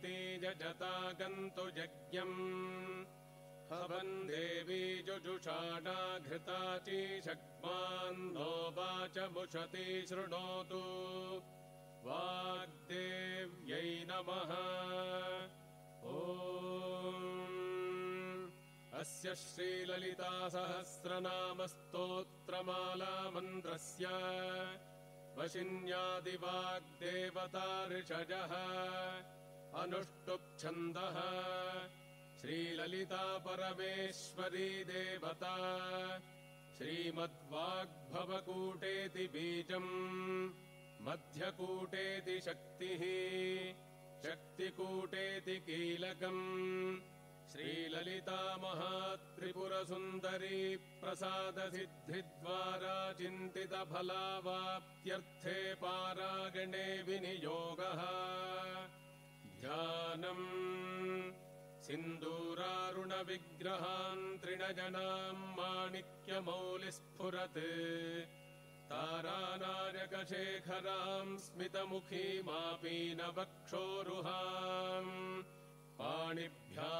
गन्तु जज्ञम् भवन् देवी जुजुषाडाघृताची शक्मान् नोवाच मुशती शृणोतु वाग्देव्यै नमः ॐ अस्य श्रीललितासहस्रनामस्तोत्रमालामन्त्रस्य वशिन्यादिवाग्देवता ऋषजः अनुष्टुप्छन्दः परमेश्वरी देवता श्रीमद्वाग्भवकूटेति बीजम् मध्यकूटेति शक्तिः शक्तिकूटेति कीलकम् श्रीललितामहात्रिपुरसुन्दरी प्रसादसिद्धिद्वारा चिन्तितफलावाप्त्यर्थे पारागणे विनियोगः सिन्दूरारुण सिन्दूरारुणविग्रहान् जनाम् माणिक्यमौलिस्फुरत् स्फुरत् तारानायकशेखराम् स्मितमुखी मापीनवक्षोरुहाम् पाणिभ्या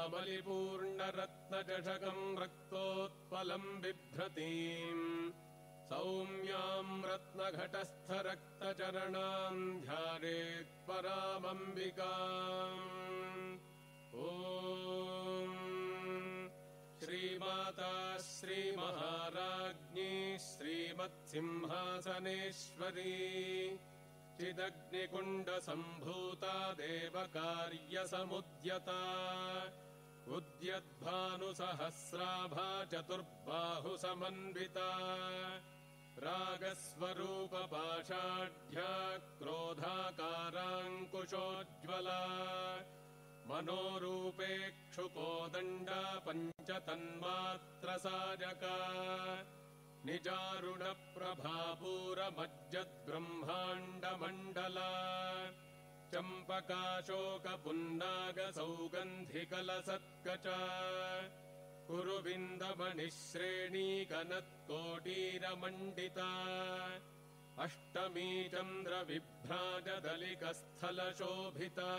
रक्तोत्पलम् बिभ्रतीम् सौम्याम् रत्नघटस्थ रक्तचरणाम् ध्यारे परामम्बिका श्रीमाता श्रीमहाराज्ञी श्रीमत्सिंहासनेश्वरी श्रिदग्निकुण्डसम्भूता देवकार्य उद्यद्भानुसहस्राभा चतुर्बाहु रागस्वरूपपाशाढ्या स्वरूपपाषाढ्या क्रोधाकाराङ्कुशोज्ज्वला मनोरूपेक्षुपोदण्डा पञ्च तन्मात्र साजका निचारुढ कुरुविन्द मणिश्रेणीगणकोडीर मण्डिता अष्टमी चन्द्र विभ्राज दलिक शोभिता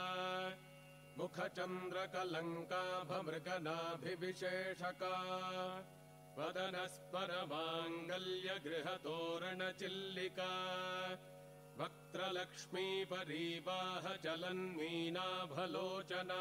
मुखचन्द्र कलङ्काभमृगनाभिविशेषका वदनस्पर चलन्मीनाभलोचना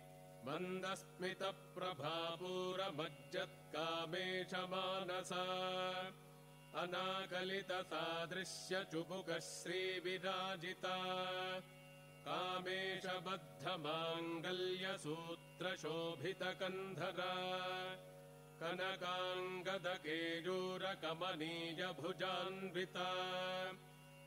मन्दस्मितप्रभापूरमज्जत्कामेश मानसा अनाकलितसादृश्यचुबुक श्रीविराजिता कामेशबद्ध माङ्गल्यसूत्रशोभितकन्धरा कनकाङ्गदकेजूरकमनीयभुजान्विता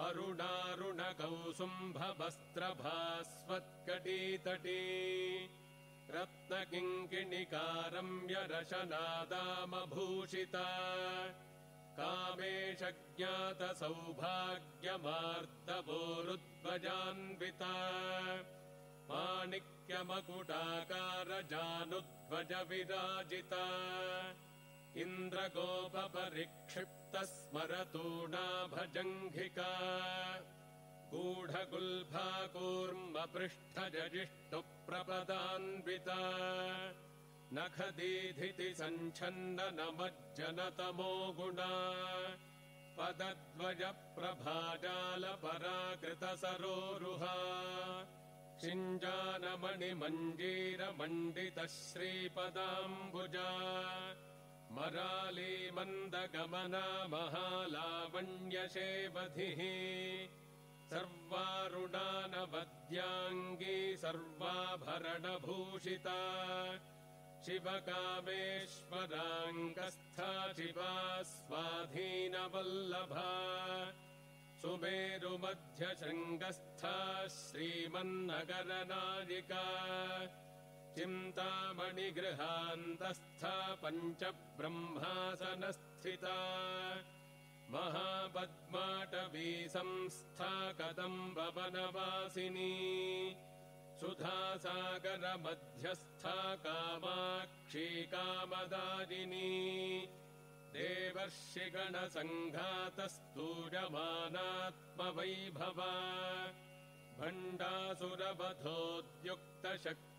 अरुणारुणकौसुम्भवस्त्रभास्वत्कटीतटी रत्नकिङ्किणि कारम्य रशनादामभूषिता माणिक्यमकुटाकारजानुध्वज विराजिता इन्द्रगोपपरिक्षिप्त स्मरतो नाभजङ्घिका गूढगुल्भा कूर्मपृष्ठजिष्टुप्रपदान्विता नखदीधिति सञ्छन्दनमज्जनतमोगुणा पदध्वजप्रभाजाल पराकृतसरोरुहा शिञ्जानमणिमञ्जीरमण्डितश्रीपदाम्बुजा मराली मन्दगमना महालावण्यशेवधिः सर्वा रुडानवद्याङ्गी सर्वाभरणभूषिता शिवकामेश्वराङ्गस्था शिवा स्वाधीनवल्लभा सुमेरुमध्य श्रीमन श्रीमन्नगरनाजिका चिन्तामणिगृहान्तस्था पञ्च ब्रह्मासनस्थिता महाबद्माटवीसंस्था कदम्बवनवासिनी सुधासागरमध्यस्था कामाक्षि कामदाजिनी देवर्षिगणसङ्घातस्तूयमानात्मवैभवा भण्डासुरवधोद्युक्तशक्ति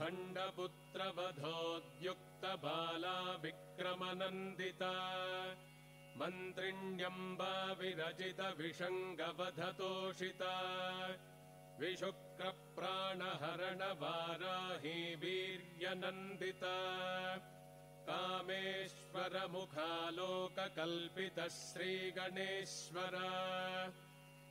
भण्डपुत्रवधोद्युक्तबाला विक्रमनन्दिता मन्त्रिण्यम्बा विरचितविषङ्गवधतोषिता विषङ्गवधतोषिता वीर्यनन्दिता कामेश्वरमुखालोककल्पितश्रीगणेश्वरा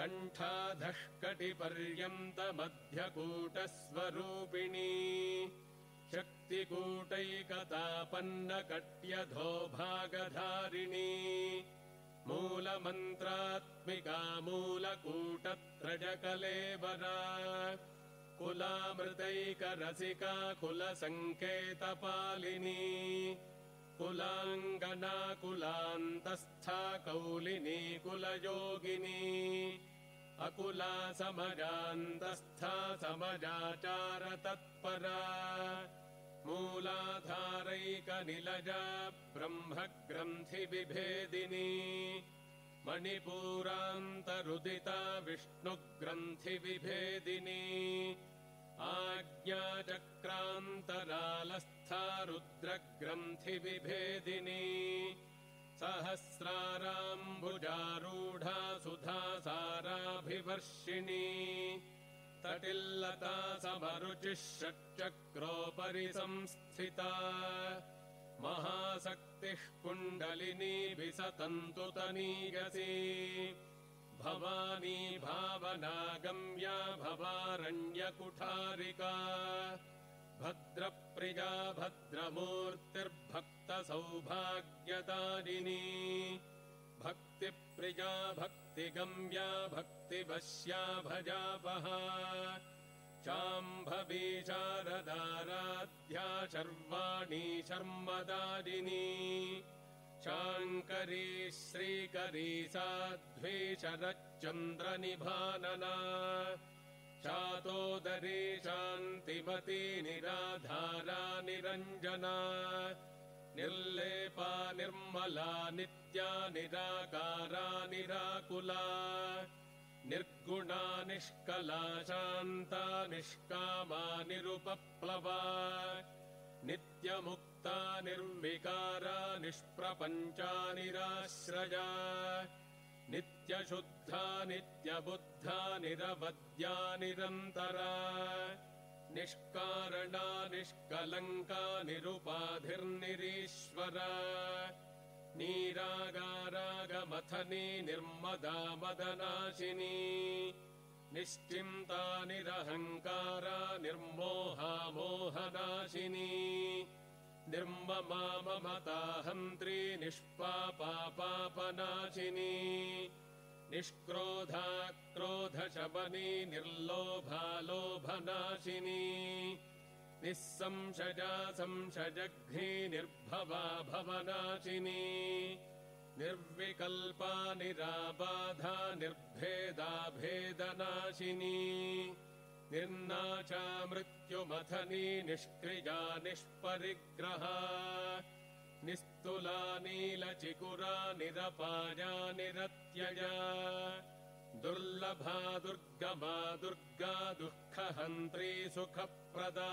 कण्ठाधष्कटिपर्यन्तमध्यकूटस्वरूपिणी शक्तिकूटैकतापन्नकट्यधोभागधारिणी मूलमन्त्रात्मिका मूलकूटत्रजकलेवरा कुलामृतैकरसिकाकुलसङ्केतपालिनी कुलाङ्गना कुलान्तस्था कौलिनी कुलयोगिनी, अकुला समजान्तस्था समजाचार तत्परा मूलाधारैकनिलजा ब्रह्मग्रन्थिविभेदिनी मणिपूरान्तरुदिता विष्णुग्रन्थिविभेदिनी आज्ञाचक्रान्तरालस्था रुद्रग्रन्थिविभेदिनी विभेदिनी सुधासाराभिवर्षिणी तटिल्लता समरुचिः तटिल्लता संस्थिता महाशक्तिः कुण्डलिनीभिः भवानी भावनागम्या भवारण्यकुठारिका भद्रप्रिया भद्रमूर्तिर्भक्तसौभाग्यदाजिनी भक्तिप्रिया भक्तिगम्या भक्तिवश्या भजा वः शाम्भवीशारदाराध्या शर्वाणी शर्मदाजिनी शाङ्करी श्रीकरी साध्वी चरच्चन्द्र निभानना चातोदरी शान्तिमती निराधारा निरञ्जना निर्लेपा निर्मला नित्या निराकारा निराकुला निर्गुणा निष्कला शान्ता निष्कामा निरुपप्लवा नित्यमुक् निर्विकारा निष्प्रपञ्चा निराश्रया नित्यशुद्धा नित्यबुद्धा निरवद्या निरन्तरा निष्कारणा निष्कलङ्का निरुपाधिर्निरीश्वरा नीरागारागमथनी निर्मदा मदनाशिनी निष्किन्ता निरहङ्कारा निर्मोहामोहनाशिनी निर्म माममताहन्त्री निष्पापापनाशिनी निष्क्रोधाक्रोधशमनी निर्लोभालोभनाशिनी निःसंशजासंशजघ्नी निर्भवा भवनाशिनी निर्विकल्पा निराबाधा निर्भेदाभेदनाशिनी निन्ना चा मृत्युमथनी निष्क्रिया निष्परिग्रहा निस्तुला नीलचिगुरा निरपाया निरत्यजा दुर्लभा दुर्गमा दुर्गा दुःखहन्त्री सुखप्रदा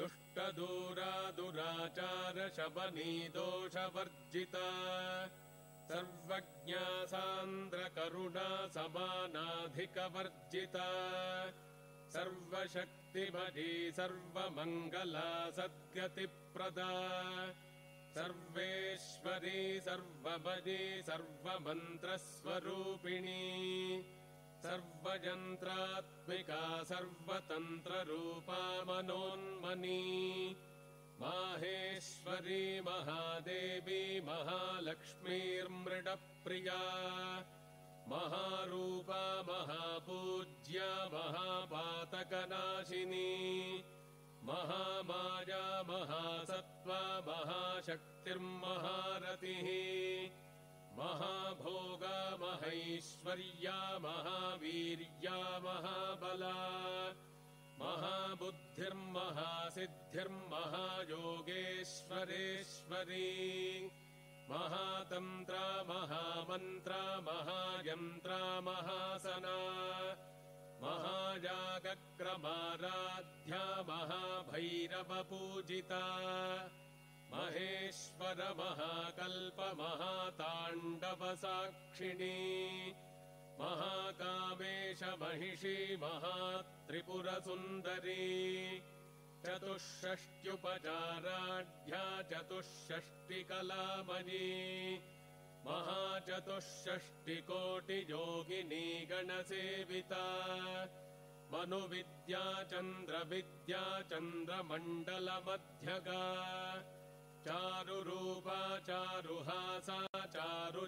दुष्टदूरा दुराचारशबनी दोषवर्जिता सर्वज्ञासान्द्रकरुणा समानाधिकवर्जिता सर्वशक्तिमधी सर्वमङ्गला सत्यतिप्रदा सर्वेश्वरी सर्वभजी सर्वमन्त्रस्वरूपिणी सर्वजन्त्रात्मिका सर्वतन्त्ररूपा मनोन्मनी माहेश्वरी महादेवी महालक्ष्मीर्मृडप्रिया महारूपा महापूज्य महापातकनाशिनी महामाजा महासत्त्व महाशक्तिर्महारथिः महाभोग महैश्वर्या महावीर्या महाबला महाबुद्धिर्मसिद्धिर् महायोगेश्वरेश्वरी महातन्त्रा महामन्त्रा महायन्त्रा महासना महाजागक्रमाराध्या महाभैरवपूजिता महेश्वर महाकल्प महाताण्डव साक्षिणी महाकामेश महिषी महात्रिपुरसुन्दरी चतुष्षष्ट्युपचाराढ्या चतुष्षष्टि कलामयी महाचतुष्षष्टि मनुविद्या चन्द्र विद्या चारुरूपा चारुहासा चारु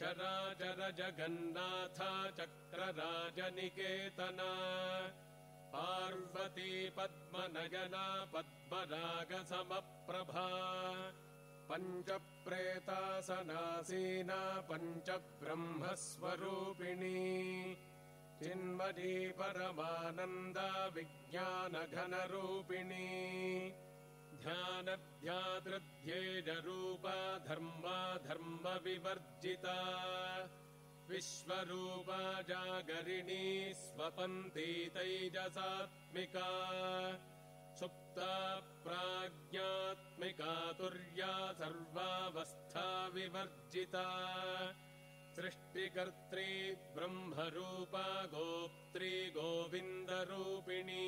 चराजर जगन्नाथा चक्रराजनिकेतना पार्वती पद्मनयना पद्मरागसमप्रभा पञ्चप्रेतासनासीना पञ्च ब्रह्मस्वरूपिणी चिन्मजी परमानन्दा विज्ञानघनरूपिणी ध्यानध्यादृध्येजरूपा धर्मा धर्म विवर्जिता विश्वरूपा जागरिणी स्वपन्ती स्वपन्तितैजसात्मिका सुप्ता प्राज्ञात्मिका तुर्या सर्वावस्था विवर्जिता सृष्टिकर्त्री ब्रह्मरूपा गोप्त्री गोविन्दरूपिणी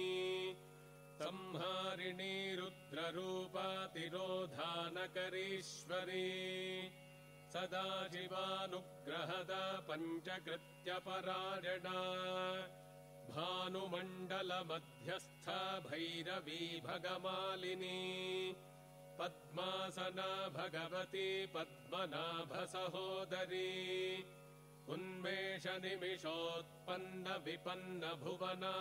ब्रह्मरिणी रुद्ररूपातिरोधानकरीश्वरी सदा जिवानुग्रहदा पञ्चकृत्यपरायणा भानुमण्डलमध्यस्था भैरवी भगमालिनी पद्मासना भगवती पद्मनाभसहोदरी उन्मेष निमिषोत्पन्न विपन्न भुवना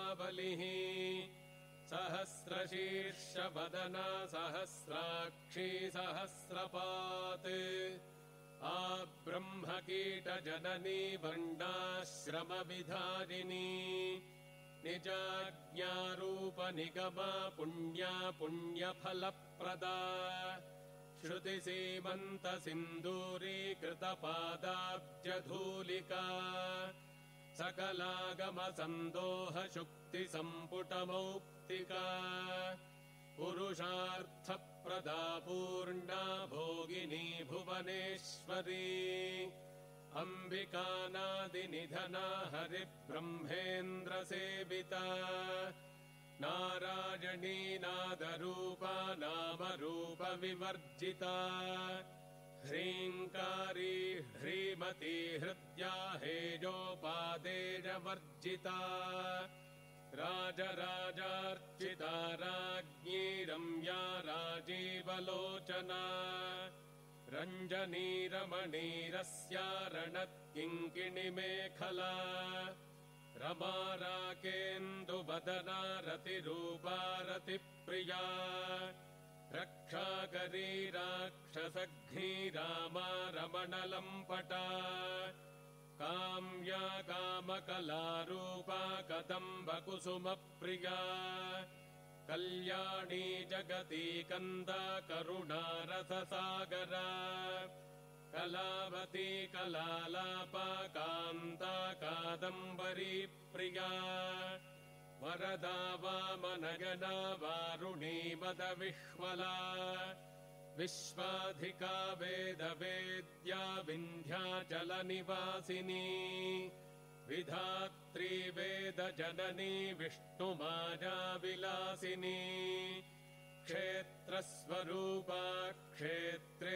सहस्रशीर्षवदना सहस्राक्षि सहस्रपात् आब्रह्मकीटजननी वण्डाश्रमभिधानिनी निजाज्ञारूप निगमा पुण्या पुण्यफलप्रदा श्रुतिसीमन्त सकलागम सन्दोह पुरुषार्थप्रदा पूर्णा भोगिनी भुवनेश्वरी अम्बिकानादिनिधना हरिब्रह्मेन्द्रसेविता नारायणीनादरूपा नामरूपविवर्जिता ह्रीङ्कारी ह्रीमती हृद्या हेजोपादेयमर्जिता राजराजार्चिता राज्ञी रम्या राजीवलोचना रञ्जनी रमणीरस्यारणत् किङ्किणि मेखला रमा रागेन्दुवदना रतिरूपा रतिप्रिया रक्षागरी राक्षसघ्नी काम्या कामकलारूपा कदम्बकुसुमप्रिया कल्याणी जगती कन्दा करुणारससागरा कलावती कलालापा कान्ता कादम्बरी प्रिया वरदावामनजना वारुणी मदविह्वला विश्वाधिका वेदवेद्या विन्ध्याचलनिवासिनी विधात्रीवेद जननी विष्णुमाजाविलासिनी क्षेत्रस्वरूपा क्षेत्रे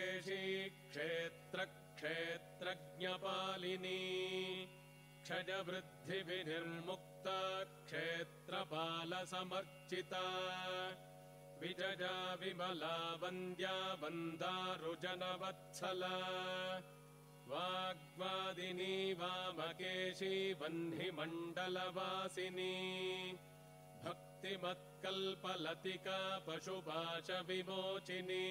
क्षेत्रक्षेत्रज्ञपालिनी क्षय क्षेत्रपालसमर्चिता समर्चिता विमला वन्द्या वन्दारुजनवत्सला वाग्वादिनी वामकेशी वह्निमण्डलवासिनी भक्तिमत्कल्पलतिका पशुपाश विमोचिनी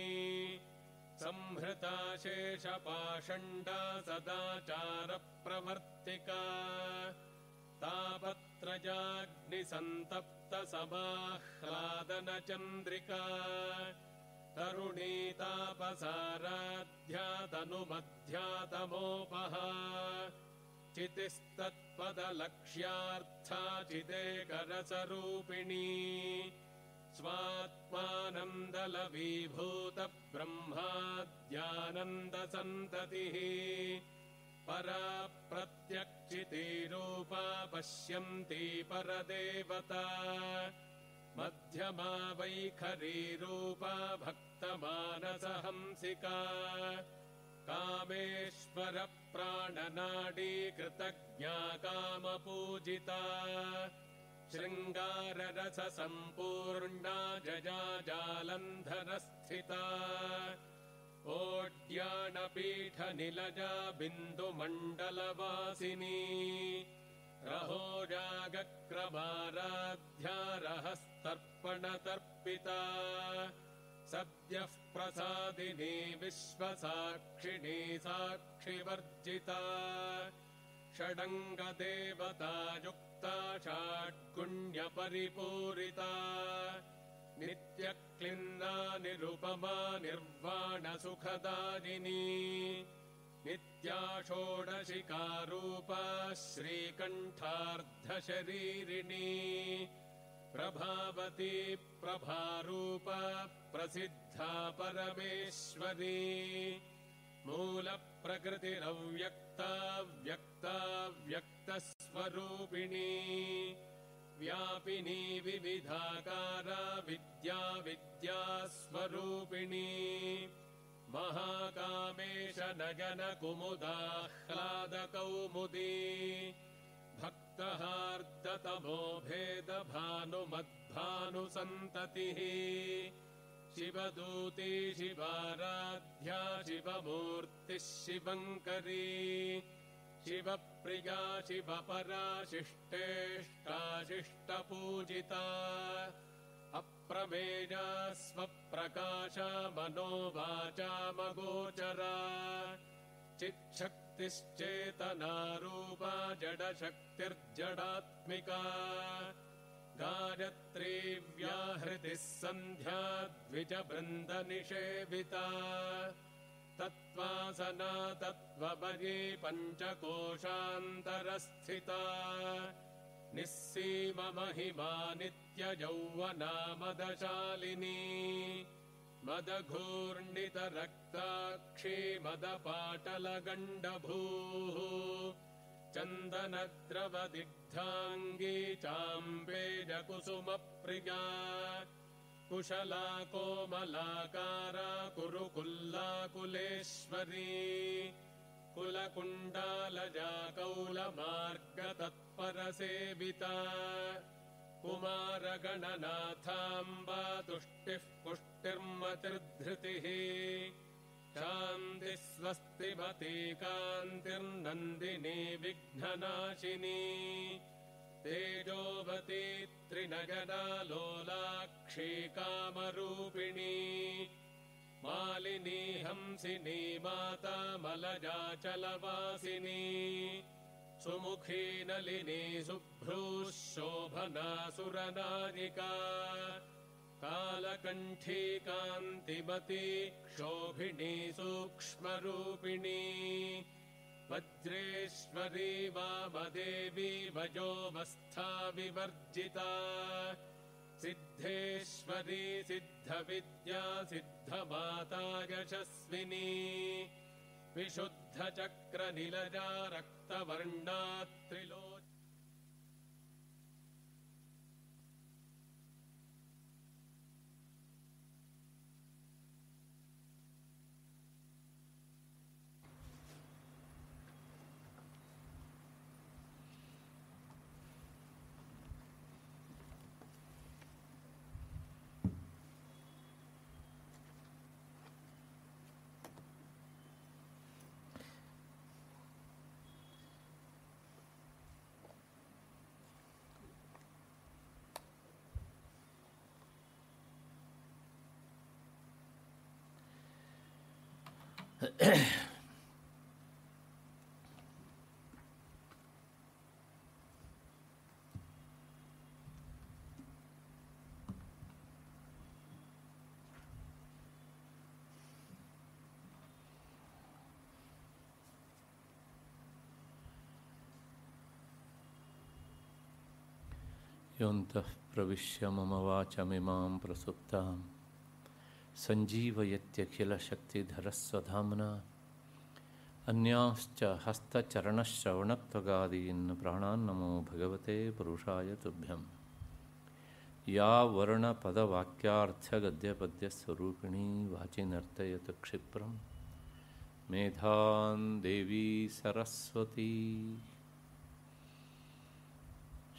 संहृता शेषपाषण्डा सदाचारप्रवर्तिका तावत्रजाग्निसन्तप्तसमाह्लादनचन्द्रिका तरुणीतापसाराध्यातनुमध्यातमोपहा चितिस्तत्पदलक्ष्यार्थाचिदेकरसरूपिणी स्वात्मानन्दलवीभूतब्रह्माद्यानन्दसन्ततिः परा प्रत्यक्षिती रूपा पश्यन्ती परदेवता मध्यमा वैखरीरूपा भक्तमानस भक्तमानसहंसिका कामेश्वर कृतज्ञा कामपूजिता शृङ्गाररससम्पूर्णा जजा जजाजालन्धरस्थिता ओड्यानपीठनिलजा बिन्दुमण्डलवासिनी रहोजाग्रमाराध्यारहस्तर्पणतर्पिता सद्यः प्रसादिनी विश्वसाक्षिणी साक्षिवर्जिता षडङ्गदेवता युक्ता षाड्गुण्यपरिपूरिता नित्यक्लिन्ना निरुपमा निर्वाणसुखदादिनी नित्या षोडशिकारूपा श्रीकण्ठार्धशरीरिणी प्रभावती प्रभारूप प्रसिद्धा परमेश्वरी मूलप्रकृतिरव्यक्ताव्यक्ताव्यक्तस्वरूपिणी व्यापिनी विविधाकारा विद्याविद्या स्वरूपिणी महाकामेश नजनकुमुदाह्लादकौमुदी भक्तःर्दतमो भेदभानुमद्भानुसन्ततिः शिवदूती शिवाराध्या शिवमूर्तिः शिवङ्करी शिवप्रिया शिवपराशिष्टेष्टाशिष्टपूजिता अप्रमेया स्वप्रकाशा मनोवाचामगोचरा चिच्छक्तिश्चेतनारूपा जडशक्तिर्जडात्मिका गायत्री व्याहृदि सन्ध्या द्विजवृन्दनिषेविता तत्त्वासना तत्त्वभये पञ्चकोशान्तरस्थिता निःसीमहिमा नित्ययौवना मदशालिनी मदघोर्णित मदपाटलगण्डभूः चन्दनद्रवदिग्धाङ्गी चाम्बेजकुसुमप्रिया कुशला कोमलाकारा कुरुकुल्ला कुलेश्वरी कुलकुण्डालजा कौलमार्गतत्परसेविता तत्पर सेविता कुमारगणनाथाम्बा तुष्टिः पुष्टिर्मतिर्धृतिः कान्तिः स्वस्ति कान्तिर्नन्दिनी विघ्ननाशिनी तेजोभती त्रिनगना लोलाक्षी कामरूपिणी मालिनी हंसिनी मलजाचलवासिनी सुमुखी नलिनी शुभ्रूर् शोभना सुरनाजिका कालकण्ठी कान्तिमती क्षोभिणी सूक्ष्मरूपिणी वज्रेश्वरी वामदेवी भजोऽवस्था विवर्जिता सिद्धेश्वरी सिद्धविद्या सिद्धमाता यशस्विनी विशुद्धचक्रनिलजा रक्तवर्णा त्रिलो योऽन्तः प्रविश्य मम वाचमिमां प्रसुप्ताम् सञ्जीवयत्यखिलशक्तिधरस्वधाम्ना अन्यांश्च हस्तचरणश्रवणत्वगादीन् प्राणान् भगवते पुरुषाय तुभ्यं या वर्णपदवाक्यार्थगद्यपद्यस्वरूपिणी वाचि नर्तयत् क्षिप्रं मेधान् देवी सरस्वती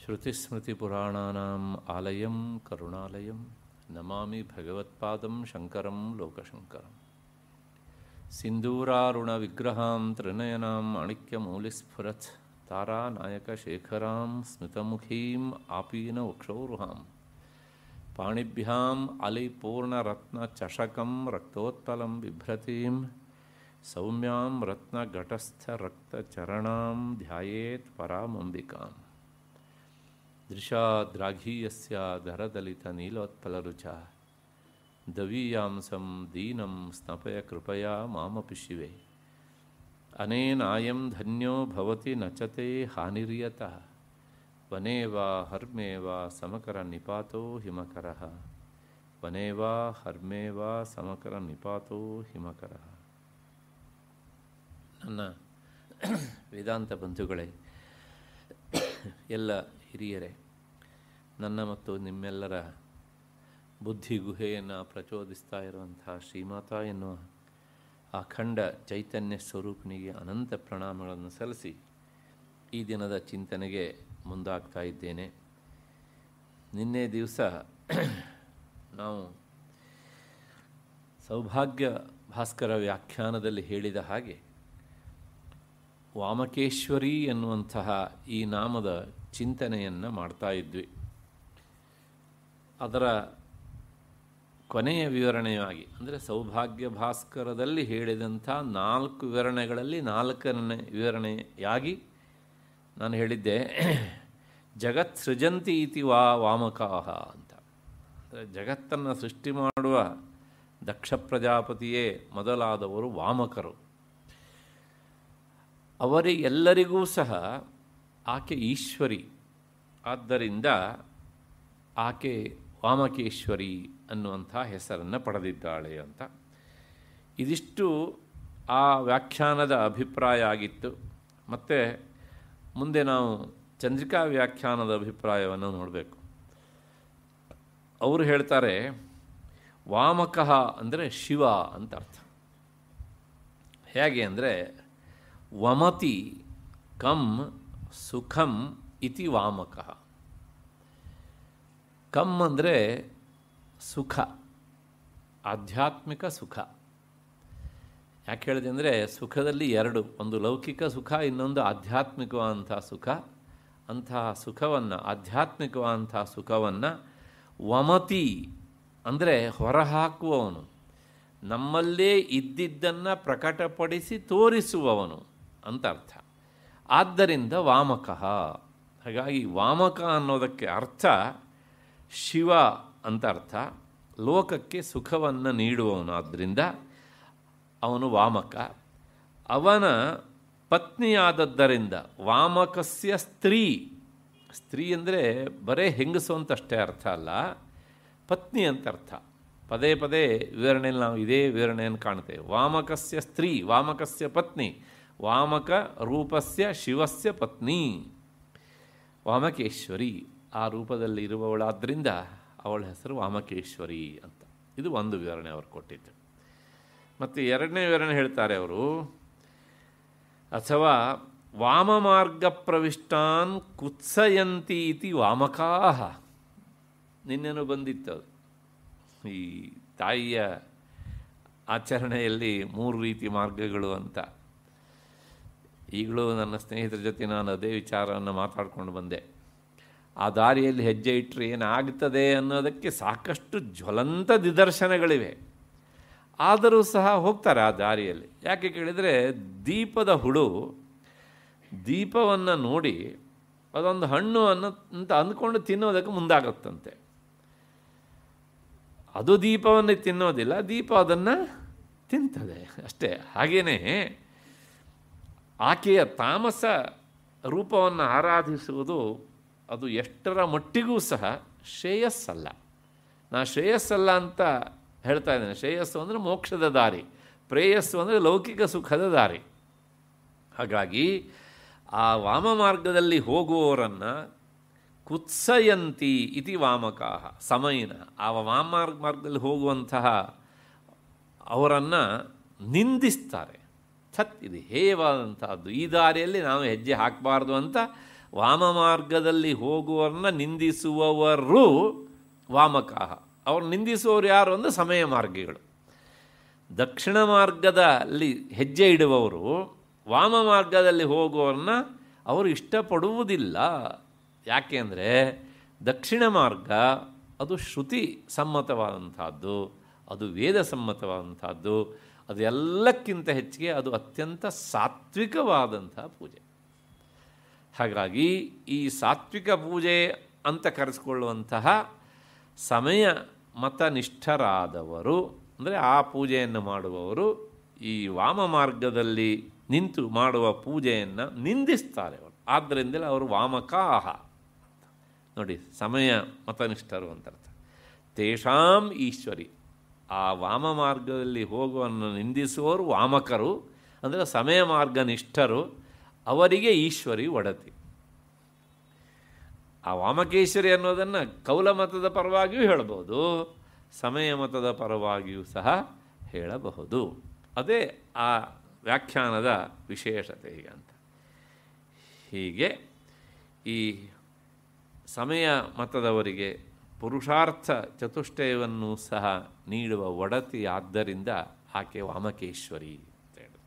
श्रुतिस्मृतिपुराणानाम् आलयं करुणालयम् नमामि भगवत्पादं शङ्करं लोकशङ्करम् सिन्दूरारुणविग्रहां त्रिनयनां माणिक्यमूलिस्फुरत् तारानायकशेखरां स्मितमुखीम् आपीनवक्षौरुहां पाणिभ्याम् अलिपूर्णरत्नचषकं रक्तोत्तलं बिभ्रतीं सौम्यां रत्नघटस्थरक्तचरणां ध्यायेत् परामम्बिकाम् ದೃಶಾ ದ್ರಾಘೀಯಸ್ಯ ಧರದಲಿತ ನೀಲೋತ್ಪಲರುಚ ದವೀಯಾಂಸಂ ದೀನಂ ಸ್ನಪಯ ಕೃಪೆಯ ಮಾಮಪಿ ಶಿವೆ ಅನೇನಾಯಂ ಧನ್ಯೋ ಭವತಿ ನಚತೆ ಹಾನಿರ್ಯತ ವನೇ ವಾ ಹರ್ಮೇ ವಾ ಸಮಕರ ನಿಪಾತೋ ಹಿಮಕರ ವನೇ ವಾ ಹರ್ಮೇ ವಾ ಸಮಕರ ನಿಪಾತೋ ಹಿಮಕರ ನನ್ನ ವೇದಾಂತ ಬಂಧುಗಳೇ ಎಲ್ಲ ಹಿರಿಯರೇ ನನ್ನ ಮತ್ತು ನಿಮ್ಮೆಲ್ಲರ ಬುದ್ಧಿ ಗುಹೆಯನ್ನು ಪ್ರಚೋದಿಸ್ತಾ ಇರುವಂತಹ ಶ್ರೀಮಾತಾ ಎನ್ನುವ ಅಖಂಡ ಚೈತನ್ಯ ಸ್ವರೂಪನಿಗೆ ಅನಂತ ಪ್ರಣಾಮಗಳನ್ನು ಸಲ್ಲಿಸಿ ಈ ದಿನದ ಚಿಂತನೆಗೆ ಮುಂದಾಗ್ತಾ ಇದ್ದೇನೆ ನಿನ್ನೆ ದಿವಸ ನಾವು ಸೌಭಾಗ್ಯ ಭಾಸ್ಕರ ವ್ಯಾಖ್ಯಾನದಲ್ಲಿ ಹೇಳಿದ ಹಾಗೆ ವಾಮಕೇಶ್ವರಿ ಎನ್ನುವಂತಹ ಈ ನಾಮದ ಚಿಂತನೆಯನ್ನು ಮಾಡ್ತಾ ಇದ್ವಿ ಅದರ ಕೊನೆಯ ವಿವರಣೆಯಾಗಿ ಅಂದರೆ ಸೌಭಾಗ್ಯ ಭಾಸ್ಕರದಲ್ಲಿ ಹೇಳಿದಂಥ ನಾಲ್ಕು ವಿವರಣೆಗಳಲ್ಲಿ ನಾಲ್ಕನೇ ವಿವರಣೆಯಾಗಿ ನಾನು ಹೇಳಿದ್ದೆ ಜಗತ್ ಸೃಜಂತಿ ಇತಿ ವಾ ವಾಮಕಾಹ ಅಂತ ಅಂದರೆ ಜಗತ್ತನ್ನು ಸೃಷ್ಟಿ ಮಾಡುವ ದಕ್ಷ ಪ್ರಜಾಪತಿಯೇ ಮೊದಲಾದವರು ವಾಮಕರು ಅವರಿಗೆಲ್ಲರಿಗೂ ಸಹ ಆಕೆ ಈಶ್ವರಿ ಆದ್ದರಿಂದ ಆಕೆ ವಾಮಕೇಶ್ವರಿ ಅನ್ನುವಂಥ ಹೆಸರನ್ನು ಪಡೆದಿದ್ದಾಳೆ ಅಂತ ಇದಿಷ್ಟು ಆ ವ್ಯಾಖ್ಯಾನದ ಅಭಿಪ್ರಾಯ ಆಗಿತ್ತು ಮತ್ತು ಮುಂದೆ ನಾವು ಚಂದ್ರಿಕಾ ವ್ಯಾಖ್ಯಾನದ ಅಭಿಪ್ರಾಯವನ್ನು ನೋಡಬೇಕು ಅವರು ಹೇಳ್ತಾರೆ ವಾಮಕಃ ಅಂದರೆ ಶಿವ ಅಂತ ಅರ್ಥ ಹೇಗೆ ಅಂದರೆ ವಮತಿ ಕಮ್ ಸುಖಂ ಇತಿ ವಾಮಕ ಕಮ್ ಅಂದರೆ ಸುಖ ಆಧ್ಯಾತ್ಮಿಕ ಸುಖ ಯಾಕೆ ಹೇಳಿದೆ ಅಂದರೆ ಸುಖದಲ್ಲಿ ಎರಡು ಒಂದು ಲೌಕಿಕ ಸುಖ ಇನ್ನೊಂದು ಆಧ್ಯಾತ್ಮಿಕವಾದಂಥ ಸುಖ ಅಂತಹ ಸುಖವನ್ನು ಆಧ್ಯಾತ್ಮಿಕವಾದಂಥ ಸುಖವನ್ನು ವಮತಿ ಅಂದರೆ ಹೊರಹಾಕುವವನು ನಮ್ಮಲ್ಲೇ ಇದ್ದಿದ್ದನ್ನು ಪ್ರಕಟಪಡಿಸಿ ತೋರಿಸುವವನು ಅಂತ ಅರ್ಥ ಆದ್ದರಿಂದ ವಾಮಕ ಹಾಗಾಗಿ ವಾಮಕ ಅನ್ನೋದಕ್ಕೆ ಅರ್ಥ ಶಿವ ಅಂತ ಅರ್ಥ ಲೋಕಕ್ಕೆ ಸುಖವನ್ನು ನೀಡುವವನು ಆದ್ದರಿಂದ ಅವನು ವಾಮಕ ಅವನ ಪತ್ನಿಯಾದದ್ದರಿಂದ ವಾಮಕಸ್ಯ ಸ್ತ್ರೀ ಸ್ತ್ರೀ ಅಂದರೆ ಬರೇ ಹೆಂಗಸು ಅಂತಷ್ಟೇ ಅರ್ಥ ಅಲ್ಲ ಪತ್ನಿ ಅಂತ ಅರ್ಥ ಪದೇ ಪದೇ ವಿವರಣೆಯಲ್ಲಿ ನಾವು ಇದೇ ವಿವರಣೆಯನ್ನು ಕಾಣ್ತೇವೆ ವಾಮಕಸ್ಯ ಸ್ತ್ರೀ ವಾಮಕಸ್ಯ ಪತ್ನಿ ವಾಮಕ ರೂಪಸ್ಯ ಶಿವಸ್ಯ ಪತ್ನಿ ವಾಮಕೇಶ್ವರಿ ಆ ರೂಪದಲ್ಲಿ ಇರುವವಳಾದ್ದರಿಂದ ಅವಳ ಹೆಸರು ವಾಮಕೇಶ್ವರಿ ಅಂತ ಇದು ಒಂದು ವಿವರಣೆ ಅವರು ಕೊಟ್ಟಿದ್ದು ಮತ್ತು ಎರಡನೇ ವಿವರಣೆ ಹೇಳ್ತಾರೆ ಅವರು ಅಥವಾ ವಾಮ ಮಾರ್ಗ ಪ್ರವಿಷ್ಟಾನ್ ಕುತ್ಸಯಂತಿ ಇತಿ ವಾಮಕಾಹ ನಿನ್ನೆನೂ ಬಂದಿತ್ತು ಅದು ಈ ತಾಯಿಯ ಆಚರಣೆಯಲ್ಲಿ ಮೂರು ರೀತಿ ಮಾರ್ಗಗಳು ಅಂತ ಈಗಲೂ ನನ್ನ ಸ್ನೇಹಿತರ ಜೊತೆ ನಾನು ಅದೇ ವಿಚಾರವನ್ನು ಮಾತಾಡ್ಕೊಂಡು ಬಂದೆ ಆ ದಾರಿಯಲ್ಲಿ ಹೆಜ್ಜೆ ಇಟ್ಟರೆ ಏನಾಗ್ತದೆ ಅನ್ನೋದಕ್ಕೆ ಸಾಕಷ್ಟು ಜ್ವಲಂತ ನಿದರ್ಶನಗಳಿವೆ ಆದರೂ ಸಹ ಹೋಗ್ತಾರೆ ಆ ದಾರಿಯಲ್ಲಿ ಯಾಕೆ ಕೇಳಿದರೆ ದೀಪದ ಹುಳು ದೀಪವನ್ನು ನೋಡಿ ಅದೊಂದು ಹಣ್ಣು ಅನ್ನೋ ಅಂತ ಅಂದ್ಕೊಂಡು ತಿನ್ನೋದಕ್ಕೆ ಮುಂದಾಗತ್ತಂತೆ ಅದು ದೀಪವನ್ನು ತಿನ್ನೋದಿಲ್ಲ ದೀಪ ಅದನ್ನು ತಿಂತದೆ ಅಷ್ಟೇ ಹಾಗೆಯೇ ಆಕೆಯ ತಾಮಸ ರೂಪವನ್ನು ಆರಾಧಿಸುವುದು ಅದು ಎಷ್ಟರ ಮಟ್ಟಿಗೂ ಸಹ ಶ್ರೇಯಸ್ಸಲ್ಲ ನಾ ಶ್ರೇಯಸ್ಸಲ್ಲ ಅಂತ ಹೇಳ್ತಾ ಇದ್ದೇನೆ ಶ್ರೇಯಸ್ಸು ಅಂದರೆ ಮೋಕ್ಷದ ದಾರಿ ಪ್ರೇಯಸ್ಸು ಅಂದರೆ ಲೌಕಿಕ ಸುಖದ ದಾರಿ ಹಾಗಾಗಿ ಆ ವಾಮ ಮಾರ್ಗದಲ್ಲಿ ಹೋಗುವವರನ್ನು ಕುತ್ಸಯಂತಿ ಇತಿ ವಾಮಕಾಹ ಸಮಯನ ಆ ವಾಮ ಮಾರ್ಗದಲ್ಲಿ ಹೋಗುವಂತಹ ಅವರನ್ನು ನಿಂದಿಸ್ತಾರೆ ಸತ್ ಇದು ಹೇಯವಾದಂಥದ್ದು ಈ ದಾರಿಯಲ್ಲಿ ನಾವು ಹೆಜ್ಜೆ ಹಾಕಬಾರ್ದು ಅಂತ ವಾಮ ಮಾರ್ಗದಲ್ಲಿ ಹೋಗುವವ್ರನ್ನ ನಿಂದಿಸುವವರು ವಾಮಕಾಹ ಅವ್ರು ನಿಂದಿಸುವವರು ಯಾರು ಅಂದರೆ ಸಮಯ ಮಾರ್ಗಗಳು ದಕ್ಷಿಣ ಮಾರ್ಗದಲ್ಲಿ ಹೆಜ್ಜೆ ಇಡುವವರು ವಾಮ ಮಾರ್ಗದಲ್ಲಿ ಹೋಗುವವ್ರನ್ನ ಅವರು ಇಷ್ಟಪಡುವುದಿಲ್ಲ ಯಾಕೆಂದರೆ ದಕ್ಷಿಣ ಮಾರ್ಗ ಅದು ಶ್ರುತಿ ಸಮ್ಮತವಾದಂಥದ್ದು ಅದು ವೇದ ಸಮ್ಮತವಾದಂಥದ್ದು ಅದೆಲ್ಲಕ್ಕಿಂತ ಹೆಚ್ಚಿಗೆ ಅದು ಅತ್ಯಂತ ಸಾತ್ವಿಕವಾದಂತಹ ಪೂಜೆ ಹಾಗಾಗಿ ಈ ಸಾತ್ವಿಕ ಪೂಜೆ ಅಂತ ಕರೆಸಿಕೊಳ್ಳುವಂತಹ ಸಮಯ ಮತನಿಷ್ಠರಾದವರು ಅಂದರೆ ಆ ಪೂಜೆಯನ್ನು ಮಾಡುವವರು ಈ ವಾಮ ಮಾರ್ಗದಲ್ಲಿ ನಿಂತು ಮಾಡುವ ಪೂಜೆಯನ್ನು ನಿಂದಿಸ್ತಾರೆ ಅವರು ಆದ್ದರಿಂದಲೇ ಅವರು ವಾಮಕಾಹ ನೋಡಿ ಸಮಯ ಮತನಿಷ್ಠರು ಅಂತ ಅರ್ಥ ತೇಷಾಂ ಈಶ್ವರಿ ಆ ವಾಮ ಮಾರ್ಗದಲ್ಲಿ ಹೋಗುವನ್ನು ನಿಂದಿಸುವವರು ವಾಮಕರು ಅಂದರೆ ಸಮಯ ಮಾರ್ಗ ನಿಷ್ಠರು ಅವರಿಗೆ ಈಶ್ವರಿ ಒಡತಿ ಆ ವಾಮಕೇಶ್ವರಿ ಅನ್ನೋದನ್ನು ಕೌಲ ಮತದ ಪರವಾಗಿಯೂ ಹೇಳಬಹುದು ಸಮಯ ಮತದ ಪರವಾಗಿಯೂ ಸಹ ಹೇಳಬಹುದು ಅದೇ ಆ ವ್ಯಾಖ್ಯಾನದ ವಿಶೇಷತೆ ಹೀಗಂತ ಹೀಗೆ ಈ ಸಮಯ ಮತದವರಿಗೆ ಪುರುಷಾರ್ಥ ಚತುಷ್ಟಯವನ್ನು ಸಹ ನೀಡುವ ಒಡತಿಯಾದ್ದರಿಂದ ಆಕೆ ವಾಮಕೇಶ್ವರಿ ಅಂತ ಹೇಳಿದ್ರು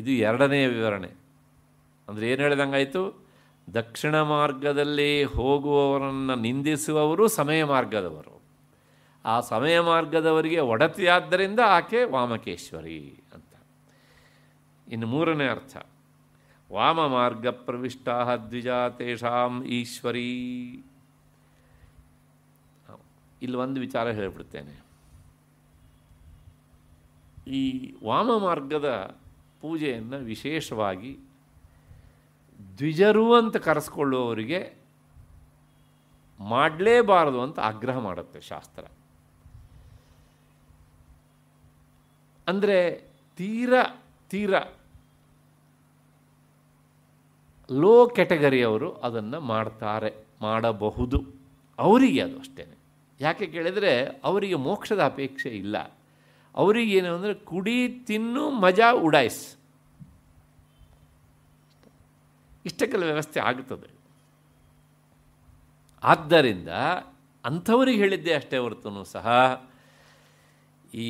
ಇದು ಎರಡನೆಯ ವಿವರಣೆ ಅಂದರೆ ಏನು ಹೇಳಿದಂಗಾಯಿತು ದಕ್ಷಿಣ ಮಾರ್ಗದಲ್ಲಿ ಹೋಗುವವರನ್ನು ನಿಂದಿಸುವವರು ಸಮಯ ಮಾರ್ಗದವರು ಆ ಸಮಯ ಮಾರ್ಗದವರಿಗೆ ಒಡತಿಯಾದ್ದರಿಂದ ಆಕೆ ವಾಮಕೇಶ್ವರಿ ಅಂತ ಇನ್ನು ಮೂರನೇ ಅರ್ಥ ವಾಮ ಮಾರ್ಗ ಪ್ರವಿಷ್ಟಾ ದ್ವಿಜಾ ತೇಷಾಂ ಈಶ್ವರೀ ಇಲ್ಲಿ ಒಂದು ವಿಚಾರ ಹೇಳಿಬಿಡ್ತೇನೆ ಈ ವಾಮ ಮಾರ್ಗದ ಪೂಜೆಯನ್ನು ವಿಶೇಷವಾಗಿ ದ್ವಿಜರು ಅಂತ ಕರೆಸ್ಕೊಳ್ಳುವವರಿಗೆ ಮಾಡಲೇಬಾರದು ಅಂತ ಆಗ್ರಹ ಮಾಡುತ್ತೆ ಶಾಸ್ತ್ರ ಅಂದರೆ ತೀರ ತೀರ ಲೋ ಕೆಟಗರಿಯವರು ಅದನ್ನು ಮಾಡ್ತಾರೆ ಮಾಡಬಹುದು ಅವರಿಗೆ ಅದು ಅಷ್ಟೇ ಯಾಕೆ ಕೇಳಿದರೆ ಅವರಿಗೆ ಮೋಕ್ಷದ ಅಪೇಕ್ಷೆ ಇಲ್ಲ ಅವರಿಗೇನು ಅಂದರೆ ಕುಡಿ ತಿನ್ನು ಮಜಾ ಉಡಾಯಿಸ್ ಇಷ್ಟಕ್ಕೆಲ್ಲ ವ್ಯವಸ್ಥೆ ಆಗುತ್ತದೆ ಆದ್ದರಿಂದ ಅಂಥವ್ರಿಗೆ ಹೇಳಿದ್ದೆ ಅಷ್ಟೇ ಹೊರತು ಸಹ ಈ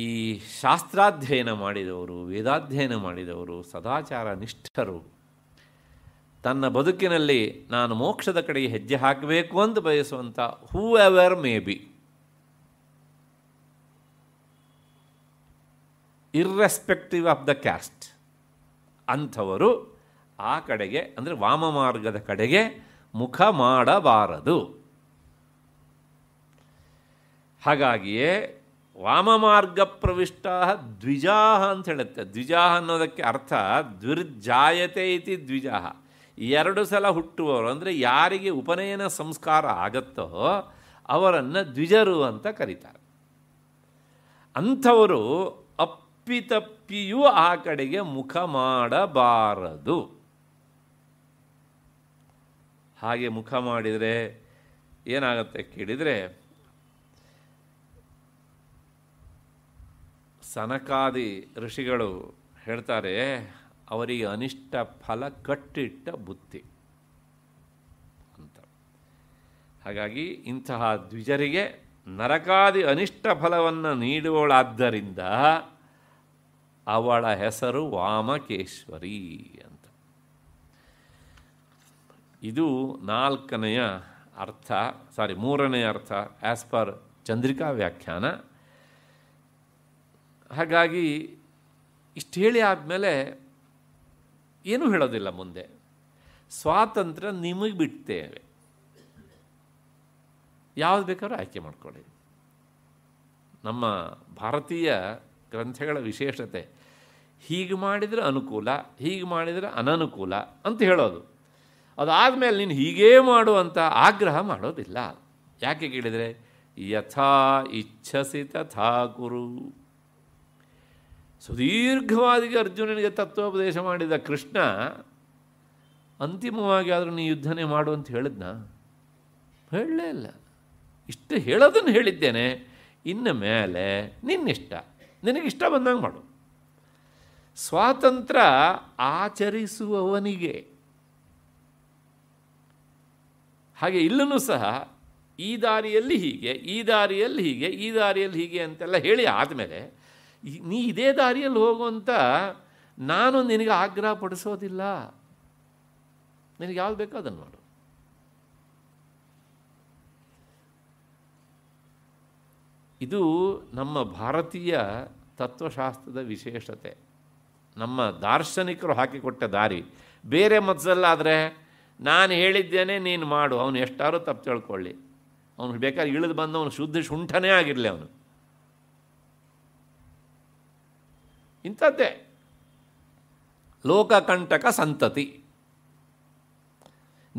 ಶಾಸ್ತ್ರಾಧ್ಯಯನ ಮಾಡಿದವರು ವೇದಾಧ್ಯಯನ ಮಾಡಿದವರು ಸದಾಚಾರ ನಿಷ್ಠರು ತನ್ನ ಬದುಕಿನಲ್ಲಿ ನಾನು ಮೋಕ್ಷದ ಕಡೆಗೆ ಹೆಜ್ಜೆ ಹಾಕಬೇಕು ಅಂತ ಬಯಸುವಂಥ whoever may be irrespective of the caste ಅಂಥವರು ಆ ಕಡೆಗೆ ಅಂದರೆ ವಾಮ ಮಾರ್ಗದ ಕಡೆಗೆ ಮುಖ ಮಾಡಬಾರದು ಹಾಗಾಗಿಯೇ ವಾಮ ಮಾರ್ಗ ಪ್ರವಿಷ್ಟ ದ್ವಿಜಾಹ ಅಂತ ಹೇಳುತ್ತೆ ದ್ವಿಜಾಹ ಅನ್ನೋದಕ್ಕೆ ಅರ್ಥ ದ್ವಿರ್ಜಾಯತೆ ಇತಿ ದ್ವಿಜಾಹ ಎರಡು ಸಲ ಹುಟ್ಟುವವರು ಅಂದರೆ ಯಾರಿಗೆ ಉಪನಯನ ಸಂಸ್ಕಾರ ಆಗತ್ತೋ ಅವರನ್ನು ದ್ವಿಜರು ಅಂತ ಕರೀತಾರೆ ಅಂಥವರು ಅಪ್ಪಿತಪ್ಪಿಯೂ ಆ ಕಡೆಗೆ ಮುಖ ಮಾಡಬಾರದು ಹಾಗೆ ಮುಖ ಮಾಡಿದರೆ ಏನಾಗುತ್ತೆ ಕೇಳಿದರೆ ಸನಕಾದಿ ಋಷಿಗಳು ಹೇಳ್ತಾರೆ ಅವರಿಗೆ ಅನಿಷ್ಟ ಫಲ ಕಟ್ಟಿಟ್ಟ ಬುತ್ತಿ ಅಂತ ಹಾಗಾಗಿ ಇಂತಹ ದ್ವಿಜರಿಗೆ ನರಕಾದಿ ಅನಿಷ್ಟ ಫಲವನ್ನು ನೀಡುವವಳಾದ್ದರಿಂದ ಅವಳ ಹೆಸರು ವಾಮಕೇಶ್ವರಿ ಅಂತ ಇದು ನಾಲ್ಕನೆಯ ಅರ್ಥ ಸಾರಿ ಮೂರನೆಯ ಅರ್ಥ ಆ್ಯಸ್ ಪರ್ ಚಂದ್ರಿಕಾ ವ್ಯಾಖ್ಯಾನ ಹಾಗಾಗಿ ಇಷ್ಟು ಹೇಳಿ ಆದಮೇಲೆ ಏನೂ ಹೇಳೋದಿಲ್ಲ ಮುಂದೆ ಸ್ವಾತಂತ್ರ್ಯ ನಿಮಗೆ ಬಿಡ್ತೇವೆ ಯಾವ್ದು ಬೇಕಾದ್ರೂ ಆಯ್ಕೆ ಮಾಡ್ಕೊಳ್ಳಿ ನಮ್ಮ ಭಾರತೀಯ ಗ್ರಂಥಗಳ ವಿಶೇಷತೆ ಹೀಗೆ ಮಾಡಿದರೆ ಅನುಕೂಲ ಹೀಗೆ ಮಾಡಿದರೆ ಅನನುಕೂಲ ಅಂತ ಹೇಳೋದು ಅದಾದಮೇಲೆ ನೀನು ಹೀಗೇ ಮಾಡುವಂಥ ಆಗ್ರಹ ಮಾಡೋದಿಲ್ಲ ಯಾಕೆ ಕೇಳಿದರೆ ಯಥಾ ಇಚ್ಛಸಿ ತಥಾ ಕುರು ಸುದೀರ್ಘವಾದಿಗೆ ಅರ್ಜುನನಿಗೆ ತತ್ವೋಪದೇಶ ಮಾಡಿದ ಕೃಷ್ಣ ಅಂತಿಮವಾಗಿ ಆದರೂ ನೀ ಯುದ್ಧನೇ ಮಾಡು ಅಂತ ಹೇಳಿದ್ನ ಹೇಳಲೇ ಇಲ್ಲ ಇಷ್ಟು ಹೇಳೋದನ್ನು ಹೇಳಿದ್ದೇನೆ ಇನ್ನು ಮೇಲೆ ನಿನ್ನಿಷ್ಟ ನಿನಗಿಷ್ಟ ಬಂದಂಗೆ ಮಾಡು ಸ್ವಾತಂತ್ರ್ಯ ಆಚರಿಸುವವನಿಗೆ ಹಾಗೆ ಇಲ್ಲೂ ಸಹ ಈ ದಾರಿಯಲ್ಲಿ ಹೀಗೆ ಈ ದಾರಿಯಲ್ಲಿ ಹೀಗೆ ಈ ದಾರಿಯಲ್ಲಿ ಹೀಗೆ ಅಂತೆಲ್ಲ ಹೇಳಿ ಆದಮೇಲೆ ನೀ ಇದೇ ದಾರಿಯಲ್ಲಿ ಹೋಗುವಂತ ನಾನು ನಿನಗೆ ಆಗ್ರಹ ಪಡಿಸೋದಿಲ್ಲ ನಿನಗೆ ಯಾವ್ದು ಬೇಕೋ ಅದನ್ನು ಮಾಡು ಇದು ನಮ್ಮ ಭಾರತೀಯ ತತ್ವಶಾಸ್ತ್ರದ ವಿಶೇಷತೆ ನಮ್ಮ ದಾರ್ಶನಿಕರು ಹಾಕಿಕೊಟ್ಟ ದಾರಿ ಬೇರೆ ಮದ್ದಲ್ಲಾದರೆ ನಾನು ಹೇಳಿದ್ದೇನೆ ನೀನು ಮಾಡು ಅವನು ಎಷ್ಟಾರು ತಪ್ಪು ತಿಳ್ಕೊಳ್ಳಿ ಅವನು ಬೇಕಾದ್ರೆ ಇಳಿದು ಬಂದು ಅವನು ಶುದ್ಧ ಶುಂಠನೇ ಆಗಿರಲಿ ಅವನು ಇಂಥದ್ದೇ ಲೋಕಕಂಟಕ ಸಂತತಿ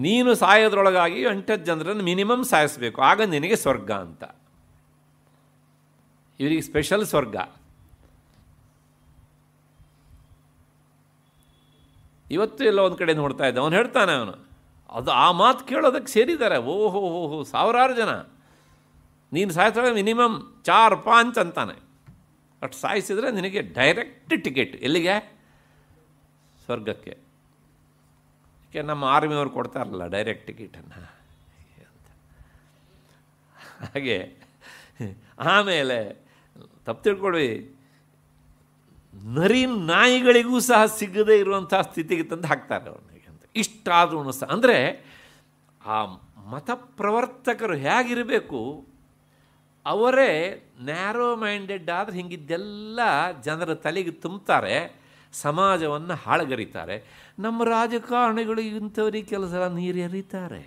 ನೀನು ಸಾಯೋದ್ರೊಳಗಾಗಿ ಎಂಟತ್ತು ಜನರನ್ನು ಮಿನಿಮಮ್ ಸಾಯಿಸಬೇಕು ಆಗ ನಿನಗೆ ಸ್ವರ್ಗ ಅಂತ ಇವರಿಗೆ ಸ್ಪೆಷಲ್ ಸ್ವರ್ಗ ಇವತ್ತು ಎಲ್ಲ ಒಂದು ಕಡೆ ನೋಡ್ತಾ ಇದ್ದ ಅವನು ಹೇಳ್ತಾನೆ ಅವನು ಅದು ಆ ಮಾತು ಕೇಳೋದಕ್ಕೆ ಸೇರಿದ್ದಾರೆ ಓಹೋ ಹೋ ಸಾವಿರಾರು ಜನ ನೀನು ಸಾಯಿಸಿದ್ರೆ ಮಿನಿಮಮ್ ಚಾರ್ ಪಾಂಚ್ ಅಂತಾನೆ ಅಷ್ಟು ಸಾಯಿಸಿದರೆ ನಿನಗೆ ಡೈರೆಕ್ಟ್ ಟಿಕೆಟ್ ಎಲ್ಲಿಗೆ ಸ್ವರ್ಗಕ್ಕೆ ಏಕೆ ನಮ್ಮ ಆರ್ಮಿಯವರು ಕೊಡ್ತಾರಲ್ಲ ಡೈರೆಕ್ಟ್ ಟಿಕೆಟನ್ನು ಹಾಗೆ ಆಮೇಲೆ ತಪ್ಪು ತಿಳ್ಕೊಳ್ವಿ ನರಿ ನಾಯಿಗಳಿಗೂ ಸಹ ಸಿಗದೇ ಇರುವಂಥ ಸ್ಥಿತಿಗೆ ತಂದು ಹಾಕ್ತಾರೆ ಅವನಿಗೆ ಅಂತ ಇಷ್ಟಾದರೂ ಸಹ ಅಂದರೆ ಆ ಮತ ಪ್ರವರ್ತಕರು ಹೇಗಿರಬೇಕು ಅವರೇ ನ್ಯಾರೋ ಮೈಂಡೆಡ್ ಆದರೆ ಹಿಂಗಿದ್ದೆಲ್ಲ ಜನರ ತಲೆಗೆ ತುಂಬ್ತಾರೆ ಸಮಾಜವನ್ನು ಹಾಳಗರಿತಾರೆ ನಮ್ಮ ರಾಜಕಾರಣಿಗಳು ಇಂಥವ್ರಿಗೆ ಕೆಲಸ ನೀರು ಎರೀತಾರೆ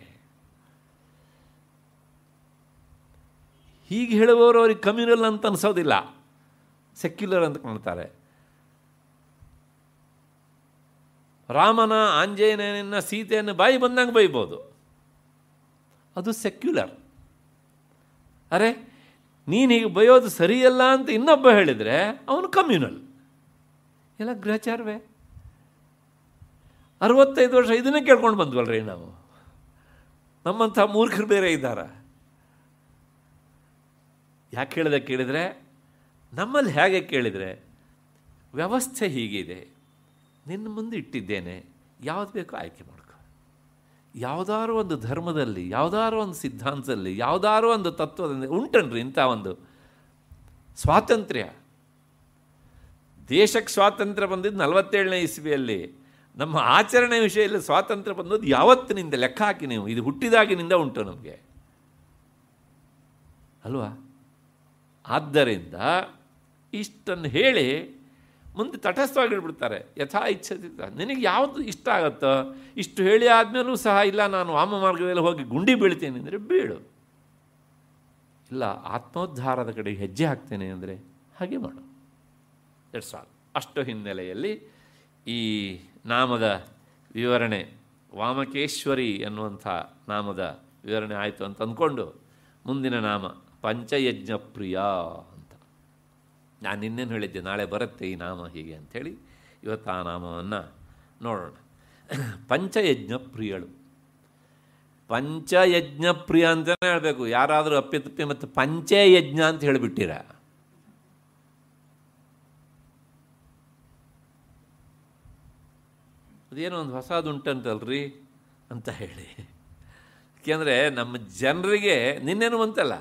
ಹೀಗೆ ಹೇಳುವವರು ಅವ್ರಿಗೆ ಕಮ್ಯುನಲ್ ಅಂತ ಅನಿಸೋದಿಲ್ಲ ಸೆಕ್ಯುಲರ್ ಅಂತ ಕಾಣ್ತಾರೆ ರಾಮನ ಆಂಜನೇಯನ ಸೀತೆಯನ್ನು ಬಾಯಿ ಬಂದಂಗೆ ಬೈಬೋದು ಅದು ಸೆಕ್ಯುಲರ್ ಅರೆ ನೀನು ಹೀಗೆ ಬಯೋದು ಸರಿಯಲ್ಲ ಅಂತ ಇನ್ನೊಬ್ಬ ಹೇಳಿದರೆ ಅವನು ಕಮ್ಯುನಲ್ ಎಲ್ಲ ಗೃಹಚಾರವೇ ಅರವತ್ತೈದು ವರ್ಷ ಇದನ್ನೇ ಕೇಳ್ಕೊಂಡು ಬಂದ್ವಲ್ರಿ ನಾವು ನಮ್ಮಂಥ ಮೂರ್ಖರು ಬೇರೆ ಇದ್ದಾರ ಯಾಕೆ ಹೇಳಿದೆ ಕೇಳಿದರೆ ನಮ್ಮಲ್ಲಿ ಹೇಗೆ ಕೇಳಿದರೆ ವ್ಯವಸ್ಥೆ ಹೀಗಿದೆ ನಿನ್ನ ಮುಂದೆ ಇಟ್ಟಿದ್ದೇನೆ ಯಾವುದು ಬೇಕೋ ಆಯ್ಕೆ ಮಾಡ್ಕೊ ಯಾವುದಾದ್ರು ಒಂದು ಧರ್ಮದಲ್ಲಿ ಯಾವುದಾದ್ರು ಒಂದು ಸಿದ್ಧಾಂತದಲ್ಲಿ ಯಾವುದಾದ್ರು ಒಂದು ತತ್ವದಲ್ಲಿ ಉಂಟನ್ರಿ ಇಂಥ ಒಂದು ಸ್ವಾತಂತ್ರ್ಯ ದೇಶಕ್ಕೆ ಸ್ವಾತಂತ್ರ್ಯ ಬಂದಿದ್ದು ನಲವತ್ತೇಳನೇ ಇಸ್ವಿಯಲ್ಲಿ ನಮ್ಮ ಆಚರಣೆ ವಿಷಯದಲ್ಲಿ ಸ್ವಾತಂತ್ರ್ಯ ಬಂದದ್ದು ಯಾವತ್ತಿನಿಂದ ಲೆಕ್ಕ ಹಾಕಿ ನೀವು ಇದು ಹುಟ್ಟಿದಾಗಿನಿಂದ ಉಂಟು ನಮಗೆ ಅಲ್ವಾ ಆದ್ದರಿಂದ ಇಷ್ಟನ್ನು ಹೇಳಿ ಮುಂದೆ ತಟಸ್ಥವಾಗಿಡ್ಬಿಡ್ತಾರೆ ಯಥಾ ಇಚ್ಛತಿ ನಿನಗೆ ಯಾವುದು ಇಷ್ಟ ಆಗುತ್ತೋ ಇಷ್ಟು ಹೇಳಿ ಆದಮೇಲೂ ಸಹ ಇಲ್ಲ ನಾನು ವಾಮ ಮಾರ್ಗದಲ್ಲಿ ಹೋಗಿ ಗುಂಡಿ ಬೀಳ್ತೇನೆ ಅಂದರೆ ಬೀಳು ಇಲ್ಲ ಆತ್ಮೋದ್ಧಾರದ ಕಡೆಗೆ ಹೆಜ್ಜೆ ಹಾಕ್ತೇನೆ ಅಂದರೆ ಹಾಗೆ ಮಾಡು ಎರಡು ಆಲ್ ಅಷ್ಟು ಹಿನ್ನೆಲೆಯಲ್ಲಿ ಈ ನಾಮದ ವಿವರಣೆ ವಾಮಕೇಶ್ವರಿ ಎನ್ನುವಂಥ ನಾಮದ ವಿವರಣೆ ಆಯಿತು ಅಂತ ಅಂದ್ಕೊಂಡು ಮುಂದಿನ ನಾಮ ಪಂಚಯಜ್ಞ ಪ್ರಿಯಾ ನಾನು ನಿನ್ನೇನು ಹೇಳಿದ್ದೆ ನಾಳೆ ಬರುತ್ತೆ ಈ ನಾಮ ಹೀಗೆ ಅಂಥೇಳಿ ಇವತ್ತು ಆ ನಾಮವನ್ನು ನೋಡೋಣ ಪಂಚಯಜ್ಞ ಪ್ರಿಯಳು ಪಂಚಯಜ್ಞ ಪ್ರಿಯ ಅಂತಲೇ ಹೇಳಬೇಕು ಯಾರಾದರೂ ಅಪ್ಪಿತಪ್ಪಿ ಮತ್ತು ಪಂಚಯಜ್ಞ ಅಂತ ಹೇಳಿಬಿಟ್ಟಿರ ಅದೇನೋ ಒಂದು ಹೊಸದುಂಟಂತಲ್ರಿ ಅಂತ ಹೇಳಿ ಏಕೆಂದರೆ ನಮ್ಮ ಜನರಿಗೆ ನಿನ್ನೇನು ಅಂತಲ್ಲ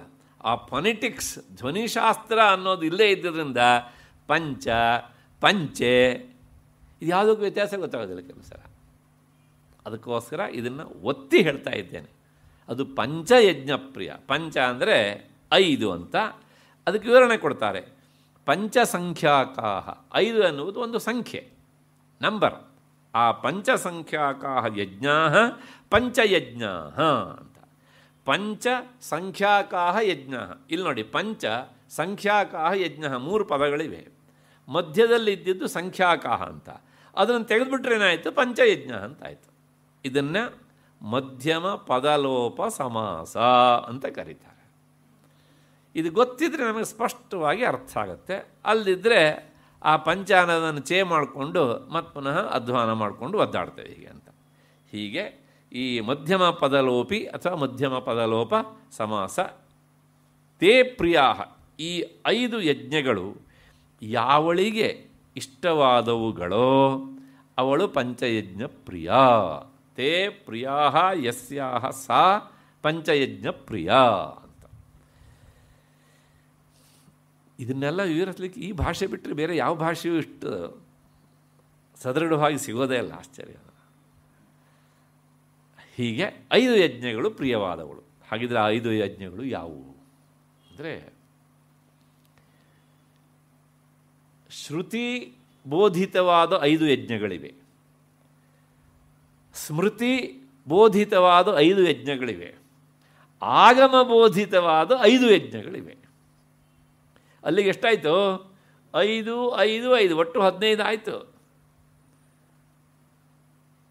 ಆ ಪೊನಿಟಿಕ್ಸ್ ಧ್ವನಿಶಾಸ್ತ್ರ ಅನ್ನೋದು ಇಲ್ಲೇ ಇದ್ದರಿಂದ ಪಂಚ ಪಂಚೆ ಇದು ಯಾವುದಕ್ಕೂ ವ್ಯತ್ಯಾಸ ಗೊತ್ತಾಗೋದಿಲ್ಲ ಕೆಲವು ಸರ ಅದಕ್ಕೋಸ್ಕರ ಇದನ್ನು ಒತ್ತಿ ಹೇಳ್ತಾ ಇದ್ದೇನೆ ಅದು ಪಂಚಯಜ್ಞಪ್ರಿಯ ಪಂಚ ಅಂದರೆ ಐದು ಅಂತ ಅದಕ್ಕೆ ವಿವರಣೆ ಕೊಡ್ತಾರೆ ಪಂಚಸಂಖ್ಯಾಕಾಹ ಐದು ಅನ್ನುವುದು ಒಂದು ಸಂಖ್ಯೆ ನಂಬರ್ ಆ ಪಂಚಸಂಖ್ಯಾಕಾಹ ಯಜ್ಞಾ ಪಂಚಯಜ್ಞಾ ಪಂಚ ಸಂಖ್ಯಾಕಾಹ ಯಜ್ಞ ಇಲ್ಲಿ ನೋಡಿ ಪಂಚ ಸಂಖ್ಯಾಕಾಹ ಯಜ್ಞ ಮೂರು ಪದಗಳಿವೆ ಮಧ್ಯದಲ್ಲಿ ಇದ್ದಿದ್ದು ಸಂಖ್ಯಾಕಾಹ ಅಂತ ಅದನ್ನು ತೆಗೆದುಬಿಟ್ರೆ ಏನಾಯಿತು ಪಂಚಯಜ್ಞ ಅಂತಾಯಿತು ಇದನ್ನು ಮಧ್ಯಮ ಪದಲೋಪ ಸಮಾಸ ಅಂತ ಕರೀತಾರೆ ಇದು ಗೊತ್ತಿದ್ರೆ ನಮಗೆ ಸ್ಪಷ್ಟವಾಗಿ ಅರ್ಥ ಆಗುತ್ತೆ ಅಲ್ಲದಿದ್ದರೆ ಆ ಪಂಚಾನದನ್ನು ಚೇ ಮಾಡಿಕೊಂಡು ಮತ್ತೆ ಪುನಃ ಅಧ್ವಾನ ಮಾಡಿಕೊಂಡು ಒದ್ದಾಡ್ತೇವೆ ಹೀಗೆ ಅಂತ ಹೀಗೆ ಈ ಮಧ್ಯಮ ಪದಲೋಪಿ ಅಥವಾ ಮಧ್ಯಮ ಪದಲೋಪ ಸಮಾಸ ತೇ ಪ್ರಿಯ ಈ ಐದು ಯಜ್ಞಗಳು ಯಾವಳಿಗೆ ಇಷ್ಟವಾದವುಗಳೋ ಅವಳು ಪಂಚಯಜ್ಞ ಪ್ರಿಯ ತೇ ಪ್ರಿಯಾ ಯಸ್ಯಾಹ ಸಾ ಪಂಚಯಜ್ಞ ಪ್ರಿಯ ಅಂತ ಇದನ್ನೆಲ್ಲ ವಿವರಿಸ್ಲಿಕ್ಕೆ ಈ ಭಾಷೆ ಬಿಟ್ಟರೆ ಬೇರೆ ಯಾವ ಭಾಷೆಯೂ ಇಷ್ಟು ಸದೃಢವಾಗಿ ಸಿಗೋದೇ ಇಲ್ಲ ಆಶ್ಚರ್ಯ ಹೀಗೆ ಐದು ಯಜ್ಞಗಳು ಪ್ರಿಯವಾದವಳು ಹಾಗಿದ್ರೆ ಐದು ಯಜ್ಞಗಳು ಯಾವುವು ಅಂದರೆ ಶ್ರುತಿ ಬೋಧಿತವಾದ ಐದು ಯಜ್ಞಗಳಿವೆ ಸ್ಮೃತಿ ಬೋಧಿತವಾದ ಐದು ಯಜ್ಞಗಳಿವೆ ಆಗಮ ಬೋಧಿತವಾದ ಐದು ಯಜ್ಞಗಳಿವೆ ಅಲ್ಲಿಗೆ ಎಷ್ಟಾಯಿತು ಐದು ಐದು ಐದು ಒಟ್ಟು ಹದಿನೈದು ಆಯಿತು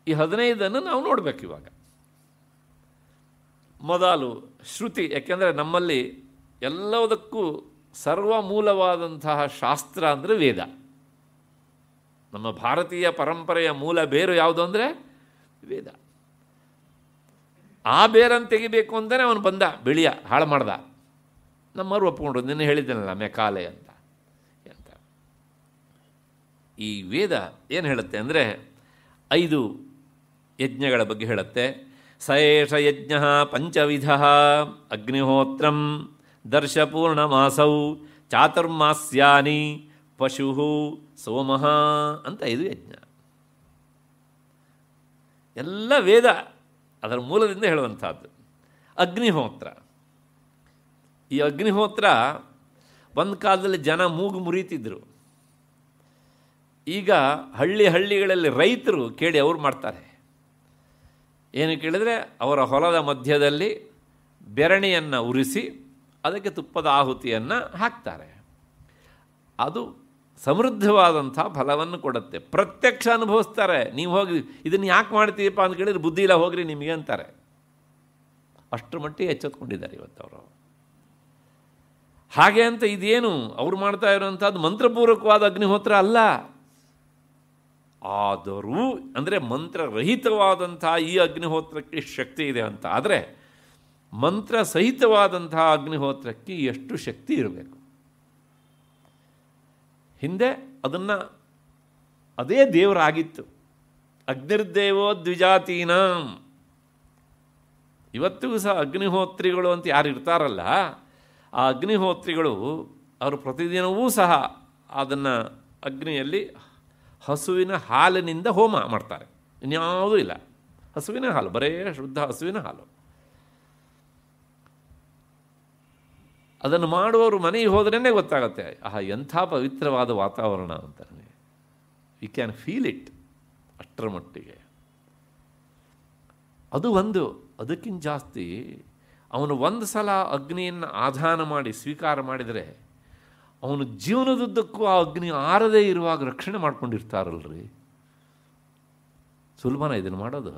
ಈ ಹದಿನೈದನ್ನು ನಾವು ನೋಡಬೇಕು ಇವಾಗ ಮೊದಲು ಶ್ರುತಿ ಯಾಕೆಂದರೆ ನಮ್ಮಲ್ಲಿ ಎಲ್ಲದಕ್ಕೂ ಸರ್ವ ಮೂಲವಾದಂತಹ ಶಾಸ್ತ್ರ ಅಂದರೆ ವೇದ ನಮ್ಮ ಭಾರತೀಯ ಪರಂಪರೆಯ ಮೂಲ ಬೇರು ಯಾವುದು ಅಂದರೆ ವೇದ ಆ ಬೇರನ್ನು ತೆಗಿಬೇಕು ಅಂತಲೇ ಅವನು ಬಂದ ಬೆಳೆಯ ಹಾಳು ಮಾಡ್ದ ನಮ್ಮವರು ಒಪ್ಪಿಕೊಂಡ್ರು ನಿನ್ನೆ ಹೇಳಿದ್ದೇನಲ್ಲ ಮೆಕಾಲೆ ಅಂತ ಅಂತ ಈ ವೇದ ಏನು ಹೇಳುತ್ತೆ ಅಂದರೆ ಐದು ಯಜ್ಞಗಳ ಬಗ್ಗೆ ಹೇಳುತ್ತೆ ಸ ಯಜ್ಞ ಪಂಚವಿಧ ಅಗ್ನಿಹೋತ್ರಂ ದರ್ಶಪೂರ್ಣಮಾಸೌ ಚಾತುರ್ಮಾಸ್ಯಾನಿ ಪಶು ಸೋಮ ಅಂತ ಇದು ಯಜ್ಞ ಎಲ್ಲ ವೇದ ಅದರ ಮೂಲದಿಂದ ಹೇಳುವಂಥದ್ದು ಅಗ್ನಿಹೋತ್ರ ಈ ಅಗ್ನಿಹೋತ್ರ ಒಂದು ಕಾಲದಲ್ಲಿ ಜನ ಮೂಗು ಮುರಿತಿದ್ರು ಈಗ ಹಳ್ಳಿ ಹಳ್ಳಿಗಳಲ್ಲಿ ರೈತರು ಕೇಳಿ ಅವ್ರು ಮಾಡ್ತಾರೆ ಏನು ಕೇಳಿದರೆ ಅವರ ಹೊಲದ ಮಧ್ಯದಲ್ಲಿ ಬೆರಣಿಯನ್ನು ಉರಿಸಿ ಅದಕ್ಕೆ ತುಪ್ಪದ ಆಹುತಿಯನ್ನು ಹಾಕ್ತಾರೆ ಅದು ಸಮೃದ್ಧವಾದಂಥ ಫಲವನ್ನು ಕೊಡುತ್ತೆ ಪ್ರತ್ಯಕ್ಷ ಅನುಭವಿಸ್ತಾರೆ ನೀವು ಹೋಗಿ ಇದನ್ನು ಯಾಕೆ ಮಾಡ್ತೀಯಪ್ಪ ಅಂತ ಕೇಳಿದ್ರೆ ಬುದ್ಧಿ ಇಲ್ಲ ಹೋಗ್ರಿ ನಿಮಗೆ ಅಂತಾರೆ ಅಷ್ಟರ ಮಟ್ಟಿಗೆ ಎಚ್ಚೆತ್ಕೊಂಡಿದ್ದಾರೆ ಇವತ್ತು ಅವರು ಹಾಗೆ ಅಂತ ಇದೇನು ಅವ್ರು ಮಾಡ್ತಾ ಇರುವಂಥದ್ದು ಮಂತ್ರಪೂರ್ವಕವಾದ ಅಗ್ನಿಹೋತ್ರ ಅಲ್ಲ ಆದರೂ ಅಂದರೆ ಮಂತ್ರರಹಿತವಾದಂಥ ಈ ಅಗ್ನಿಹೋತ್ರಕ್ಕೆ ಶಕ್ತಿ ಇದೆ ಅಂತ ಆದರೆ ಮಂತ್ರ ಸಹಿತವಾದಂತಹ ಅಗ್ನಿಹೋತ್ರಕ್ಕೆ ಎಷ್ಟು ಶಕ್ತಿ ಇರಬೇಕು ಹಿಂದೆ ಅದನ್ನು ಅದೇ ದೇವರಾಗಿತ್ತು ಅಗ್ನಿರ್ದೇವೋ ದ್ವಿಜಾತೀನ ಇವತ್ತಿಗೂ ಸಹ ಅಗ್ನಿಹೋತ್ರಿಗಳು ಅಂತ ಯಾರು ಇರ್ತಾರಲ್ಲ ಆ ಅಗ್ನಿಹೋತ್ರಿಗಳು ಅವರು ಪ್ರತಿದಿನವೂ ಸಹ ಅದನ್ನು ಅಗ್ನಿಯಲ್ಲಿ ಹಸುವಿನ ಹಾಲಿನಿಂದ ಹೋಮ ಮಾಡ್ತಾರೆ ಇನ್ಯಾವುದೂ ಇಲ್ಲ ಹಸುವಿನ ಹಾಲು ಬರೇ ಶುದ್ಧ ಹಸುವಿನ ಹಾಲು ಅದನ್ನು ಮಾಡುವವರು ಮನೆಗೆ ಹೋದ್ರೇ ಗೊತ್ತಾಗುತ್ತೆ ಆಹಾ ಎಂಥ ಪವಿತ್ರವಾದ ವಾತಾವರಣ ಅಂತಾನೆ ವಿ ಕ್ಯಾನ್ ಫೀಲ್ ಇಟ್ ಅಷ್ಟರ ಮಟ್ಟಿಗೆ ಅದು ಒಂದು ಅದಕ್ಕಿಂತ ಜಾಸ್ತಿ ಅವನು ಒಂದು ಸಲ ಅಗ್ನಿಯನ್ನು ಆಧಾನ ಮಾಡಿ ಸ್ವೀಕಾರ ಮಾಡಿದರೆ ಅವನು ಜೀವನದುದ್ದಕ್ಕೂ ಆ ಅಗ್ನಿ ಆರದೇ ಇರುವಾಗ ರಕ್ಷಣೆ ಮಾಡ್ಕೊಂಡಿರ್ತಾರಲ್ರಿ ಸುಲಭನ ಇದನ್ನು ಮಾಡೋದು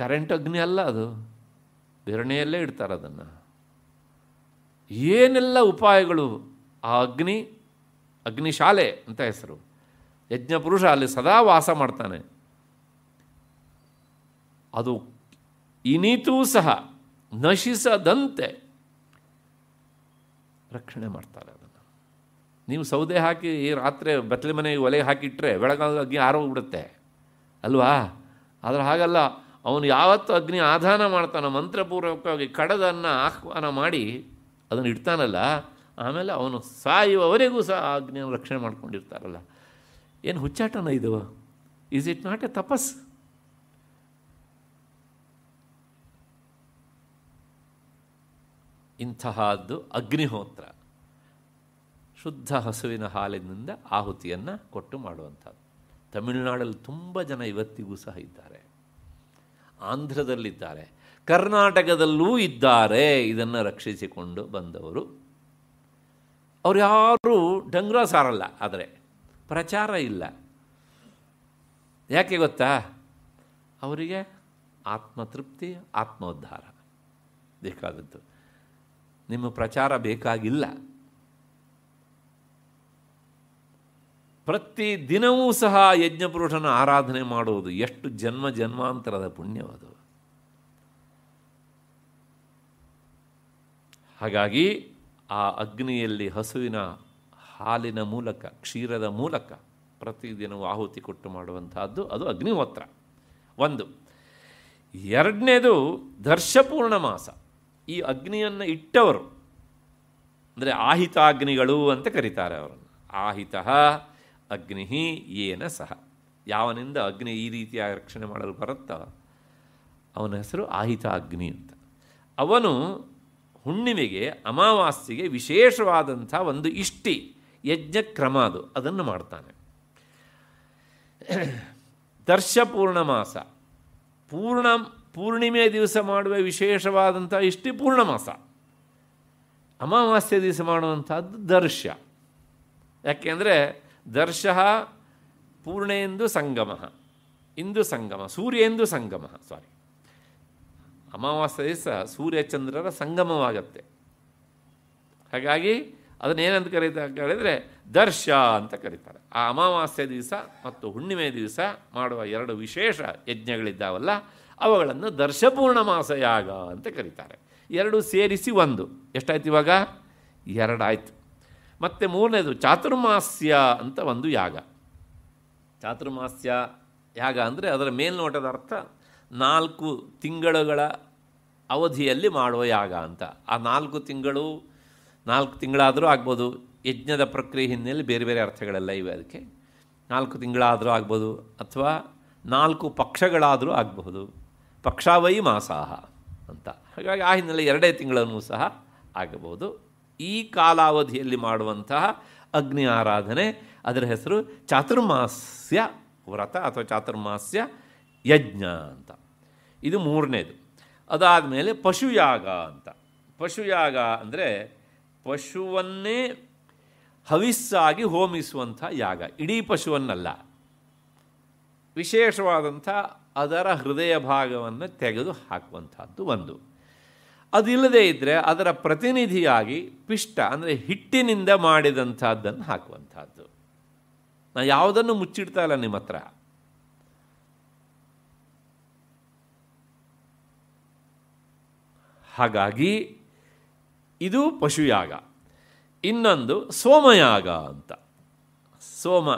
ಕರೆಂಟ್ ಅಗ್ನಿ ಅಲ್ಲ ಅದು ಬೆರಣೆಯಲ್ಲೇ ಇಡ್ತಾರೆ ಅದನ್ನು ಏನೆಲ್ಲ ಉಪಾಯಗಳು ಆ ಅಗ್ನಿ ಅಗ್ನಿಶಾಲೆ ಅಂತ ಹೆಸರು ಯಜ್ಞಪುರುಷ ಅಲ್ಲಿ ಸದಾ ವಾಸ ಮಾಡ್ತಾನೆ ಅದು ಇನಿತೂ ಸಹ ನಶಿಸದಂತೆ ರಕ್ಷಣೆ ಮಾಡ್ತಾರೆ ಅದನ್ನು ನೀವು ಸೌದೆ ಹಾಕಿ ಈ ರಾತ್ರಿ ಬತ್ತಲೆ ಮನೆಗೆ ಒಲೆಗೆ ಹಾಕಿಟ್ಟರೆ ಬೆಳಗಾದ ಅಗ್ನಿ ಆರೋಗ್ಬಿಡುತ್ತೆ ಅಲ್ವಾ ಆದರೆ ಹಾಗಲ್ಲ ಅವನು ಯಾವತ್ತೂ ಅಗ್ನಿ ಆಧಾನ ಮಾಡ್ತಾನೆ ಮಂತ್ರಪೂರ್ವಕವಾಗಿ ಕಡದನ್ನು ಆಹ್ವಾನ ಮಾಡಿ ಅದನ್ನು ಇಡ್ತಾನಲ್ಲ ಆಮೇಲೆ ಅವನು ಸಾಯುವವರೆಗೂ ಸಹ ಆ ಅಗ್ನಿಯನ್ನು ರಕ್ಷಣೆ ಮಾಡ್ಕೊಂಡಿರ್ತಾರಲ್ಲ ಏನು ಹುಚ್ಚಾಟನ ಇದು ಈಸ್ ಇಟ್ ನಾಟ್ ಎ ತಪಸ್ ಇಂತಹದ್ದು ಅಗ್ನಿಹೋತ್ರ ಶುದ್ಧ ಹಸುವಿನ ಹಾಲಿನಿಂದ ಆಹುತಿಯನ್ನು ಕೊಟ್ಟು ಮಾಡುವಂಥದ್ದು ತಮಿಳುನಾಡಲ್ಲಿ ತುಂಬ ಜನ ಇವತ್ತಿಗೂ ಸಹ ಇದ್ದಾರೆ ಆಂಧ್ರದಲ್ಲಿದ್ದಾರೆ ಕರ್ನಾಟಕದಲ್ಲೂ ಇದ್ದಾರೆ ಇದನ್ನು ರಕ್ಷಿಸಿಕೊಂಡು ಬಂದವರು ಅವ್ರು ಯಾರೂ ಡಂಗ್ರ ಸಾರಲ್ಲ ಆದರೆ ಪ್ರಚಾರ ಇಲ್ಲ ಯಾಕೆ ಗೊತ್ತಾ ಅವರಿಗೆ ಆತ್ಮತೃಪ್ತಿ ಆತ್ಮೋದ್ಧಾರ ಬೇಕಾದದ್ದು ನಿಮ್ಮ ಪ್ರಚಾರ ಬೇಕಾಗಿಲ್ಲ ಪ್ರತಿ ದಿನವೂ ಸಹ ಯಜ್ಞಪುರುಷನ ಆರಾಧನೆ ಮಾಡುವುದು ಎಷ್ಟು ಜನ್ಮ ಜನ್ಮಾಂತರದ ಪುಣ್ಯವದು ಹಾಗಾಗಿ ಆ ಅಗ್ನಿಯಲ್ಲಿ ಹಸುವಿನ ಹಾಲಿನ ಮೂಲಕ ಕ್ಷೀರದ ಮೂಲಕ ಪ್ರತಿದಿನವೂ ಆಹುತಿ ಕೊಟ್ಟು ಮಾಡುವಂತಹದ್ದು ಅದು ಅಗ್ನಿಹೋತ್ರ ಒಂದು ಎರಡನೇದು ದರ್ಶಪೂರ್ಣ ಮಾಸ ಈ ಅಗ್ನಿಯನ್ನು ಇಟ್ಟವರು ಅಂದರೆ ಆಹಿತಾಗ್ನಿಗಳು ಅಂತ ಕರೀತಾರೆ ಅವರನ್ನು ಆಹಿತ ಅಗ್ನಿ ಏನ ಸಹ ಯಾವನಿಂದ ಅಗ್ನಿ ಈ ರೀತಿಯಾಗಿ ರಕ್ಷಣೆ ಮಾಡಲು ಬರುತ್ತೋ ಅವನ ಹೆಸರು ಆಹಿತ ಅಗ್ನಿ ಅಂತ ಅವನು ಹುಣ್ಣಿಮೆಗೆ ಅಮಾವಾಸ್ಯೆಗೆ ವಿಶೇಷವಾದಂಥ ಒಂದು ಇಷ್ಟಿ ಯಜ್ಞ ಕ್ರಮ ಅದು ಅದನ್ನು ಮಾಡ್ತಾನೆ ದರ್ಶಪೂರ್ಣ ಮಾಸ ಪೂರ್ಣ ಪೂರ್ಣಿಮೆ ದಿವಸ ಮಾಡುವ ವಿಶೇಷವಾದಂಥ ಇಷ್ಟಿ ಪೂರ್ಣಮಾಸ ಅಮಾವಾಸ್ಯ ದಿವಸ ಮಾಡುವಂಥದ್ದು ದರ್ಶ ಯಾಕೆಂದರೆ ದರ್ಶ ಪೂರ್ಣೇಂದು ಸಂಗಮ ಇಂದು ಸಂಗಮ ಸೂರ್ಯ ಎಂದು ಸಂಗಮ ಸಾರಿ ಅಮಾವಾಸ್ಯ ದಿವಸ ಸೂರ್ಯಚಂದ್ರರ ಸಂಗಮವಾಗತ್ತೆ ಹಾಗಾಗಿ ಅದನ್ನೇನಂತ ಕರೀತಾ ಕೇಳಿದರೆ ದರ್ಶ ಅಂತ ಕರೀತಾರೆ ಆ ಅಮಾವಾಸ್ಯ ದಿವಸ ಮತ್ತು ಹುಣ್ಣಿಮೆ ದಿವಸ ಮಾಡುವ ಎರಡು ವಿಶೇಷ ಯಜ್ಞಗಳಿದ್ದಾವಲ್ಲ ಅವುಗಳನ್ನು ದರ್ಶಪೂರ್ಣ ಮಾಸ ಯಾಗ ಅಂತ ಕರೀತಾರೆ ಎರಡು ಸೇರಿಸಿ ಒಂದು ಎಷ್ಟಾಯ್ತು ಇವಾಗ ಎರಡಾಯ್ತು ಮತ್ತು ಮೂರನೇದು ಚಾತುರ್ಮಾಸ್ಯ ಅಂತ ಒಂದು ಯಾಗ ಚಾತುರ್ಮಾಸ್ಯ ಯಾಗ ಅಂದರೆ ಅದರ ಮೇಲ್ನೋಟದ ಅರ್ಥ ನಾಲ್ಕು ತಿಂಗಳುಗಳ ಅವಧಿಯಲ್ಲಿ ಮಾಡುವ ಯಾಗ ಅಂತ ಆ ನಾಲ್ಕು ತಿಂಗಳು ನಾಲ್ಕು ತಿಂಗಳಾದರೂ ಆಗ್ಬೋದು ಯಜ್ಞದ ಪ್ರಕ್ರಿಯೆ ಹಿನ್ನೆಲೆ ಬೇರೆ ಬೇರೆ ಅರ್ಥಗಳೆಲ್ಲ ಇವೆ ಅದಕ್ಕೆ ನಾಲ್ಕು ತಿಂಗಳಾದರೂ ಆಗ್ಬೋದು ಅಥವಾ ನಾಲ್ಕು ಪಕ್ಷಗಳಾದರೂ ಆಗಬಹುದು ಪಕ್ಷಾವಯಿ ಮಾಸಾಹ ಅಂತ ಹಾಗಾಗಿ ಆ ಹಿನ್ನೆಲೆ ಎರಡೇ ತಿಂಗಳನ್ನು ಸಹ ಆಗಬಹುದು ಈ ಕಾಲಾವಧಿಯಲ್ಲಿ ಮಾಡುವಂತಹ ಅಗ್ನಿ ಆರಾಧನೆ ಅದರ ಹೆಸರು ಚಾತುರ್ಮಾಸ್ಯ ವ್ರತ ಅಥವಾ ಚಾತುರ್ಮಾಸ್ಯ ಯಜ್ಞ ಅಂತ ಇದು ಮೂರನೇದು ಅದಾದಮೇಲೆ ಪಶುಯಾಗ ಅಂತ ಪಶುಯಾಗ ಅಂದರೆ ಪಶುವನ್ನೇ ಹವಿಸ್ಸಾಗಿ ಹೋಮಿಸುವಂಥ ಯಾಗ ಇಡೀ ಪಶುವನ್ನಲ್ಲ ವಿಶೇಷವಾದಂಥ ಅದರ ಹೃದಯ ಭಾಗವನ್ನು ತೆಗೆದು ಹಾಕುವಂಥದ್ದು ಒಂದು ಅದಿಲ್ಲದೇ ಇದ್ದರೆ ಅದರ ಪ್ರತಿನಿಧಿಯಾಗಿ ಪಿಷ್ಟ ಅಂದರೆ ಹಿಟ್ಟಿನಿಂದ ಮಾಡಿದಂಥದ್ದನ್ನು ಹಾಕುವಂಥದ್ದು ನಾ ಯಾವುದನ್ನು ಮುಚ್ಚಿಡ್ತಾ ಇಲ್ಲ ನಿಮ್ಮ ಹತ್ರ ಹಾಗಾಗಿ ಇದು ಪಶುಯಾಗ ಇನ್ನೊಂದು ಸೋಮಯಾಗ ಅಂತ ಸೋಮ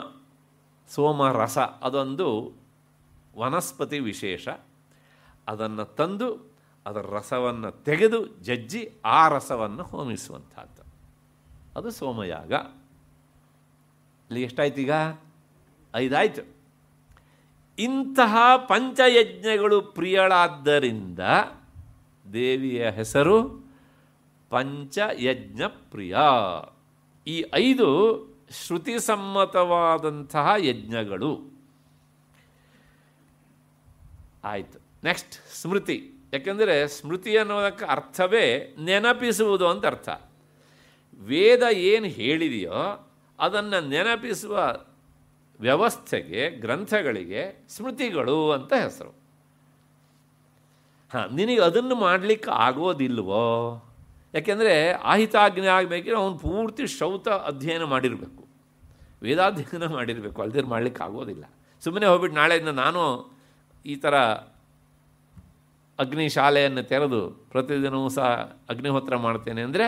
ಸೋಮ ರಸ ಅದೊಂದು ವನಸ್ಪತಿ ವಿಶೇಷ ಅದನ್ನು ತಂದು ಅದರ ರಸವನ್ನು ತೆಗೆದು ಜಜ್ಜಿ ಆ ರಸವನ್ನು ಹೋಮಿಸುವಂಥದ್ದು ಅದು ಸೋಮಯಾಗ ಇಲ್ಲಿ ಎಷ್ಟಾಯ್ತು ಈಗ ಐದಾಯಿತು ಇಂತಹ ಪಂಚಯಜ್ಞಗಳು ಪ್ರಿಯಳಾದ್ದರಿಂದ ದೇವಿಯ ಹೆಸರು ಪಂಚಯಜ್ಞ ಪ್ರಿಯ ಈ ಐದು ಶ್ರುತಿಸಮ್ಮತವಾದಂತಹ ಯಜ್ಞಗಳು ಆಯಿತು ನೆಕ್ಸ್ಟ್ ಸ್ಮೃತಿ ಯಾಕೆಂದರೆ ಸ್ಮೃತಿ ಅನ್ನೋದಕ್ಕೆ ಅರ್ಥವೇ ನೆನಪಿಸುವುದು ಅಂತ ಅರ್ಥ ವೇದ ಏನು ಹೇಳಿದೆಯೋ ಅದನ್ನು ನೆನಪಿಸುವ ವ್ಯವಸ್ಥೆಗೆ ಗ್ರಂಥಗಳಿಗೆ ಸ್ಮೃತಿಗಳು ಅಂತ ಹೆಸರು ಹಾಂ ನಿನಗೆ ಅದನ್ನು ಮಾಡಲಿಕ್ಕೆ ಆಗೋದಿಲ್ವೋ ಯಾಕೆಂದರೆ ಆಹಿತಾಜ್ಞೆ ಆಗಬೇಕಿದ್ರೆ ಅವನು ಪೂರ್ತಿ ಶೌತ ಅಧ್ಯಯನ ಮಾಡಿರಬೇಕು ವೇದಾಧ್ಯಯನ ಮಾಡಿರಬೇಕು ಅಲ್ದೇ ಮಾಡಲಿಕ್ಕೆ ಆಗೋದಿಲ್ಲ ಸುಮ್ಮನೆ ಹೋಗ್ಬಿಟ್ಟು ನಾಳೆಯಿಂದ ನಾನು ಈ ಥರ ಅಗ್ನಿಶಾಲೆಯನ್ನು ತೆರೆದು ಪ್ರತಿದಿನವೂ ಸಹ ಅಗ್ನಿಹೋತ್ರ ಮಾಡ್ತೇನೆ ಅಂದರೆ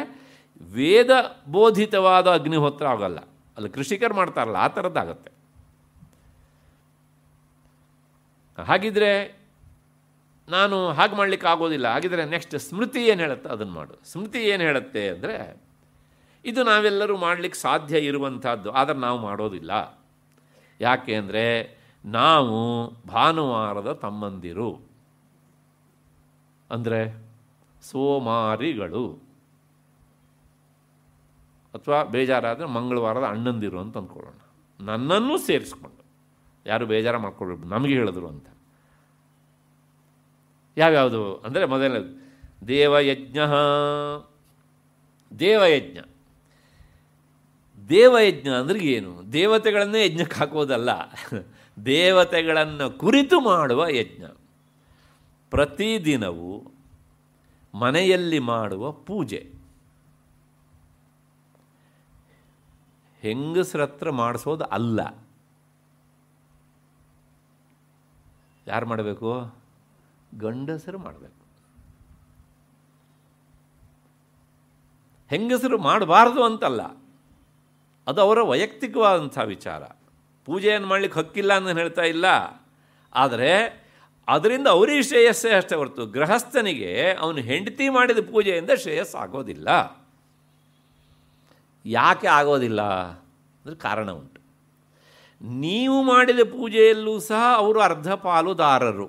ವೇದ ಬೋಧಿತವಾದ ಅಗ್ನಿಹೋತ್ರ ಆಗಲ್ಲ ಅಲ್ಲಿ ಕೃಷಿಕರು ಮಾಡ್ತಾರಲ್ಲ ಆ ಥರದ್ದಾಗತ್ತೆ ಹಾಗಿದ್ರೆ ನಾನು ಹಾಗೆ ಮಾಡಲಿಕ್ಕೆ ಆಗೋದಿಲ್ಲ ಹಾಗಿದ್ರೆ ನೆಕ್ಸ್ಟ್ ಸ್ಮೃತಿ ಏನು ಹೇಳುತ್ತೆ ಅದನ್ನು ಮಾಡು ಸ್ಮೃತಿ ಏನು ಹೇಳುತ್ತೆ ಅಂದರೆ ಇದು ನಾವೆಲ್ಲರೂ ಮಾಡಲಿಕ್ಕೆ ಸಾಧ್ಯ ಇರುವಂಥದ್ದು ಆದರೆ ನಾವು ಮಾಡೋದಿಲ್ಲ ಯಾಕೆ ಅಂದರೆ ನಾವು ಭಾನುವಾರದ ತಮ್ಮಂದಿರು ಅಂದರೆ ಸೋಮಾರಿಗಳು ಅಥವಾ ಬೇಜಾರಾದರೆ ಮಂಗಳವಾರದ ಅಣ್ಣಂದಿರು ಅಂತ ಅಂದ್ಕೊಳ್ಳೋಣ ನನ್ನನ್ನು ಸೇರಿಸ್ಕೊಂಡು ಯಾರು ಬೇಜಾರು ಮಾಡ್ಕೊಳ್ಬೇಕು ನಮಗೆ ಹೇಳಿದ್ರು ಅಂತ ಯಾವ್ಯಾವುದು ಅಂದರೆ ಮೊದಲನೇದು ದೇವಯಜ್ಞ ದೇವಯಜ್ಞ ದೇವಯಜ್ಞ ಅಂದ್ರೆ ಏನು ದೇವತೆಗಳನ್ನೇ ಯಜ್ಞಕ್ಕೆ ಹಾಕೋದಲ್ಲ ದೇವತೆಗಳನ್ನು ಕುರಿತು ಮಾಡುವ ಯಜ್ಞ ಪ್ರತಿದಿನವೂ ಮನೆಯಲ್ಲಿ ಮಾಡುವ ಪೂಜೆ ಹೆಂಗಸ್ರತ್ರ ಮಾಡಿಸೋದು ಅಲ್ಲ ಯಾರು ಮಾಡಬೇಕು ಗಂಡಸರು ಮಾಡಬೇಕು ಹೆಂಗಸರು ಮಾಡಬಾರ್ದು ಅಂತಲ್ಲ ಅದು ಅವರ ವೈಯಕ್ತಿಕವಾದಂಥ ವಿಚಾರ ಪೂಜೆಯನ್ನು ಮಾಡಲಿಕ್ಕೆ ಹಕ್ಕಿಲ್ಲ ಅಂತ ಹೇಳ್ತಾ ಇಲ್ಲ ಆದರೆ ಅದರಿಂದ ಅವರಿಗೆ ಶ್ರೇಯಸ್ಸೇ ಅಷ್ಟೇ ಹೊರತು ಗೃಹಸ್ಥನಿಗೆ ಅವನು ಹೆಂಡತಿ ಮಾಡಿದ ಪೂಜೆಯಿಂದ ಶ್ರೇಯಸ್ ಆಗೋದಿಲ್ಲ ಯಾಕೆ ಆಗೋದಿಲ್ಲ ಅಂದರೆ ಕಾರಣ ಉಂಟು ನೀವು ಮಾಡಿದ ಪೂಜೆಯಲ್ಲೂ ಸಹ ಅವರು ಅರ್ಧ ಪಾಲುದಾರರು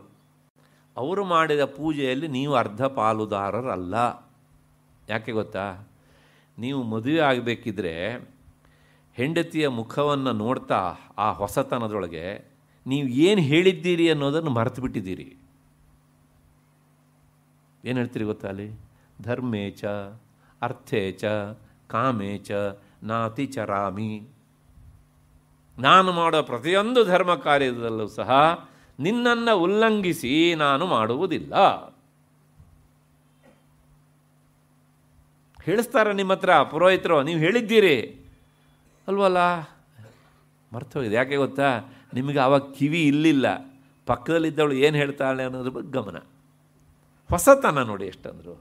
ಅವರು ಮಾಡಿದ ಪೂಜೆಯಲ್ಲಿ ನೀವು ಅರ್ಧ ಪಾಲುದಾರರಲ್ಲ ಯಾಕೆ ಗೊತ್ತಾ ನೀವು ಮದುವೆ ಆಗಬೇಕಿದ್ರೆ ಹೆಂಡತಿಯ ಮುಖವನ್ನು ನೋಡ್ತಾ ಆ ಹೊಸತನದೊಳಗೆ ನೀವು ಏನು ಹೇಳಿದ್ದೀರಿ ಅನ್ನೋದನ್ನು ಮರೆತು ಬಿಟ್ಟಿದ್ದೀರಿ ಏನು ಹೇಳ್ತೀರಿ ಗೊತ್ತಾ ಅಲ್ಲಿ ಧರ್ಮೇಚ ಅರ್ಥೇಚ ಕಾಮೇಚ ನಾತಿ ಚರಾಮಿ ನಾನು ಮಾಡೋ ಪ್ರತಿಯೊಂದು ಧರ್ಮ ಕಾರ್ಯದಲ್ಲೂ ಸಹ ನಿನ್ನನ್ನು ಉಲ್ಲಂಘಿಸಿ ನಾನು ಮಾಡುವುದಿಲ್ಲ ಹೇಳಿಸ್ತಾರೆ ನಿಮ್ಮ ಹತ್ರ ಪುರೋಹಿತರು ನೀವು ಹೇಳಿದ್ದೀರಿ ಅಲ್ವಲ್ಲ ಹೋಗಿದೆ ಯಾಕೆ ಗೊತ್ತಾ ನಿಮಗೆ ಆವಾಗ ಕಿವಿ ಇಲ್ಲಿಲ್ಲ ಪಕ್ಕದಲ್ಲಿದ್ದವಳು ಏನು ಹೇಳ್ತಾಳೆ ಅನ್ನೋದ್ರ ಬಗ್ಗೆ ಗಮನ ಹೊಸತನ ನೋಡಿ ಎಷ್ಟಂದರು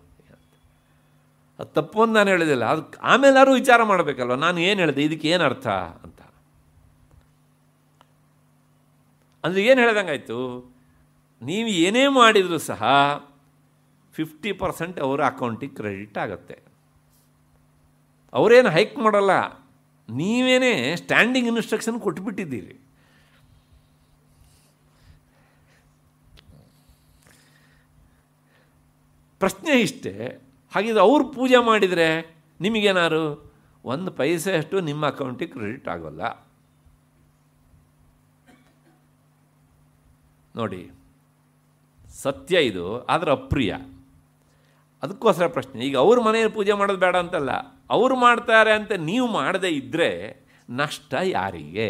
ಅದು ತಪ್ಪು ಅಂತ ನಾನು ಹೇಳಿದಿಲ್ಲ ಅದು ಆಮೇಲಾರು ವಿಚಾರ ಮಾಡಬೇಕಲ್ವ ನಾನು ಏನು ಹೇಳಿದೆ ಇದಕ್ಕೆ ಏನು ಅರ್ಥ ಅಂತ ಅಂದರೆ ಏನು ಹೇಳ್ದಂಗಾಯ್ತು ನೀವು ಏನೇ ಮಾಡಿದರೂ ಸಹ ಫಿಫ್ಟಿ ಪರ್ಸೆಂಟ್ ಅವರ ಅಕೌಂಟಿಗೆ ಕ್ರೆಡಿಟ್ ಆಗುತ್ತೆ ಅವರೇನು ಹೈಕ್ ಮಾಡಲ್ಲ ನೀವೇನೇ ಸ್ಟ್ಯಾಂಡಿಂಗ್ ಇನ್ಸ್ಟ್ರಕ್ಷನ್ ಕೊಟ್ಬಿಟ್ಟಿದ್ದೀರಿ ಪ್ರಶ್ನೆ ಇಷ್ಟೇ ಹಾಗಿದ್ರೆ ಅವ್ರು ಪೂಜೆ ಮಾಡಿದರೆ ನಿಮಗೇನಾರು ಒಂದು ಪೈಸೆ ಅಷ್ಟು ನಿಮ್ಮ ಅಕೌಂಟಿಗೆ ಕ್ರೆಡಿಟ್ ಆಗೋಲ್ಲ ನೋಡಿ ಸತ್ಯ ಇದು ಆದರೆ ಅಪ್ರಿಯ ಅದಕ್ಕೋಸ್ಕರ ಪ್ರಶ್ನೆ ಈಗ ಅವ್ರ ಮನೆಯಲ್ಲಿ ಪೂಜೆ ಮಾಡೋದು ಬೇಡ ಅಂತಲ್ಲ ಅವರು ಮಾಡ್ತಾರೆ ಅಂತ ನೀವು ಮಾಡದೇ ಇದ್ದರೆ ನಷ್ಟ ಯಾರಿಗೆ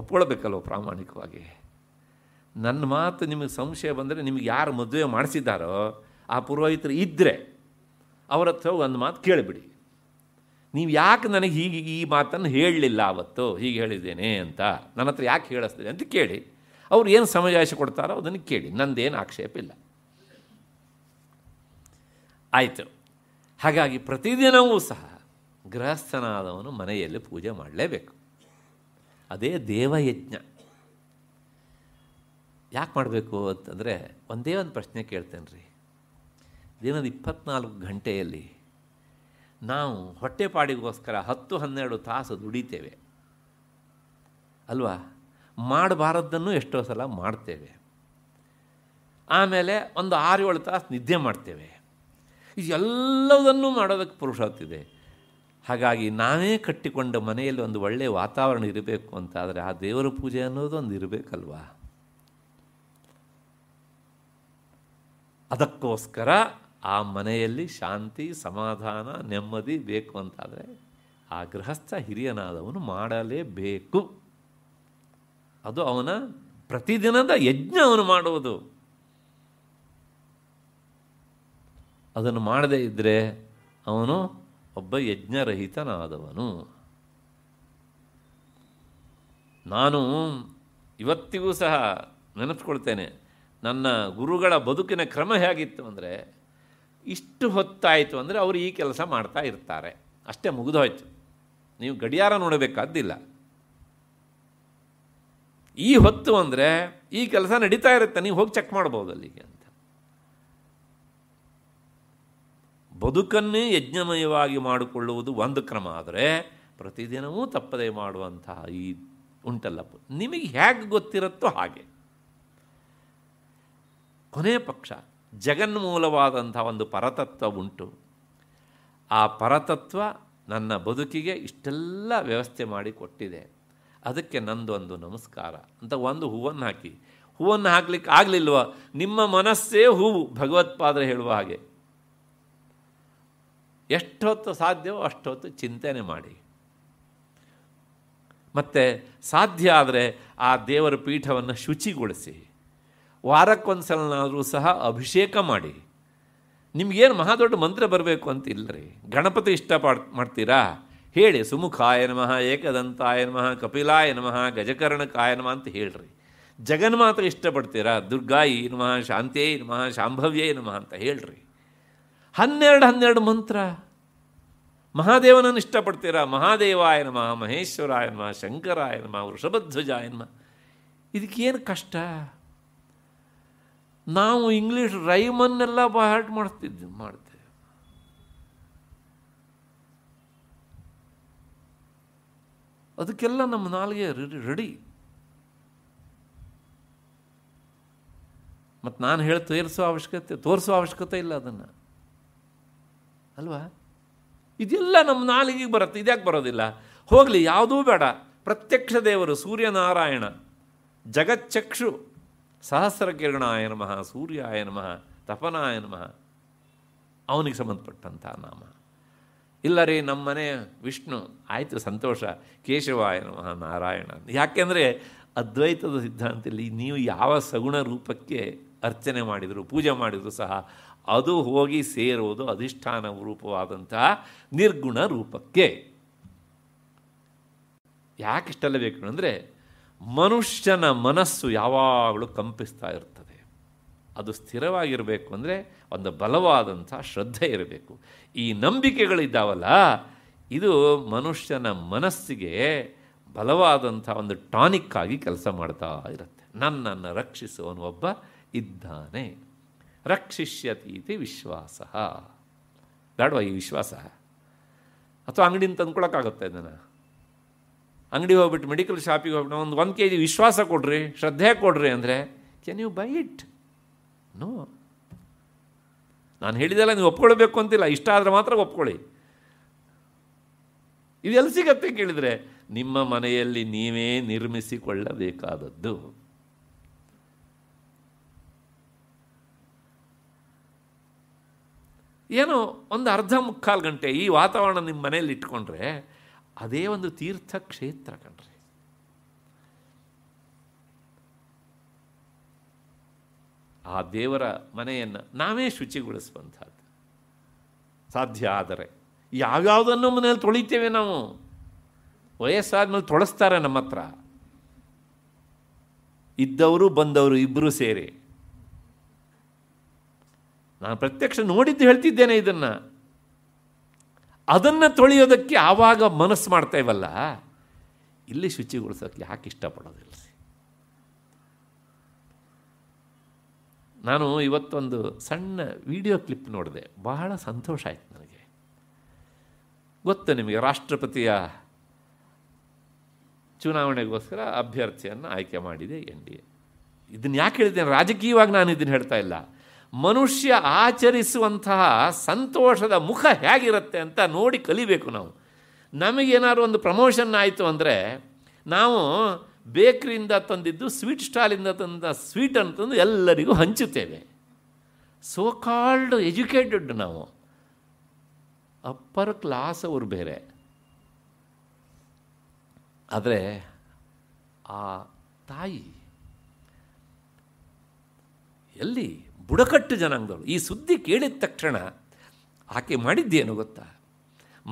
ಒಪ್ಕೊಳ್ಬೇಕಲ್ವ ಪ್ರಾಮಾಣಿಕವಾಗಿ ನನ್ನ ಮಾತು ನಿಮಗೆ ಸಂಶಯ ಬಂದರೆ ನಿಮಗೆ ಯಾರು ಮದುವೆ ಮಾಡಿಸಿದ್ದಾರೋ ಆ ಪುರೋಹಿತರು ಇದ್ದರೆ ಅವರ ಹತ್ರ ಒಂದು ಮಾತು ಕೇಳಿಬಿಡಿ ನೀವು ಯಾಕೆ ನನಗೆ ಹೀಗೆ ಈ ಮಾತನ್ನು ಹೇಳಲಿಲ್ಲ ಅವತ್ತು ಹೀಗೆ ಹೇಳಿದ್ದೇನೆ ಅಂತ ನನ್ನ ಹತ್ರ ಯಾಕೆ ಹೇಳಿಸ್ತೀನಿ ಅಂತ ಕೇಳಿ ಅವ್ರು ಏನು ಸಮಜಾಯಿಸಿ ಕೊಡ್ತಾರೋ ಅದನ್ನು ಕೇಳಿ ನಂದೇನು ಆಕ್ಷೇಪ ಇಲ್ಲ ಆಯಿತು ಹಾಗಾಗಿ ಪ್ರತಿದಿನವೂ ಸಹ ಗೃಹಸ್ಥನಾದವನು ಮನೆಯಲ್ಲಿ ಪೂಜೆ ಮಾಡಲೇಬೇಕು ಅದೇ ದೇವಯಜ್ಞ ಯಾಕೆ ಮಾಡಬೇಕು ಅಂತಂದರೆ ಒಂದೇ ಒಂದು ಪ್ರಶ್ನೆ ಕೇಳ್ತೇನೆ ರೀ ದಿನದ ಇಪ್ಪತ್ನಾಲ್ಕು ಗಂಟೆಯಲ್ಲಿ ನಾವು ಹೊಟ್ಟೆಪಾಡಿಗೋಸ್ಕರ ಹತ್ತು ಹನ್ನೆರಡು ತಾಸು ದುಡಿತೇವೆ ಅಲ್ವಾ ಮಾಡಬಾರದ್ದನ್ನು ಎಷ್ಟೋ ಸಲ ಮಾಡ್ತೇವೆ ಆಮೇಲೆ ಒಂದು ಆರು ಏಳು ತಾಸು ನಿದ್ದೆ ಮಾಡ್ತೇವೆ ಇದು ಎಲ್ಲದನ್ನೂ ಮಾಡೋದಕ್ಕೆ ಇದೆ ಹಾಗಾಗಿ ನಾನೇ ಕಟ್ಟಿಕೊಂಡ ಮನೆಯಲ್ಲಿ ಒಂದು ಒಳ್ಳೆಯ ವಾತಾವರಣ ಇರಬೇಕು ಅಂತಾದರೆ ಆ ದೇವರ ಪೂಜೆ ಅನ್ನೋದು ಒಂದು ಇರಬೇಕಲ್ವಾ ಅದಕ್ಕೋಸ್ಕರ ಆ ಮನೆಯಲ್ಲಿ ಶಾಂತಿ ಸಮಾಧಾನ ನೆಮ್ಮದಿ ಬೇಕು ಅಂತಾದರೆ ಆ ಗೃಹಸ್ಥ ಹಿರಿಯನಾದವನು ಮಾಡಲೇಬೇಕು ಅದು ಅವನ ಪ್ರತಿದಿನದ ಯಜ್ಞ ಅವನು ಮಾಡುವುದು ಅದನ್ನು ಮಾಡದೇ ಇದ್ದರೆ ಅವನು ಒಬ್ಬ ಯಜ್ಞರಹಿತನಾದವನು ನಾನು ಇವತ್ತಿಗೂ ಸಹ ನೆನಪುಕೊಳ್ತೇನೆ ನನ್ನ ಗುರುಗಳ ಬದುಕಿನ ಕ್ರಮ ಹೇಗಿತ್ತು ಅಂದರೆ ಇಷ್ಟು ಹೊತ್ತಾಯಿತು ಅಂದರೆ ಅವರು ಈ ಕೆಲಸ ಮಾಡ್ತಾ ಇರ್ತಾರೆ ಅಷ್ಟೇ ಮುಗಿದೋಯ್ತು ನೀವು ಗಡಿಯಾರ ನೋಡಬೇಕಾದ್ದಿಲ್ಲ ಈ ಹೊತ್ತು ಅಂದರೆ ಈ ಕೆಲಸ ನಡೀತಾ ಇರುತ್ತೆ ನೀವು ಹೋಗಿ ಚೆಕ್ ಮಾಡ್ಬೋದು ಅಲ್ಲಿಗೆ ಬದುಕನ್ನೇ ಯಜ್ಞಮಯವಾಗಿ ಮಾಡಿಕೊಳ್ಳುವುದು ಒಂದು ಕ್ರಮ ಆದರೆ ಪ್ರತಿದಿನವೂ ತಪ್ಪದೇ ಮಾಡುವಂತಹ ಈ ಉಂಟಲ್ಲ ನಿಮಗೆ ಹೇಗೆ ಗೊತ್ತಿರುತ್ತೋ ಹಾಗೆ ಕೊನೆಯ ಪಕ್ಷ ಜಗನ್ಮೂಲವಾದಂಥ ಒಂದು ಪರತತ್ವ ಉಂಟು ಆ ಪರತತ್ವ ನನ್ನ ಬದುಕಿಗೆ ಇಷ್ಟೆಲ್ಲ ವ್ಯವಸ್ಥೆ ಮಾಡಿ ಕೊಟ್ಟಿದೆ ಅದಕ್ಕೆ ನಂದೊಂದು ನಮಸ್ಕಾರ ಅಂತ ಒಂದು ಹೂವನ್ನು ಹಾಕಿ ಹೂವನ್ನು ಹಾಕ್ಲಿಕ್ಕೆ ಆಗಲಿಲ್ವ ನಿಮ್ಮ ಮನಸ್ಸೇ ಹೂವು ಭಗವತ್ಪಾದರೆ ಹೇಳುವ ಹಾಗೆ ಎಷ್ಟೊತ್ತು ಸಾಧ್ಯವೋ ಅಷ್ಟೊತ್ತು ಚಿಂತನೆ ಮಾಡಿ ಮತ್ತು ಸಾಧ್ಯ ಆದರೆ ಆ ದೇವರ ಪೀಠವನ್ನು ಶುಚಿಗೊಳಿಸಿ ವಾರಕ್ಕೊಂದ್ಸಲನಾದರೂ ಸಹ ಅಭಿಷೇಕ ಮಾಡಿ ನಿಮಗೇನು ಮಹಾದೊಡ್ಡ ಮಂತ್ರ ಬರಬೇಕು ಅಂತ ಇಲ್ಲರಿ ಗಣಪತಿ ಇಷ್ಟಪಡ್ ಮಾಡ್ತೀರಾ ಹೇಳಿ ಸುಮುಖಾಯ ನಮಃ ಏಕದಂತಾಯ ನಮಃ ಕಪಿಲಾಯ ನಮಃ ಗಜಕರ್ಣಕಾಯ ನಮಃ ಅಂತ ಹೇಳ್ರಿ ಮಾತ್ರ ಇಷ್ಟಪಡ್ತೀರಾ ದುರ್ಗಾಯಿ ನಮಃ ಶಾಂತಿಯೇ ನಮಃ ಶಾಂಭವ್ಯೇ ನಮಃ ಅಂತ ಹೇಳ್ರಿ ಹನ್ನೆರಡು ಹನ್ನೆರಡು ಮಂತ್ರ ಮಹಾದೇವನನ್ನು ಇಷ್ಟಪಡ್ತೀರಾ ಮಹಾದೇವಾಯ ನಮಃ ಮಹೇಶ್ವರಾಯ ನಮಃ ಶಂಕರಾಯ ನಮಃ ವೃಷಭಧ್ವಜಾಯ ನಮಃ ಇದಕ್ಕೇನು ಕಷ್ಟ ನಾವು ಇಂಗ್ಲೀಷ್ ರೈಮನ್ನೆಲ್ಲ ಬಾಹಾಟ್ ಮಾಡ್ತಿದ್ವಿ ಮಾಡ್ತೇವೆ ಅದಕ್ಕೆಲ್ಲ ನಮ್ಮ ನಾಲ್ಗೆ ರೆಡಿ ಮತ್ತು ನಾನು ಹೇಳಿ ತೋರಿಸೋ ಅವಶ್ಯಕತೆ ತೋರಿಸೋ ಅವಶ್ಯಕತೆ ಇಲ್ಲ ಅದನ್ನು ಅಲ್ವಾ ಇದೆಲ್ಲ ನಮ್ಮ ನಾಲಿಗೆಗೆ ಬರುತ್ತೆ ಇದ್ಯಾಕೆ ಬರೋದಿಲ್ಲ ಹೋಗಲಿ ಯಾವುದೂ ಬೇಡ ಪ್ರತ್ಯಕ್ಷ ದೇವರು ಸೂರ್ಯನಾರಾಯಣ ಜಗಚ್ಚಕ್ಷು ಸಹಸ್ರ ಕಿರಣ ಮಹ ಸೂರ್ಯ ನಮಃ ತಪನಾಯ ಮಹ ಅವನಿಗೆ ಸಂಬಂಧಪಟ್ಟಂಥ ನಾಮ ಇಲ್ಲ ರೀ ನಮ್ಮನೆ ವಿಷ್ಣು ಆಯಿತು ಸಂತೋಷ ಕೇಶವಾಯ ಮಹ ನಾರಾಯಣ ಯಾಕೆಂದರೆ ಅದ್ವೈತದ ಸಿದ್ಧಾಂತದಲ್ಲಿ ನೀವು ಯಾವ ಸಗುಣ ರೂಪಕ್ಕೆ ಅರ್ಚನೆ ಮಾಡಿದರೂ ಪೂಜೆ ಮಾಡಿದರೂ ಸಹ ಅದು ಹೋಗಿ ಸೇರುವುದು ಅಧಿಷ್ಠಾನ ರೂಪವಾದಂತಹ ನಿರ್ಗುಣ ರೂಪಕ್ಕೆ ಯಾಕಿಷ್ಟೆಲ್ಲ ಬೇಕು ಅಂದರೆ ಮನುಷ್ಯನ ಮನಸ್ಸು ಯಾವಾಗಲೂ ಕಂಪಿಸ್ತಾ ಇರ್ತದೆ ಅದು ಸ್ಥಿರವಾಗಿರಬೇಕು ಅಂದರೆ ಒಂದು ಬಲವಾದಂಥ ಶ್ರದ್ಧೆ ಇರಬೇಕು ಈ ನಂಬಿಕೆಗಳಿದ್ದಾವಲ್ಲ ಇದು ಮನುಷ್ಯನ ಮನಸ್ಸಿಗೆ ಬಲವಾದಂಥ ಒಂದು ಟಾನಿಕ್ ಆಗಿ ಕೆಲಸ ಮಾಡ್ತಾ ಇರುತ್ತೆ ನನ್ನನ್ನು ರಕ್ಷಿಸುವನು ಒಬ್ಬ ಇದ್ದಾನೆ ರಕ್ಷಿಷ್ಯತಿ ಇತಿ ವಿಶ್ವಾಸ ದಾಡುವ ಈ ವಿಶ್ವಾಸ ಅಥವಾ ಅಂಗಡಿಯಿಂದ ತಂದ್ಕೊಳಕ್ಕಾಗುತ್ತೆ ಇದನ್ನು ಅಂಗಡಿ ಹೋಗ್ಬಿಟ್ಟು ಮೆಡಿಕಲ್ ಶಾಪಿಗೆ ಹೋಗ್ಬಿಟ್ಟು ಒಂದು ಒಂದು ಕೆ ಜಿ ವಿಶ್ವಾಸ ಕೊಡ್ರಿ ಶ್ರದ್ಧೆ ಕೊಡ್ರಿ ಅಂದರೆ can you buy it no ನಾನು ಹೇಳಿದೆಲ್ಲ ನೀವು ಒಪ್ಕೊಳ್ಬೇಕು ಅಂತಿಲ್ಲ ಇಷ್ಟ ಆದರೆ ಮಾತ್ರ ಒಪ್ಕೊಳ್ಳಿ ಇದೆಲ್ಲ ಸಿಗತ್ತೆ ಕೇಳಿದರೆ ನಿಮ್ಮ ಮನೆಯಲ್ಲಿ ನೀವೇ ನಿರ್ಮಿಸಿಕೊಳ್ಳಬೇಕಾದದ್ದು ಏನೋ ಒಂದು ಅರ್ಧ ಮುಕ್ಕಾಲು ಗಂಟೆ ಈ ವಾತಾವರಣ ನಿಮ್ಮ ಮನೇಲಿ ಇಟ್ಕೊಂಡ್ರೆ ಅದೇ ಒಂದು ತೀರ್ಥಕ್ಷೇತ್ರ ಕಣ್ರಿ ಆ ದೇವರ ಮನೆಯನ್ನು ನಾವೇ ಶುಚಿಗೊಳಿಸುವಂಥದ್ದು ಸಾಧ್ಯ ಆದರೆ ಯಾವ್ಯಾವುದನ್ನು ಮನೇಲಿ ತೊಳಿತೇವೆ ನಾವು ವಯಸ್ಸಾದ್ಮೇಲೆ ತೊಳಸ್ತಾರೆ ನಮ್ಮ ಹತ್ರ ಇದ್ದವರು ಬಂದವರು ಇಬ್ಬರು ಸೇರಿ ನಾನು ಪ್ರತ್ಯಕ್ಷ ನೋಡಿದ್ದು ಹೇಳ್ತಿದ್ದೇನೆ ಇದನ್ನು ಅದನ್ನು ತೊಳೆಯೋದಕ್ಕೆ ಆವಾಗ ಮನಸ್ಸು ಮಾಡ್ತಾ ಇವಲ್ಲ ಇಲ್ಲಿ ಶುಚಿಗೊಳಿಸೋಕ್ಕೆ ಯಾಕೆ ಇಷ್ಟಪಡೋದಿಲ್ಲ ನಾನು ಇವತ್ತೊಂದು ಸಣ್ಣ ವಿಡಿಯೋ ಕ್ಲಿಪ್ ನೋಡಿದೆ ಬಹಳ ಸಂತೋಷ ಆಯಿತು ನನಗೆ ಗೊತ್ತು ನಿಮಗೆ ರಾಷ್ಟ್ರಪತಿಯ ಚುನಾವಣೆಗೋಸ್ಕರ ಅಭ್ಯರ್ಥಿಯನ್ನು ಆಯ್ಕೆ ಮಾಡಿದೆ ಎನ್ ಡಿ ಎ ಇದನ್ನು ಯಾಕೆ ಹೇಳಿದ್ದೇನೆ ರಾಜಕೀಯವಾಗಿ ನಾನು ಇದನ್ನು ಹೇಳ್ತಾ ಇಲ್ಲ ಮನುಷ್ಯ ಆಚರಿಸುವಂತಹ ಸಂತೋಷದ ಮುಖ ಹೇಗಿರುತ್ತೆ ಅಂತ ನೋಡಿ ಕಲಿಬೇಕು ನಾವು ನಮಗೇನಾದ್ರು ಒಂದು ಪ್ರಮೋಷನ್ ಆಯಿತು ಅಂದರೆ ನಾವು ಬೇಕ್ರಿಯಿಂದ ತಂದಿದ್ದು ಸ್ವೀಟ್ ಸ್ಟಾಲಿಂದ ತಂದ ಸ್ವೀಟ್ ಅಂತಂದು ಎಲ್ಲರಿಗೂ ಹಂಚುತ್ತೇವೆ ಸೋ ಕಾಲ್ಡ್ ಎಜುಕೇಟೆಡ್ ನಾವು ಅಪ್ಪರ್ ಕ್ಲಾಸ್ ಅವರು ಬೇರೆ ಆದರೆ ಆ ತಾಯಿ ಎಲ್ಲಿ ಬುಡಕಟ್ಟು ಜನಾಂಗದವಳು ಈ ಸುದ್ದಿ ಕೇಳಿದ ತಕ್ಷಣ ಆಕೆ ಮಾಡಿದ್ದೇನು ಗೊತ್ತಾ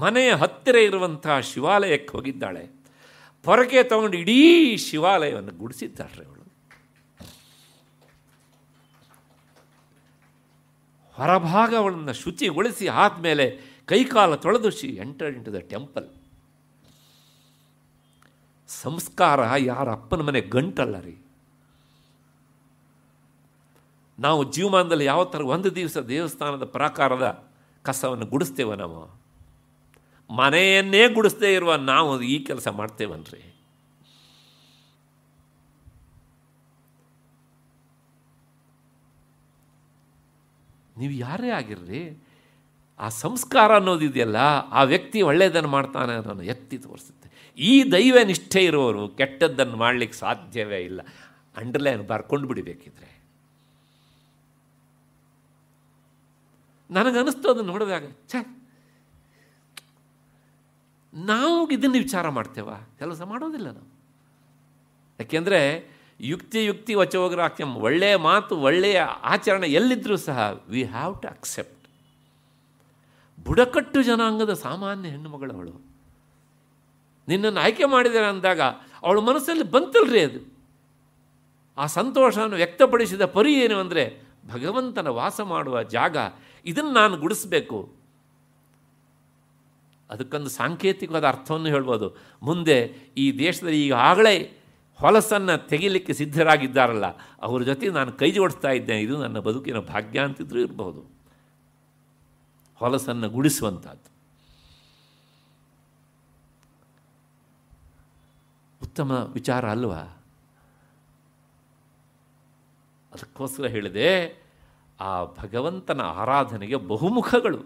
ಮನೆಯ ಹತ್ತಿರ ಇರುವಂತಹ ಶಿವಾಲಯಕ್ಕೆ ಹೋಗಿದ್ದಾಳೆ ಪೊರಕೆ ತಗೊಂಡು ಇಡೀ ಶಿವಾಲಯವನ್ನು ಗುಡಿಸಿದ್ದಾಳ್ರಿ ಅವಳು ಹೊರಭಾಗವನ್ನು ಶುಚಿಗೊಳಿಸಿ ಆದಮೇಲೆ ಕೈಕಾಲ ತೊಳೆದು she enter into the temple ಸಂಸ್ಕಾರ ಯಾರ ಅಪ್ಪನ ಮನೆ ಗಂಟಲ್ಲ ರೀ ನಾವು ಜೀವಮಾನದಲ್ಲಿ ಯಾವ ಥರ ಒಂದು ದಿವಸ ದೇವಸ್ಥಾನದ ಪ್ರಾಕಾರದ ಕಸವನ್ನು ಗುಡಿಸ್ತೇವೆ ನಾವು ಮನೆಯನ್ನೇ ಗುಡಿಸದೇ ಇರುವ ನಾವು ಈ ಕೆಲಸ ಮಾಡ್ತೇವನ್ರಿ ನೀವು ಯಾರೇ ಆಗಿರ್ರಿ ಆ ಸಂಸ್ಕಾರ ಅನ್ನೋದಿದೆಯಲ್ಲ ಆ ವ್ಯಕ್ತಿ ಒಳ್ಳೆಯದನ್ನು ಮಾಡ್ತಾನೆ ಅನ್ನೋ ಎತ್ತಿ ತೋರಿಸುತ್ತೆ ಈ ದೈವ ನಿಷ್ಠೆ ಇರುವವರು ಕೆಟ್ಟದ್ದನ್ನು ಮಾಡಲಿಕ್ಕೆ ಸಾಧ್ಯವೇ ಇಲ್ಲ ಅಂಡರ್ಲೈನ್ ಬರ್ಕೊಂಡು ಬಿಡಬೇಕಿದ್ರೆ ನನಗನ್ನಿಸ್ತು ಅದನ್ನು ನೋಡಿದಾಗ ಛೇ ನಾವು ಇದನ್ನು ವಿಚಾರ ಮಾಡ್ತೇವ ಕೆಲಸ ಮಾಡೋದಿಲ್ಲ ನಾವು ಯಾಕೆಂದರೆ ಯುಕ್ತಿ ಯುಕ್ತಿ ವಚೋಗ್ರಾಕ್ಯಂ ಒಳ್ಳೆಯ ಮಾತು ಒಳ್ಳೆಯ ಆಚರಣೆ ಎಲ್ಲಿದ್ದರೂ ಸಹ ವಿ ಹ್ಯಾವ್ ಟು ಅಕ್ಸೆಪ್ಟ್ ಬುಡಕಟ್ಟು ಜನಾಂಗದ ಸಾಮಾನ್ಯ ಹೆಣ್ಣುಮಗಳವಳು ನಿನ್ನನ್ನು ಆಯ್ಕೆ ಮಾಡಿದ್ದಾರೆ ಅಂದಾಗ ಅವಳ ಮನಸ್ಸಲ್ಲಿ ಬಂತಲ್ರಿ ಅದು ಆ ಸಂತೋಷವನ್ನು ವ್ಯಕ್ತಪಡಿಸಿದ ಪರಿ ಏನು ಅಂದರೆ ಭಗವಂತನ ವಾಸ ಮಾಡುವ ಜಾಗ ಇದನ್ನು ನಾನು ಗುಡಿಸಬೇಕು ಅದಕ್ಕೊಂದು ಸಾಂಕೇತಿಕವಾದ ಅರ್ಥವನ್ನು ಹೇಳ್ಬೋದು ಮುಂದೆ ಈ ದೇಶದಲ್ಲಿ ಈಗಾಗಲೇ ಹೊಲಸನ್ನು ತೆಗಿಲಿಕ್ಕೆ ಸಿದ್ಧರಾಗಿದ್ದಾರಲ್ಲ ಅವ್ರ ಜೊತೆ ನಾನು ಕೈ ಜೋಡಿಸ್ತಾ ಇದ್ದೇನೆ ಇದು ನನ್ನ ಬದುಕಿನ ಭಾಗ್ಯ ಅಂತಿದ್ರೂ ಇರಬಹುದು ಹೊಲಸನ್ನು ಗುಡಿಸುವಂಥದ್ದು ಉತ್ತಮ ವಿಚಾರ ಅಲ್ವಾ ಅದಕ್ಕೋಸ್ಕರ ಹೇಳಿದೆ ಆ ಭಗವಂತನ ಆರಾಧನೆಗೆ ಬಹುಮುಖಗಳು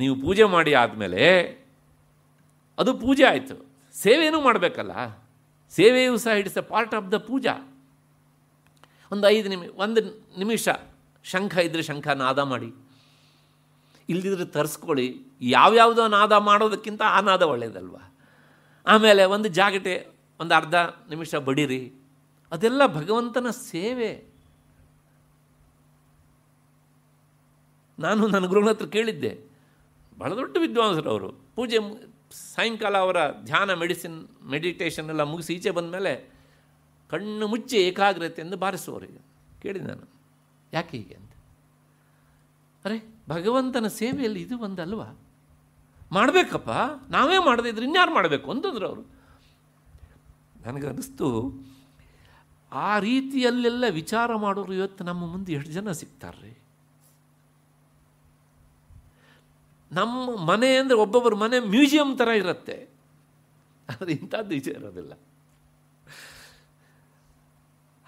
ನೀವು ಪೂಜೆ ಮಾಡಿ ಆದಮೇಲೆ ಅದು ಪೂಜೆ ಆಯಿತು ಸೇವೆಯೂ ಮಾಡಬೇಕಲ್ಲ ಸೇವೆಯೂ ಸಹ it's a part of the puja ಒಂದು ಐದು ನಿಮಿ ಒಂದು ನಿಮಿಷ ಶಂಖ ಇದ್ದರೆ ಶಂಖ ನಾದ ಮಾಡಿ ಇಲ್ದಿದ್ರೆ ತರಿಸ್ಕೊಳ್ಳಿ ಯಾವ್ಯಾವುದೋ ನಾದ ಮಾಡೋದಕ್ಕಿಂತ ಆ ನಾದ ಒಳ್ಳೆಯದಲ್ವ ಆಮೇಲೆ ಒಂದು ಜಾಗಟೆ ಒಂದು ಅರ್ಧ ನಿಮಿಷ ಬಡೀರಿ ಅದೆಲ್ಲ ಭಗವಂತನ ಸೇವೆ ನಾನು ನನ್ನ ಗುರುಗಳ ಹತ್ರ ಕೇಳಿದ್ದೆ ಬಹಳ ದೊಡ್ಡ ವಿದ್ವಾಂಸರು ಅವರು ಪೂಜೆ ಸಾಯಂಕಾಲ ಅವರ ಧ್ಯಾನ ಮೆಡಿಸಿನ್ ಮೆಡಿಟೇಷನ್ ಎಲ್ಲ ಮುಗಿಸಿ ಈಚೆ ಬಂದ ಮೇಲೆ ಕಣ್ಣು ಮುಚ್ಚಿ ಏಕಾಗ್ರತೆ ಎಂದು ಬಾರಿಸುವವರಿಗೆ ಕೇಳಿದೆ ನಾನು ಯಾಕೆ ಹೀಗೆ ಅಂತ ಅರೆ ಭಗವಂತನ ಸೇವೆಯಲ್ಲಿ ಇದು ಒಂದಲ್ವಾ ಮಾಡಬೇಕಪ್ಪ ನಾವೇ ಮಾಡದೇ ಇದ್ರೆ ಇನ್ಯಾರು ಮಾಡಬೇಕು ಅಂತಂದ್ರೆ ಅವರು ನನಗನ್ನಿಸ್ತು ಆ ರೀತಿಯಲ್ಲೆಲ್ಲ ವಿಚಾರ ಮಾಡೋರು ಇವತ್ತು ನಮ್ಮ ಮುಂದೆ ಎಷ್ಟು ಜನ ಸಿಗ್ತಾರ್ರಿ ನಮ್ಮ ಮನೆ ಅಂದರೆ ಒಬ್ಬೊಬ್ಬರ ಮನೆ ಮ್ಯೂಸಿಯಂ ಥರ ಇರುತ್ತೆ ಆದರೆ ಇಂಥದ್ದು ವಿಷಯ ಇರೋದಿಲ್ಲ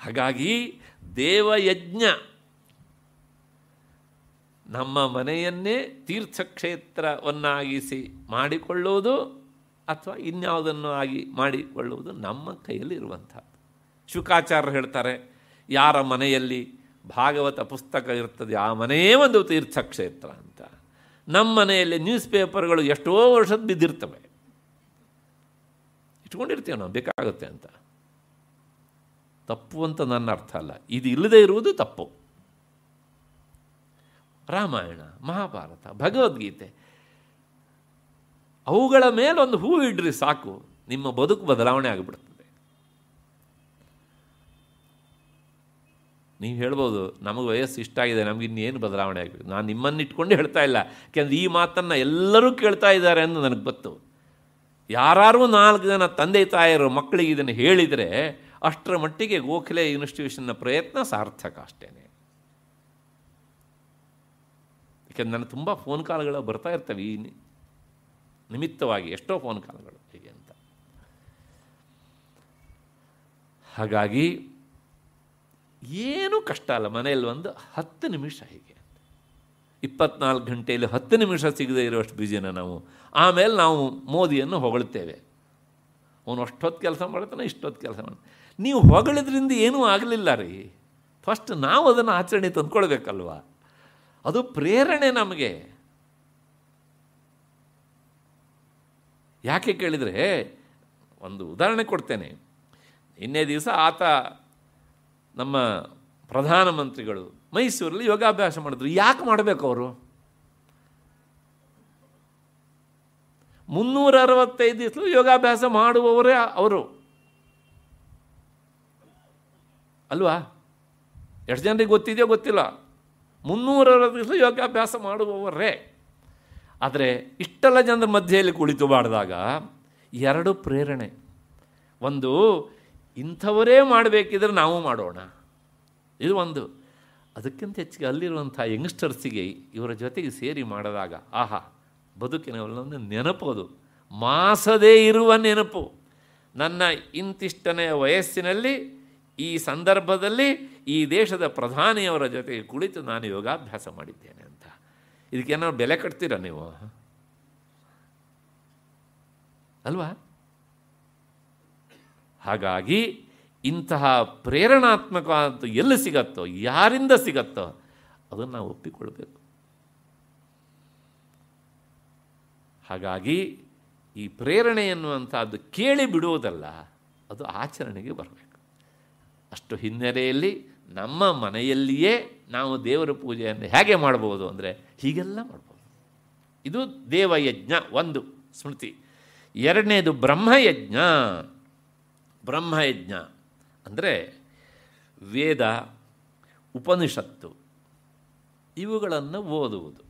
ಹಾಗಾಗಿ ದೇವಯಜ್ಞ ನಮ್ಮ ಮನೆಯನ್ನೇ ತೀರ್ಥಕ್ಷೇತ್ರವನ್ನಾಗಿಸಿ ಮಾಡಿಕೊಳ್ಳುವುದು ಅಥವಾ ಇನ್ಯಾವುದನ್ನು ಆಗಿ ಮಾಡಿಕೊಳ್ಳುವುದು ನಮ್ಮ ಕೈಯಲ್ಲಿ ಇರುವಂಥದ್ದು ಶುಕಾಚಾರ್ಯರು ಹೇಳ್ತಾರೆ ಯಾರ ಮನೆಯಲ್ಲಿ ಭಾಗವತ ಪುಸ್ತಕ ಇರ್ತದೆ ಆ ಮನೆಯೇ ಒಂದು ತೀರ್ಥಕ್ಷೇತ್ರ ಅಂತ ನಮ್ಮ ಮನೆಯಲ್ಲಿ ನ್ಯೂಸ್ ಪೇಪರ್ಗಳು ಎಷ್ಟೋ ವರ್ಷದ ಬಿದ್ದಿರ್ತವೆ ಇಟ್ಕೊಂಡಿರ್ತೀವಿ ನಾವು ಬೇಕಾಗುತ್ತೆ ಅಂತ ತಪ್ಪು ಅಂತ ನನ್ನ ಅರ್ಥ ಅಲ್ಲ ಇದು ಇಲ್ಲದೇ ಇರುವುದು ತಪ್ಪು ರಾಮಾಯಣ ಮಹಾಭಾರತ ಭಗವದ್ಗೀತೆ ಅವುಗಳ ಮೇಲೊಂದು ಹೂ ಇಡ್ರಿ ಸಾಕು ನಿಮ್ಮ ಬದುಕು ಬದಲಾವಣೆ ಆಗಿಬಿಡುತ್ತೆ ನೀವು ಹೇಳ್ಬೋದು ನಮಗೆ ವಯಸ್ಸು ಇಷ್ಟ ಆಗಿದೆ ನಮ್ಗೆ ಇನ್ನೇನು ಬದಲಾವಣೆ ಆಗಬೇಕು ನಾನು ನಿಮ್ಮನ್ನು ಇಟ್ಕೊಂಡು ಹೇಳ್ತಾ ಇಲ್ಲ ಯಾಕೆಂದರೆ ಈ ಮಾತನ್ನು ಎಲ್ಲರೂ ಕೇಳ್ತಾ ಇದ್ದಾರೆ ಅಂತ ನನಗೆ ಗೊತ್ತು ಯಾರು ನಾಲ್ಕು ಜನ ತಂದೆ ತಾಯಿಯರು ಮಕ್ಕಳಿಗೆ ಇದನ್ನು ಹೇಳಿದರೆ ಅಷ್ಟರ ಮಟ್ಟಿಗೆ ಗೋಖಲೆ ಇನ್ಸ್ಟಿಟ್ಯೂಷನ್ನ ಪ್ರಯತ್ನ ಸಾರ್ಥಕ ಅಷ್ಟೇ ಯಾಕೆಂದ್ರೆ ನನಗೆ ತುಂಬ ಫೋನ್ ಕಾಲ್ಗಳು ಬರ್ತಾ ಇರ್ತವೆ ಈ ನಿಮಿತ್ತವಾಗಿ ಎಷ್ಟೋ ಫೋನ್ ಕಾಲ್ಗಳು ಹೀಗೆ ಅಂತ ಹಾಗಾಗಿ ಏನೂ ಕಷ್ಟ ಅಲ್ಲ ಮನೆಯಲ್ಲಿ ಒಂದು ಹತ್ತು ನಿಮಿಷ ಹೀಗೆ ಇಪ್ಪತ್ನಾಲ್ಕು ಗಂಟೆಯಲ್ಲಿ ಹತ್ತು ನಿಮಿಷ ಸಿಗದೆ ಇರುವಷ್ಟು ಬಿಜಿನ ನಾವು ಆಮೇಲೆ ನಾವು ಮೋದಿಯನ್ನು ಹೊಗಳುತ್ತೇವೆ ಅವನು ಅಷ್ಟೊತ್ತು ಕೆಲಸ ಮಾಡ್ತಾನೆ ಇಷ್ಟೊತ್ತು ಕೆಲಸ ಮಾಡ್ತಾನೆ ನೀವು ಹೊಗಳಿದ್ರಿಂದ ಏನೂ ಆಗಲಿಲ್ಲ ರೀ ಫಸ್ಟ್ ನಾವು ಅದನ್ನು ಆಚರಣೆ ತಂದ್ಕೊಳ್ಬೇಕಲ್ವ ಅದು ಪ್ರೇರಣೆ ನಮಗೆ ಯಾಕೆ ಕೇಳಿದರೆ ಒಂದು ಉದಾಹರಣೆ ಕೊಡ್ತೇನೆ ಇನ್ನೇ ದಿವಸ ಆತ ನಮ್ಮ ಪ್ರಧಾನಮಂತ್ರಿಗಳು ಮೈಸೂರಲ್ಲಿ ಯೋಗಾಭ್ಯಾಸ ಮಾಡಿದ್ರು ಯಾಕೆ ಮಾಡಬೇಕು ಅವರು ಮುನ್ನೂರ ಅರವತ್ತೈದು ದಿವಸ ಯೋಗಾಭ್ಯಾಸ ಮಾಡುವವರೇ ಅವರು ಅಲ್ವಾ ಎಷ್ಟು ಜನರಿಗೆ ಗೊತ್ತಿದೆಯೋ ಗೊತ್ತಿಲ್ಲ ಮುನ್ನೂರ ಅರವತ್ತು ದಿವಸ ಯೋಗಾಭ್ಯಾಸ ಮಾಡುವವರೇ ಆದರೆ ಇಷ್ಟೆಲ್ಲ ಜನರ ಮಧ್ಯೆಯಲ್ಲಿ ಮಾಡಿದಾಗ ಎರಡು ಪ್ರೇರಣೆ ಒಂದು ಇಂಥವರೇ ಮಾಡಬೇಕಿದ್ರೆ ನಾವು ಮಾಡೋಣ ಇದು ಒಂದು ಅದಕ್ಕಿಂತ ಹೆಚ್ಚಿಗೆ ಅಲ್ಲಿರುವಂಥ ಯಂಗ್ಸ್ಟರ್ಸಿಗೆ ಇವರ ಜೊತೆಗೆ ಸೇರಿ ಮಾಡಿದಾಗ ಆಹಾ ಬದುಕಿನ ನೆನಪೋದು ಮಾಸದೇ ಇರುವ ನೆನಪು ನನ್ನ ಇಂತಿಷ್ಟನೆಯ ವಯಸ್ಸಿನಲ್ಲಿ ಈ ಸಂದರ್ಭದಲ್ಲಿ ಈ ದೇಶದ ಪ್ರಧಾನಿಯವರ ಜೊತೆಗೆ ಕುಳಿತು ನಾನು ಯೋಗಾಭ್ಯಾಸ ಮಾಡಿದ್ದೇನೆ ಅಂತ ಇದಕ್ಕೇನಾದ್ರು ಬೆಲೆ ಕಟ್ತೀರಾ ನೀವು ಅಲ್ವಾ ಹಾಗಾಗಿ ಇಂತಹ ಪ್ರೇರಣಾತ್ಮಕವಾದ ಎಲ್ಲಿ ಸಿಗತ್ತೋ ಯಾರಿಂದ ಸಿಗತ್ತೋ ಅದನ್ನು ನಾವು ಒಪ್ಪಿಕೊಳ್ಬೇಕು ಹಾಗಾಗಿ ಈ ಪ್ರೇರಣೆ ಎನ್ನುವಂಥದ್ದು ಕೇಳಿ ಬಿಡುವುದಲ್ಲ ಅದು ಆಚರಣೆಗೆ ಬರಬೇಕು ಅಷ್ಟು ಹಿನ್ನೆಲೆಯಲ್ಲಿ ನಮ್ಮ ಮನೆಯಲ್ಲಿಯೇ ನಾವು ದೇವರ ಪೂಜೆಯನ್ನು ಹೇಗೆ ಮಾಡ್ಬೋದು ಅಂದರೆ ಹೀಗೆಲ್ಲ ಮಾಡ್ಬೋದು ಇದು ದೇವಯಜ್ಞ ಒಂದು ಸ್ಮೃತಿ ಎರಡನೇದು ಬ್ರಹ್ಮಯಜ್ಞ ಬ್ರಹ್ಮಯಜ್ಞ ಅಂದರೆ ವೇದ ಉಪನಿಷತ್ತು ಇವುಗಳನ್ನು ಓದುವುದು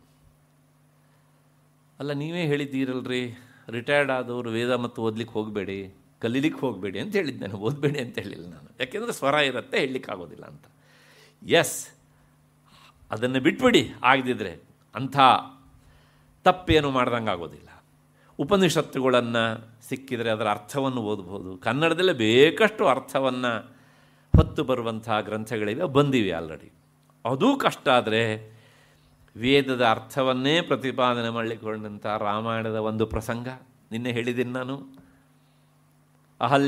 ಅಲ್ಲ ನೀವೇ ಹೇಳಿದ್ದೀರಲ್ರಿ ರಿಟೈರ್ಡ್ ಆದವರು ವೇದ ಮತ್ತು ಓದ್ಲಿಕ್ಕೆ ಹೋಗಬೇಡಿ ಕಲೀಲಿಕ್ಕೆ ಹೋಗಬೇಡಿ ಅಂತ ಹೇಳಿದ್ದೆ ನಾನು ಓದಬೇಡಿ ಅಂತ ಹೇಳಿಲ್ಲ ನಾನು ಯಾಕೆಂದರೆ ಸ್ವರ ಇರುತ್ತೆ ಹೇಳಲಿಕ್ಕಾಗೋದಿಲ್ಲ ಅಂತ ಎಸ್ ಅದನ್ನು ಬಿಟ್ಬಿಡಿ ಆಗದಿದ್ದರೆ ಅಂಥ ತಪ್ಪೇನು ಮಾಡ್ದಂಗೆ ಆಗೋದಿಲ್ಲ ಉಪನಿಷತ್ತುಗಳನ್ನು ಸಿಕ್ಕಿದರೆ ಅದರ ಅರ್ಥವನ್ನು ಓದ್ಬೋದು ಕನ್ನಡದಲ್ಲೇ ಬೇಕಷ್ಟು ಅರ್ಥವನ್ನು ಹೊತ್ತು ಬರುವಂತಹ ಗ್ರಂಥಗಳಿವೆ ಬಂದಿವೆ ಆಲ್ರೆಡಿ ಅದೂ ಕಷ್ಟ ಆದರೆ ವೇದದ ಅರ್ಥವನ್ನೇ ಪ್ರತಿಪಾದನೆ ಮಾಡಿಕೊಂಡಂಥ ರಾಮಾಯಣದ ಒಂದು ಪ್ರಸಂಗ ನಿನ್ನೆ ಹೇಳಿದ್ದೀನಿ ನಾನು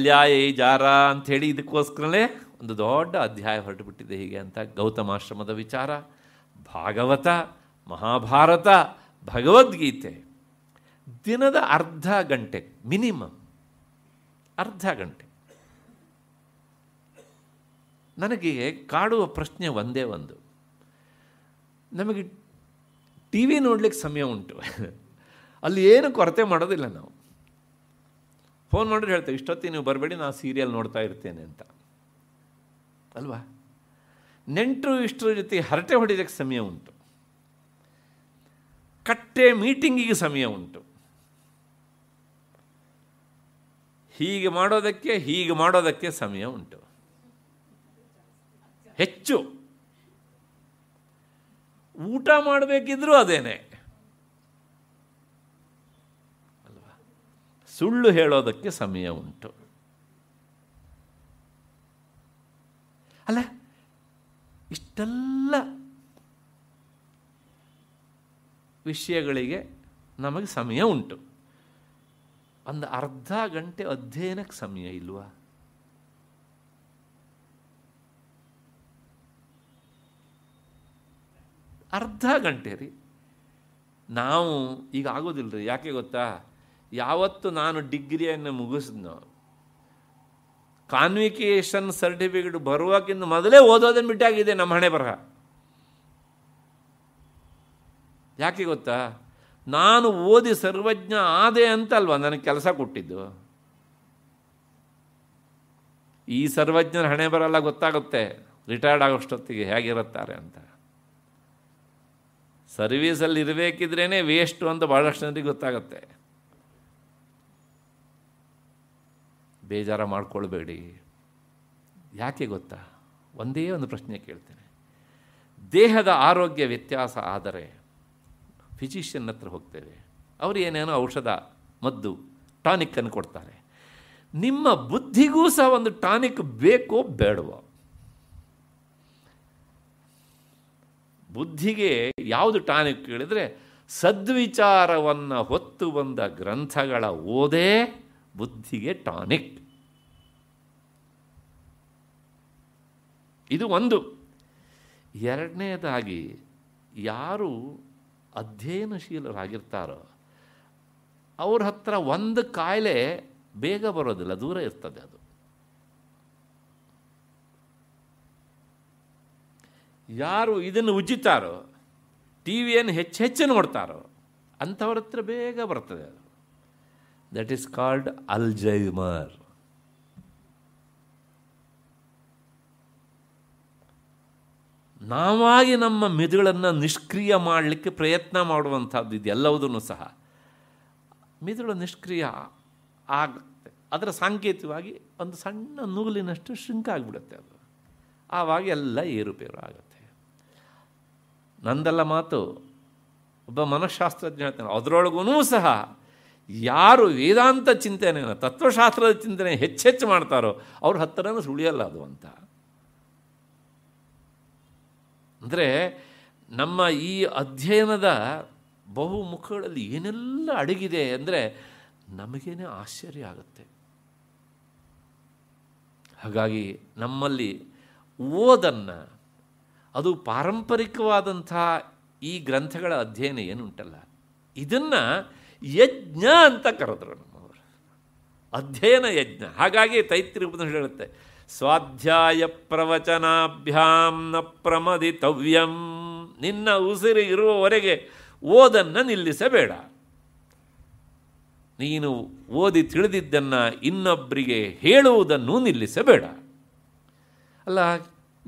ಜಾರಾ ಜಾರ ಅಂಥೇಳಿ ಇದಕ್ಕೋಸ್ಕರನೇ ಒಂದು ದೊಡ್ಡ ಅಧ್ಯಾಯ ಹೊರಟುಬಿಟ್ಟಿದೆ ಹೀಗೆ ಅಂತ ಗೌತಮಾಶ್ರಮದ ವಿಚಾರ ಭಾಗವತ ಮಹಾಭಾರತ ಭಗವದ್ಗೀತೆ ದಿನದ ಅರ್ಧ ಗಂಟೆ ಮಿನಿಮಮ್ ಅರ್ಧ ಗಂಟೆ ನನಗೆ ಕಾಡುವ ಪ್ರಶ್ನೆ ಒಂದೇ ಒಂದು ನಮಗೆ ಟಿ ವಿ ನೋಡಲಿಕ್ಕೆ ಸಮಯ ಉಂಟು ಅಲ್ಲಿ ಏನು ಕೊರತೆ ಮಾಡೋದಿಲ್ಲ ನಾವು ಫೋನ್ ಮಾಡಿದ್ರೆ ಹೇಳ್ತೇವೆ ಇಷ್ಟೊತ್ತಿಗೆ ನೀವು ಬರಬೇಡಿ ನಾನು ಸೀರಿಯಲ್ ನೋಡ್ತಾ ಇರ್ತೇನೆ ಅಂತ ಅಲ್ವಾ ನೆಂಟರು ಇಷ್ಟರ ಜೊತೆ ಹರಟೆ ಹೊಡಿಲಿಕ್ಕೆ ಸಮಯ ಉಂಟು ಕಟ್ಟೆ ಮೀಟಿಂಗಿಗೆ ಸಮಯ ಉಂಟು ಹೀಗೆ ಮಾಡೋದಕ್ಕೆ ಹೀಗೆ ಮಾಡೋದಕ್ಕೆ ಸಮಯ ಉಂಟು ಹೆಚ್ಚು ಊಟ ಮಾಡಬೇಕಿದ್ರೂ ಅದೇನೆ ಅಲ್ವಾ ಸುಳ್ಳು ಹೇಳೋದಕ್ಕೆ ಸಮಯ ಉಂಟು ಅಲ್ಲ ಇಷ್ಟೆಲ್ಲ ವಿಷಯಗಳಿಗೆ ನಮಗೆ ಸಮಯ ಉಂಟು ಒಂದು ಅರ್ಧ ಗಂಟೆ ಅಧ್ಯಯನಕ್ಕೆ ಸಮಯ ಇಲ್ವಾ ಅರ್ಧ ಗಂಟೆ ರೀ ನಾವು ಈಗ ಆಗೋದಿಲ್ಲ ರೀ ಯಾಕೆ ಗೊತ್ತಾ ಯಾವತ್ತು ನಾನು ಡಿಗ್ರಿಯನ್ನು ಮುಗಿಸಿದ್ನೋ ಕಾನ್ವಿಕೇಶನ್ ಸರ್ಟಿಫಿಕೇಟ್ ಬರುವಕ್ಕಿಂತ ಮೊದಲೇ ಓದೋದನ್ನು ಬಿಟ್ಟಾಗಿದೆ ನಮ್ಮ ಹಣೆ ಬರಹ ಯಾಕೆ ಗೊತ್ತಾ ನಾನು ಓದಿ ಸರ್ವಜ್ಞ ಆದೆ ಅಂತಲ್ವ ನನಗೆ ಕೆಲಸ ಕೊಟ್ಟಿದ್ದು ಈ ಸರ್ವಜ್ಞರ ಹಣೆ ಬರಲ್ಲ ಗೊತ್ತಾಗುತ್ತೆ ರಿಟೈರ್ಡ್ ಆಗೋಷ್ಟೊತ್ತಿಗೆ ಹೇಗಿರುತ್ತಾರೆ ಅಂತ ಸರ್ವೀಸಲ್ಲಿ ಇರಬೇಕಿದ್ರೇ ವೇಸ್ಟು ಅಂತ ಭಾಳಷ್ಟು ಜನರಿಗೆ ಗೊತ್ತಾಗುತ್ತೆ ಬೇಜಾರ ಮಾಡ್ಕೊಳ್ಬೇಡಿ ಯಾಕೆ ಗೊತ್ತಾ ಒಂದೇ ಒಂದು ಪ್ರಶ್ನೆ ಕೇಳ್ತೇನೆ ದೇಹದ ಆರೋಗ್ಯ ವ್ಯತ್ಯಾಸ ಆದರೆ ಫಿಸಿಷಿಯನ್ ಹತ್ರ ಹೋಗ್ತೇವೆ ಅವರು ಏನೇನೋ ಔಷಧ ಮದ್ದು ಟಾನಿಕನ್ನು ಕೊಡ್ತಾರೆ ನಿಮ್ಮ ಬುದ್ಧಿಗೂ ಸಹ ಒಂದು ಟಾನಿಕ್ ಬೇಕೋ ಬೇಡವೋ ಬುದ್ಧಿಗೆ ಯಾವುದು ಟಾನಿಕ್ ಕೇಳಿದರೆ ಸದ್ವಿಚಾರವನ್ನು ಹೊತ್ತು ಬಂದ ಗ್ರಂಥಗಳ ಓದೇ ಬುದ್ಧಿಗೆ ಟಾನಿಕ್ ಇದು ಒಂದು ಎರಡನೇದಾಗಿ ಯಾರು ಅಧ್ಯಯನಶೀಲರಾಗಿರ್ತಾರೋ ಅವ್ರ ಹತ್ರ ಒಂದು ಕಾಯಿಲೆ ಬೇಗ ಬರೋದಿಲ್ಲ ದೂರ ಇರ್ತದೆ ಅದು ಯಾರು ಇದನ್ನು ಉಜ್ಜಿತಾರೋ ಟಿ ವಿಯನ್ನು ಹೆಚ್ಚು ಹೆಚ್ಚು ನೋಡ್ತಾರೋ ಅಂಥವ್ರ ಹತ್ರ ಬೇಗ ಬರ್ತದೆ ಅದು ದಟ್ ಈಸ್ ಕಾಲ್ಡ್ ಅಲ್ಜೈಮರ್ ನಾವಾಗಿ ನಮ್ಮ ಮಿದುಳನ್ನು ನಿಷ್ಕ್ರಿಯ ಮಾಡಲಿಕ್ಕೆ ಪ್ರಯತ್ನ ಮಾಡುವಂಥದ್ದು ಇದು ಎಲ್ಲವುದನ್ನು ಸಹ ಮಿದುಳು ನಿಷ್ಕ್ರಿಯ ಆಗುತ್ತೆ ಅದರ ಸಾಂಕೇತಿಕವಾಗಿ ಒಂದು ಸಣ್ಣ ನೂಲಿನಷ್ಟು ಆಗಿಬಿಡುತ್ತೆ ಅದು ಆವಾಗ ಎಲ್ಲ ಏರುಪೇರು ಆಗುತ್ತೆ ನಂದೆಲ್ಲ ಮಾತು ಒಬ್ಬ ಮನಃಶಾಸ್ತ್ರಜ್ಞ ಹೇಳ್ತಾನೆ ಅದರೊಳಗೂ ಸಹ ಯಾರು ವೇದಾಂತ ಚಿಂತನೆಯನ್ನು ತತ್ವಶಾಸ್ತ್ರದ ಚಿಂತನೆ ಹೆಚ್ಚೆಚ್ಚು ಮಾಡ್ತಾರೋ ಅವ್ರ ಹತ್ತಿರನೂ ಸುಳಿಯಲ್ಲ ಅದು ಅಂತ ಅಂದರೆ ನಮ್ಮ ಈ ಅಧ್ಯಯನದ ಬಹುಮುಖಗಳಲ್ಲಿ ಏನೆಲ್ಲ ಅಡಗಿದೆ ಅಂದರೆ ನಮಗೇನೆ ಆಶ್ಚರ್ಯ ಆಗುತ್ತೆ ಹಾಗಾಗಿ ನಮ್ಮಲ್ಲಿ ಓದನ್ನು ಅದು ಪಾರಂಪರಿಕವಾದಂಥ ಈ ಗ್ರಂಥಗಳ ಅಧ್ಯಯನ ಏನುಂಟಲ್ಲ ಇದನ್ನು ಯಜ್ಞ ಅಂತ ಕರೆದ್ರು ನಮ್ಮವರು ಅಧ್ಯಯನ ಯಜ್ಞ ಹಾಗಾಗಿ ತೈತ್ರಿ ಉಪನ ಹೇಳುತ್ತೆ ಸ್ವಾಧ್ಯಾಯ ಪ್ರವಚನಾಭ್ಯಾಂ ಪ್ರಮದಿತವ್ಯಂ ನಿನ್ನ ಉಸಿರು ಇರುವವರೆಗೆ ಓದನ್ನು ನಿಲ್ಲಿಸಬೇಡ ನೀನು ಓದಿ ತಿಳಿದಿದ್ದನ್ನು ಇನ್ನೊಬ್ಬರಿಗೆ ಹೇಳುವುದನ್ನು ನಿಲ್ಲಿಸಬೇಡ ಅಲ್ಲ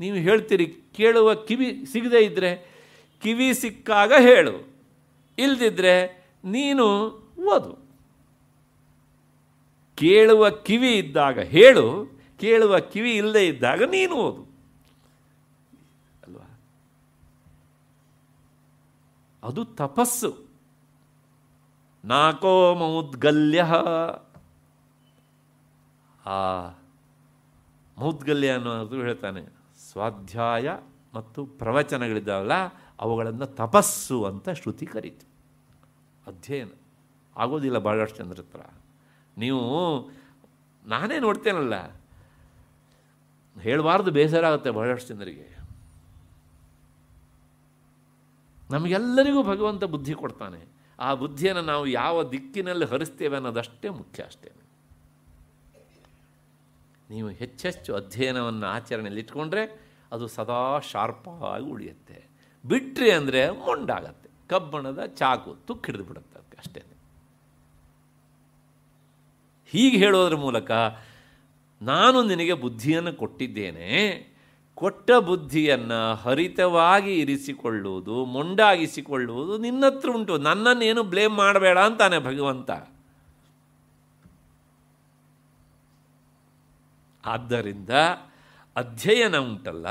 ನೀವು ಹೇಳ್ತೀರಿ ಕೇಳುವ ಕಿವಿ ಸಿಗದೇ ಇದ್ದರೆ ಕಿವಿ ಸಿಕ್ಕಾಗ ಹೇಳು ಇಲ್ದಿದ್ರೆ ನೀನು ಓದು ಕೇಳುವ ಕಿವಿ ಇದ್ದಾಗ ಹೇಳು ಕೇಳುವ ಕಿವಿ ಇಲ್ಲದೆ ಇದ್ದಾಗ ನೀನು ಓದು ಅಲ್ವಾ ಅದು ತಪಸ್ಸು ನಾಕೋ ಮೌದ್ಗಲ್ಯ ಆ ಮೌದ್ಗಲ್ಯ ಅನ್ನೋದು ಹೇಳ್ತಾನೆ ಸ್ವಾಧ್ಯಾಯ ಮತ್ತು ಪ್ರವಚನಗಳಿದ್ದಾವಲ್ಲ ಅವುಗಳನ್ನು ತಪಸ್ಸು ಅಂತ ಶ್ರುತಿ ಕರೀತು ಅಧ್ಯಯನ ಆಗೋದಿಲ್ಲ ಬಹಳಷ್ಟು ಚಂದ್ರ ಹತ್ರ ನೀವು ನಾನೇ ನೋಡ್ತೇನಲ್ಲ ಹೇಳಬಾರ್ದು ಬೇಸರ ಆಗುತ್ತೆ ಬಹಳಷ್ಟು ಜನರಿಗೆ ನಮಗೆಲ್ಲರಿಗೂ ಭಗವಂತ ಬುದ್ಧಿ ಕೊಡ್ತಾನೆ ಆ ಬುದ್ಧಿಯನ್ನು ನಾವು ಯಾವ ದಿಕ್ಕಿನಲ್ಲಿ ಹರಿಸ್ತೇವೆ ಅನ್ನೋದಷ್ಟೇ ಮುಖ್ಯ ಅಷ್ಟೇ ನೀವು ಹೆಚ್ಚೆಚ್ಚು ಅಧ್ಯಯನವನ್ನು ಆಚರಣೆಯಲ್ಲಿ ಇಟ್ಕೊಂಡ್ರೆ ಅದು ಸದಾ ಶಾರ್ಪಾಗಿ ಉಳಿಯುತ್ತೆ ಬಿಟ್ರಿ ಅಂದರೆ ಮೊಂಡಾಗತ್ತೆ ಕಬ್ಬಣದ ಚಾಕು ತುಕ್ಕು ಹಿಡಿದು ಬಿಡುತ್ತೆ ಅಷ್ಟೇ ಹೀಗೆ ಹೇಳೋದ್ರ ಮೂಲಕ ನಾನು ನಿನಗೆ ಬುದ್ಧಿಯನ್ನು ಕೊಟ್ಟಿದ್ದೇನೆ ಕೊಟ್ಟ ಬುದ್ಧಿಯನ್ನು ಹರಿತವಾಗಿ ಇರಿಸಿಕೊಳ್ಳುವುದು ಮೊಂಡಾಗಿಸಿಕೊಳ್ಳುವುದು ನಿನ್ನತ್ರ ಉಂಟು ಏನು ಬ್ಲೇಮ್ ಮಾಡಬೇಡ ಅಂತಾನೆ ಭಗವಂತ ಆದ್ದರಿಂದ ಅಧ್ಯಯನ ಉಂಟಲ್ಲ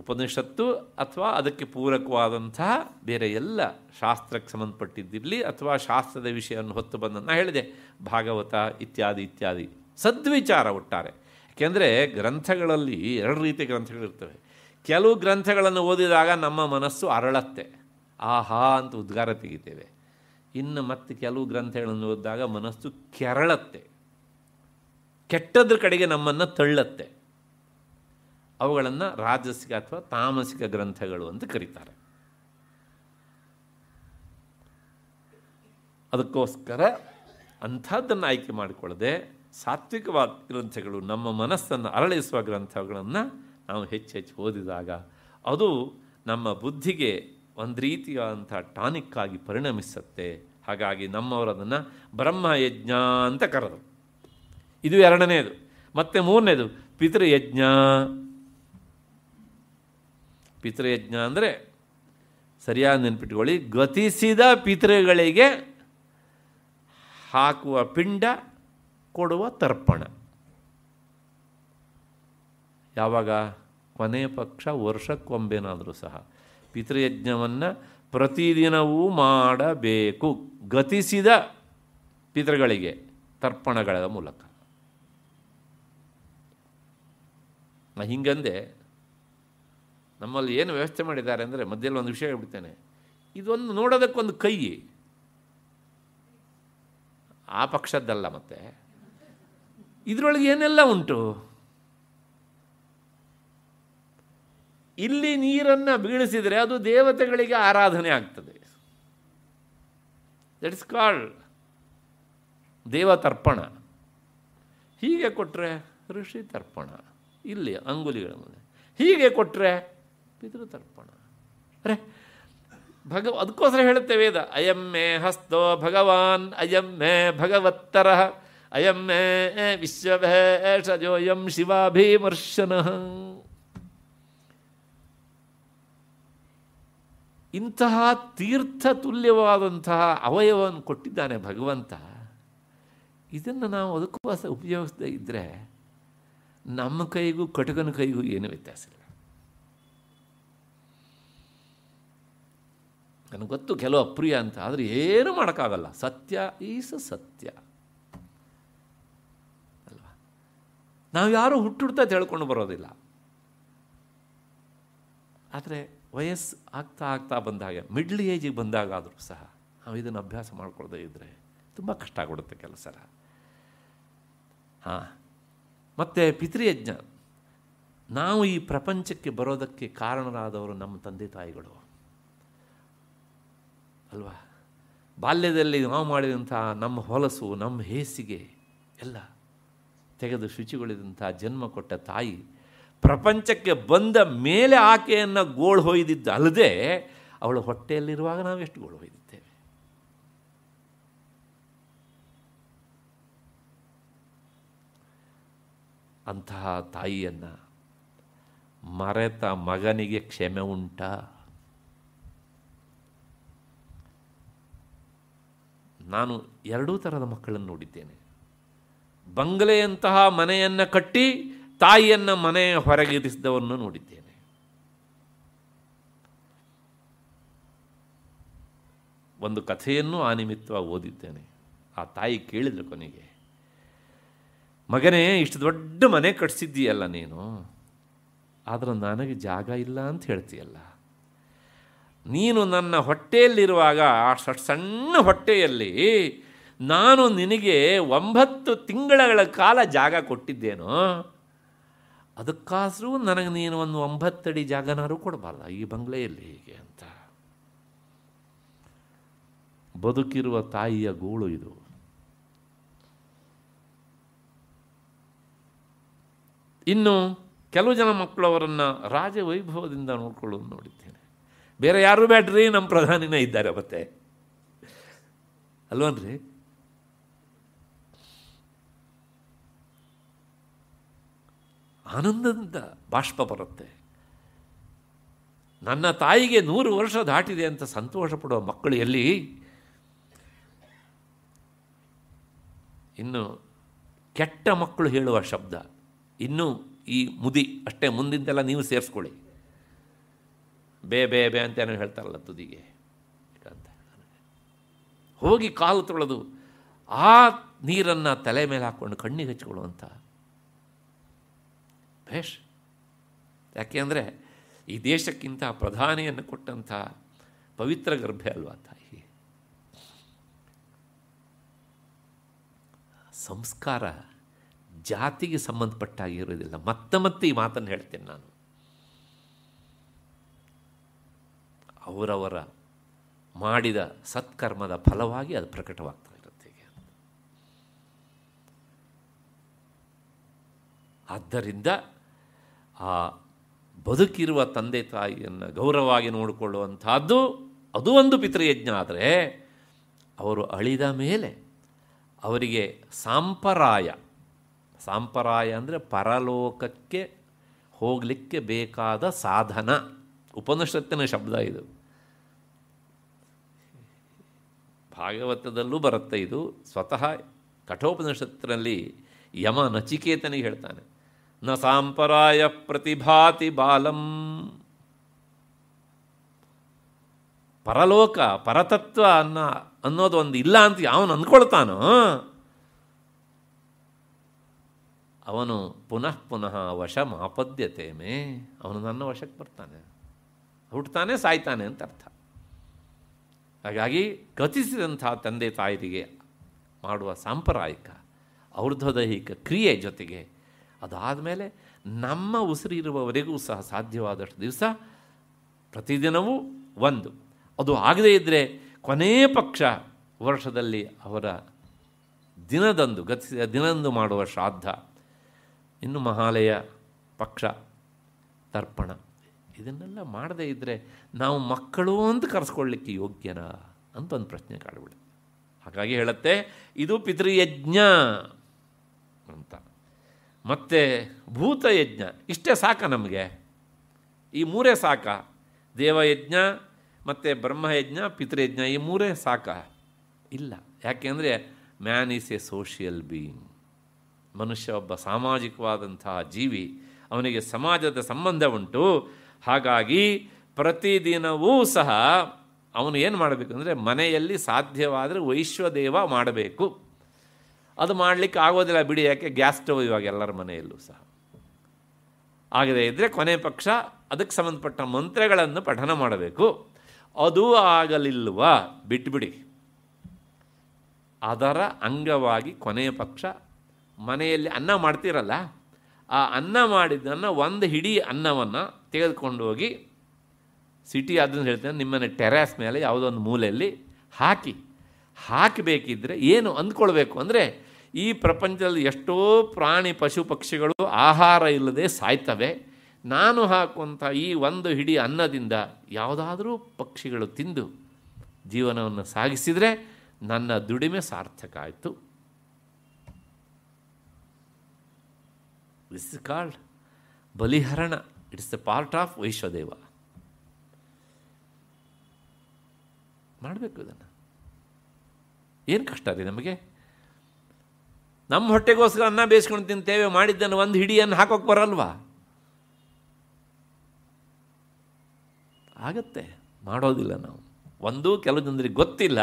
ಉಪನಿಷತ್ತು ಅಥವಾ ಅದಕ್ಕೆ ಪೂರಕವಾದಂತಹ ಬೇರೆ ಎಲ್ಲ ಶಾಸ್ತ್ರಕ್ಕೆ ಸಂಬಂಧಪಟ್ಟಿದ್ದಿರಲಿ ಅಥವಾ ಶಾಸ್ತ್ರದ ವಿಷಯವನ್ನು ಹೊತ್ತು ಬಂದ ಹೇಳಿದೆ ಭಾಗವತ ಇತ್ಯಾದಿ ಇತ್ಯಾದಿ ಸದ್ವಿಚಾರ ಒಟ್ಟಾರೆ ಯಾಕೆಂದರೆ ಗ್ರಂಥಗಳಲ್ಲಿ ಎರಡು ರೀತಿಯ ಗ್ರಂಥಗಳಿರ್ತವೆ ಕೆಲವು ಗ್ರಂಥಗಳನ್ನು ಓದಿದಾಗ ನಮ್ಮ ಮನಸ್ಸು ಅರಳತ್ತೆ ಆಹಾ ಅಂತ ಉದ್ಗಾರ ತೆಗಿತೇವೆ ಇನ್ನು ಮತ್ತೆ ಕೆಲವು ಗ್ರಂಥಗಳನ್ನು ಓದಿದಾಗ ಮನಸ್ಸು ಕೆರಳತ್ತೆ ಕೆಟ್ಟದ್ರ ಕಡೆಗೆ ನಮ್ಮನ್ನು ತಳ್ಳತ್ತೆ ಅವುಗಳನ್ನು ರಾಜಸಿಕ ಅಥವಾ ತಾಮಸಿಕ ಗ್ರಂಥಗಳು ಅಂತ ಕರೀತಾರೆ ಅದಕ್ಕೋಸ್ಕರ ಅಂಥದ್ದನ್ನು ಆಯ್ಕೆ ಮಾಡಿಕೊಳ್ಳದೆ ಸಾತ್ವಿಕವಾದ ಗ್ರಂಥಗಳು ನಮ್ಮ ಮನಸ್ಸನ್ನು ಅರಳಿಸುವ ಗ್ರಂಥಗಳನ್ನು ನಾವು ಹೆಚ್ಚು ಹೆಚ್ಚು ಓದಿದಾಗ ಅದು ನಮ್ಮ ಬುದ್ಧಿಗೆ ಒಂದು ರೀತಿಯಾದಂಥ ಟಾನಿಕ್ ಆಗಿ ಪರಿಣಮಿಸುತ್ತೆ ಹಾಗಾಗಿ ನಮ್ಮವರದನ್ನು ಬ್ರಹ್ಮಯಜ್ಞ ಅಂತ ಕರೆದರು ಇದು ಎರಡನೇದು ಮತ್ತು ಮೂರನೇದು ಪಿತೃಯಜ್ಞ ಪಿತೃಯಜ್ಞ ಅಂದರೆ ಸರಿಯಾಗಿ ನೆನ್ಪಿಟ್ಕೊಳ್ಳಿ ಗತಿಸಿದ ಪಿತೃಗಳಿಗೆ ಹಾಕುವ ಪಿಂಡ ಕೊಡುವ ತರ್ಪಣ ಯಾವಾಗ ಕೊನೆ ಪಕ್ಷ ವರ್ಷಕ್ಕೊಂಬೆನಾದರೂ ಸಹ ಪಿತೃಯಜ್ಞವನ್ನು ಪ್ರತಿದಿನವೂ ಮಾಡಬೇಕು ಗತಿಸಿದ ಪಿತೃಗಳಿಗೆ ತರ್ಪಣಗಳ ಮೂಲಕ ಹಿಂಗಂದೆ ನಮ್ಮಲ್ಲಿ ಏನು ವ್ಯವಸ್ಥೆ ಮಾಡಿದ್ದಾರೆ ಅಂದರೆ ಮಧ್ಯದಲ್ಲಿ ಒಂದು ವಿಷಯ ಹೇಳ್ಬಿಡ್ತೇನೆ ಇದೊಂದು ನೋಡೋದಕ್ಕೊಂದು ಕೈ ಆ ಪಕ್ಷದ್ದಲ್ಲ ಮತ್ತೆ ಇದರೊಳಗೆ ಏನೆಲ್ಲ ಉಂಟು ಇಲ್ಲಿ ನೀರನ್ನು ಬೀಳಿಸಿದರೆ ಅದು ದೇವತೆಗಳಿಗೆ ಆರಾಧನೆ ಆಗ್ತದೆ ದಟ್ ಇಸ್ ಕಾಲ್ಡ್ ದೇವತರ್ಪಣ ಹೀಗೆ ಕೊಟ್ಟರೆ ಋಷಿ ತರ್ಪಣ ಇಲ್ಲಿ ಅಂಗುಲಿಗಳ ಮುಂದೆ ಹೀಗೆ ಕೊಟ್ಟರೆ ಪಿತೃತರ್ಪಣ ಅರೆ ಭಗ ಅದಕ್ಕೋಸ್ಕರ ಹೇಳುತ್ತೆ ವೇದ ಅಯಂ ಮೇ ಹಸ್ತೋ ಭಗವಾನ್ ಅಯಂ ಮೇ ಭಗವತ್ತರ ಅಯಂ ಮೇ ವಿಶ್ವಭೇಷಜೋಯಂ ಶಿವಾಭಿಮರ್ಶನಃ ಇಂತಹ ತೀರ್ಥ ತುಲ್ಯವಾದಂತಹ ಅವಯವವನ್ನು ಕೊಟ್ಟಿದ್ದಾನೆ ಭಗವಂತ ಇದನ್ನು ನಾವು ಅದಕ್ಕೂ ಸಹ ಉಪಯೋಗಿಸದೇ ಇದ್ದರೆ ನಮ್ಮ ಕೈಗೂ ಕಟಕನ ಕೈಗೂ ಏನು ವ್ಯತ್ಯಾಸ ಇಲ್ಲ ನನಗೆ ಗೊತ್ತು ಕೆಲವು ಅಪ್ರಿಯ ಅಂತ ಆದರೆ ಏನೂ ಮಾಡೋಕ್ಕಾಗಲ್ಲ ಸತ್ಯ ಈಸ ಸತ್ಯ ನಾವು ಯಾರೂ ಹುಟ್ಟುಡ್ತಾ ತಿಳ್ಕೊಂಡು ಬರೋದಿಲ್ಲ ಆದರೆ ವಯಸ್ಸು ಆಗ್ತಾ ಆಗ್ತಾ ಬಂದಾಗ ಮಿಡ್ಲ್ ಏಜಿಗೆ ಬಂದಾಗ ಆದರೂ ಸಹ ನಾವು ಇದನ್ನು ಅಭ್ಯಾಸ ಮಾಡ್ಕೊಳ್ದೇ ಇದ್ದರೆ ತುಂಬ ಕಷ್ಟ ಆಗಿಬಿಡುತ್ತೆ ಕೆಲಸ ಹಾಂ ಮತ್ತು ಪಿತೃಯಜ್ಞ ನಾವು ಈ ಪ್ರಪಂಚಕ್ಕೆ ಬರೋದಕ್ಕೆ ಕಾರಣರಾದವರು ನಮ್ಮ ತಂದೆ ತಾಯಿಗಳು ಅಲ್ವಾ ಬಾಲ್ಯದಲ್ಲಿ ನಾವು ಮಾಡಿದಂಥ ನಮ್ಮ ಹೊಲಸು ನಮ್ಮ ಹೇಸಿಗೆ ಎಲ್ಲ ತೆಗೆದು ಶುಚಿಗೊಳಿದಂಥ ಜನ್ಮ ಕೊಟ್ಟ ತಾಯಿ ಪ್ರಪಂಚಕ್ಕೆ ಬಂದ ಮೇಲೆ ಆಕೆಯನ್ನು ಗೋಳು ಹೊಯ್ದಿದ್ದ ಅಲ್ಲದೆ ಅವಳ ಹೊಟ್ಟೆಯಲ್ಲಿರುವಾಗ ನಾವೆಷ್ಟು ಗೋಳು ಹೊಯ್ದಿದ್ದೇವೆ ಅಂತಹ ತಾಯಿಯನ್ನು ಮರೆತ ಮಗನಿಗೆ ಕ್ಷಮೆ ಉಂಟ ನಾನು ಎರಡೂ ಥರದ ಮಕ್ಕಳನ್ನು ನೋಡಿದ್ದೇನೆ ಬಂಗಲೆಯಂತಹ ಮನೆಯನ್ನು ಕಟ್ಟಿ ತಾಯಿಯನ್ನು ಮನೆಯ ಹೊರಗಿರಿಸಿದವನ್ನು ನೋಡಿದ್ದೇನೆ ಒಂದು ಕಥೆಯನ್ನು ಆ ನಿಮಿತ್ತ ಓದಿದ್ದೇನೆ ಆ ತಾಯಿ ಕೇಳಿದ್ರು ಕೊನೆಗೆ ಮಗನೇ ಇಷ್ಟು ದೊಡ್ಡ ಮನೆ ಕಟ್ಟಿಸಿದ್ದೀಯಲ್ಲ ನೀನು ಆದರೆ ನನಗೆ ಜಾಗ ಇಲ್ಲ ಅಂತ ಹೇಳ್ತೀಯಲ್ಲ ನೀನು ನನ್ನ ಹೊಟ್ಟೆಯಲ್ಲಿರುವಾಗ ಆ ಸಣ್ಣ ಹೊಟ್ಟೆಯಲ್ಲಿ ನಾನು ನಿನಗೆ ಒಂಬತ್ತು ತಿಂಗಳ ಕಾಲ ಜಾಗ ಕೊಟ್ಟಿದ್ದೇನೋ ಅದಕ್ಕಾದರೂ ನನಗೆ ನೀನು ಒಂದು ಒಂಬತ್ತಡಿ ಜಾಗನಾರು ಕೊಡಬಾರ್ದ ಈ ಬಂಗ್ಲೆಯಲ್ಲಿ ಹೀಗೆ ಅಂತ ಬದುಕಿರುವ ತಾಯಿಯ ಗೂಳು ಇದು ಇನ್ನು ಕೆಲವು ಜನ ಮಕ್ಕಳವರನ್ನು ರಾಜವೈಭವದಿಂದ ನೋಡ್ಕೊಳ್ಳೋದು ನೋಡಿದ್ದೇನೆ ಬೇರೆ ಯಾರೂ ಬೇಡ್ರಿ ನಮ್ಮ ಪ್ರಧಾನಿನೇ ಇದ್ದಾರೆ ಮತ್ತೆ ಅಲ್ವನ್ರಿ ಆನಂದದಿಂದ ಬಾಷ್ಪ ಬರುತ್ತೆ ನನ್ನ ತಾಯಿಗೆ ನೂರು ವರ್ಷ ದಾಟಿದೆ ಅಂತ ಸಂತೋಷ ಪಡುವ ಮಕ್ಕಳು ಎಲ್ಲಿ ಇನ್ನು ಕೆಟ್ಟ ಮಕ್ಕಳು ಹೇಳುವ ಶಬ್ದ ಇನ್ನೂ ಈ ಮುದಿ ಅಷ್ಟೇ ಮುಂದಿಂದೆಲ್ಲ ನೀವು ಸೇರಿಸ್ಕೊಳ್ಳಿ ಬೇ ಬೇ ಬೇ ಅಂತೇನೋ ಹೇಳ್ತಾರಲ್ಲ ತುದಿಗೆ ಅಂತ ಹೋಗಿ ಕಾಲು ತೊಳೆದು ಆ ನೀರನ್ನು ತಲೆ ಮೇಲೆ ಹಾಕ್ಕೊಂಡು ಕಣ್ಣಿಗೆ ಹಚ್ಕೊಳ್ಳುವಂಥ ಭೇಷ್ ಯಾಕೆಂದರೆ ಈ ದೇಶಕ್ಕಿಂತ ಪ್ರಧಾನಿಯನ್ನು ಕೊಟ್ಟಂಥ ಪವಿತ್ರ ಗರ್ಭೆ ಅಲ್ವಾ ತಾಯಿ ಸಂಸ್ಕಾರ ಜಾತಿಗೆ ಸಂಬಂಧಪಟ್ಟಾಗಿರೋದಿಲ್ಲ ಮತ್ತೆ ಮತ್ತೆ ಈ ಮಾತನ್ನು ಹೇಳ್ತೇನೆ ನಾನು ಅವರವರ ಮಾಡಿದ ಸತ್ಕರ್ಮದ ಫಲವಾಗಿ ಅದು ಪ್ರಕಟವಾಗ್ತಾ ಇರುತ್ತೆ ಆದ್ದರಿಂದ ಆ ಬದುಕಿರುವ ತಂದೆ ತಾಯಿಯನ್ನು ಗೌರವವಾಗಿ ನೋಡಿಕೊಳ್ಳುವಂಥದ್ದು ಅದು ಒಂದು ಪಿತೃಯಜ್ಞ ಆದರೆ ಅವರು ಅಳಿದ ಮೇಲೆ ಅವರಿಗೆ ಸಾಂಪರಾಯ ಸಾಂಪರಾಯ ಅಂದರೆ ಪರಲೋಕಕ್ಕೆ ಹೋಗಲಿಕ್ಕೆ ಬೇಕಾದ ಸಾಧನ ಉಪನಿಷತ್ತಿನ ಶಬ್ದ ಇದು ಭಾಗವತದಲ್ಲೂ ಬರುತ್ತೆ ಇದು ಸ್ವತಃ ಕಠೋಪನಿಷತ್ತಿನಲ್ಲಿ ಯಮ ನಚಿಕೇತನಿಗೆ ಹೇಳ್ತಾನೆ ನ ಸಾಂಪರಾಯ ಪ್ರತಿಭಾತಿ ಬಾಲಂ ಪರಲೋಕ ಪರತತ್ವ ಅನ್ನ ಅನ್ನೋದು ಒಂದು ಇಲ್ಲ ಅಂತ ಯಾವನು ಅಂದ್ಕೊಳ್ತಾನೋ ಅವನು ಪುನಃ ಪುನಃ ವಶ ಮಾಪದ್ಯತೆ ಮೇ ಅವನು ನನ್ನ ವಶಕ್ಕೆ ಬರ್ತಾನೆ ಹುಟ್ಟುತ್ತಾನೆ ಸಾಯ್ತಾನೆ ಅಂತ ಅರ್ಥ ಹಾಗಾಗಿ ಗತಿಸಿದಂಥ ತಂದೆ ತಾಯರಿಗೆ ಮಾಡುವ ಸಾಂಪ್ರದಾಯಿಕ ದೈಹಿಕ ಕ್ರಿಯೆ ಜೊತೆಗೆ ಅದಾದಮೇಲೆ ನಮ್ಮ ಉಸಿರಿರುವವರೆಗೂ ಸಹ ಸಾಧ್ಯವಾದಷ್ಟು ದಿವಸ ಪ್ರತಿದಿನವೂ ಒಂದು ಅದು ಆಗದೇ ಇದ್ದರೆ ಕೊನೆಯ ಪಕ್ಷ ವರ್ಷದಲ್ಲಿ ಅವರ ದಿನದಂದು ಗತಿಸಿದ ದಿನದಂದು ಮಾಡುವ ಶ್ರಾದ್ದ ಇನ್ನು ಮಹಾಲಯ ಪಕ್ಷ ತರ್ಪಣ ಇದನ್ನೆಲ್ಲ ಮಾಡದೇ ಇದ್ದರೆ ನಾವು ಮಕ್ಕಳು ಅಂತ ಕರೆಸ್ಕೊಳ್ಳಿಕ್ಕೆ ಯೋಗ್ಯನಾ ಅಂತ ಒಂದು ಪ್ರಶ್ನೆ ಕಾಡ್ಬಿಡುತ್ತೆ ಹಾಗಾಗಿ ಹೇಳುತ್ತೆ ಇದು ಪಿತೃಯಜ್ಞ ಅಂತ ಮತ್ತು ಭೂತಯಜ್ಞ ಇಷ್ಟೇ ಸಾಕ ನಮಗೆ ಈ ಮೂರೇ ಸಾಕ ದೇವಯಜ್ಞ ಮತ್ತು ಬ್ರಹ್ಮಯಜ್ಞ ಪಿತೃಯಜ್ಞ ಈ ಮೂರೇ ಸಾಕ ಇಲ್ಲ ಯಾಕೆಂದರೆ man is a social being ಮನುಷ್ಯ ಒಬ್ಬ ಸಾಮಾಜಿಕವಾದಂತಹ ಜೀವಿ ಅವನಿಗೆ ಸಮಾಜದ ಸಂಬಂಧ ಉಂಟು ಹಾಗಾಗಿ ಪ್ರತಿದಿನವೂ ಸಹ ಅವನು ಏನು ಮಾಡಬೇಕು ಅಂದರೆ ಮನೆಯಲ್ಲಿ ಸಾಧ್ಯವಾದರೆ ವೈಶ್ವದೇವ ಮಾಡಬೇಕು ಅದು ಮಾಡಲಿಕ್ಕೆ ಆಗೋದಿಲ್ಲ ಬಿಡಿ ಯಾಕೆ ಗ್ಯಾಸ್ ಸ್ಟವ್ ಇವಾಗ ಎಲ್ಲರ ಮನೆಯಲ್ಲೂ ಸಹ ಆಗದೆ ಇದ್ದರೆ ಕೊನೆ ಪಕ್ಷ ಅದಕ್ಕೆ ಸಂಬಂಧಪಟ್ಟ ಮಂತ್ರಗಳನ್ನು ಪಠನ ಮಾಡಬೇಕು ಅದು ಆಗಲಿಲ್ವ ಬಿಟ್ಬಿಡಿ ಅದರ ಅಂಗವಾಗಿ ಕೊನೆಯ ಪಕ್ಷ ಮನೆಯಲ್ಲಿ ಅನ್ನ ಮಾಡ್ತಿರಲ್ಲ ಆ ಅನ್ನ ಮಾಡಿದ್ದನ್ನು ಒಂದು ಹಿಡಿ ಅನ್ನವನ್ನು ತೆಗೆದುಕೊಂಡು ಹೋಗಿ ಸಿಟಿ ಅದನ್ನು ಹೇಳ್ತೇನೆ ನಿಮ್ಮನೆ ಟೆರಾಸ್ ಮೇಲೆ ಯಾವುದೋ ಒಂದು ಮೂಲೆಯಲ್ಲಿ ಹಾಕಿ ಹಾಕಬೇಕಿದ್ರೆ ಏನು ಅಂದ್ಕೊಳ್ಬೇಕು ಅಂದರೆ ಈ ಪ್ರಪಂಚದಲ್ಲಿ ಎಷ್ಟೋ ಪ್ರಾಣಿ ಪಶು ಪಕ್ಷಿಗಳು ಆಹಾರ ಇಲ್ಲದೆ ಸಾಯ್ತವೆ ನಾನು ಹಾಕುವಂಥ ಈ ಒಂದು ಹಿಡಿ ಅನ್ನದಿಂದ ಯಾವುದಾದರೂ ಪಕ್ಷಿಗಳು ತಿಂದು ಜೀವನವನ್ನು ಸಾಗಿಸಿದರೆ ನನ್ನ ದುಡಿಮೆ ಸಾರ್ಥಕ ಆಯಿತು ದಿಸ್ ಇಸ್ ಕಾಲ್ಡ್ ಬಲಿಹರಣ ಇಟ್ಸ್ ದ ಪಾರ್ಟ್ ಆಫ್ ವೈಶ್ವದೇವ ಮಾಡಬೇಕು ಇದನ್ನು ಏನು ಕಷ್ಟ ರೀ ನಮಗೆ ನಮ್ಮ ಹೊಟ್ಟೆಗೋಸ್ಕರ ಅನ್ನ ಬೇಯಿಸ್ಕೊಂಡು ತಿಂತೇವೆ ಮಾಡಿದ್ದನ್ನು ಒಂದು ಹಿಡಿಯನ್ನು ಹಾಕೋಕ್ಕೆ ಬರಲ್ವಾ ಆಗತ್ತೆ ಮಾಡೋದಿಲ್ಲ ನಾವು ಒಂದು ಕೆಲವು ಜನರಿಗೆ ಗೊತ್ತಿಲ್ಲ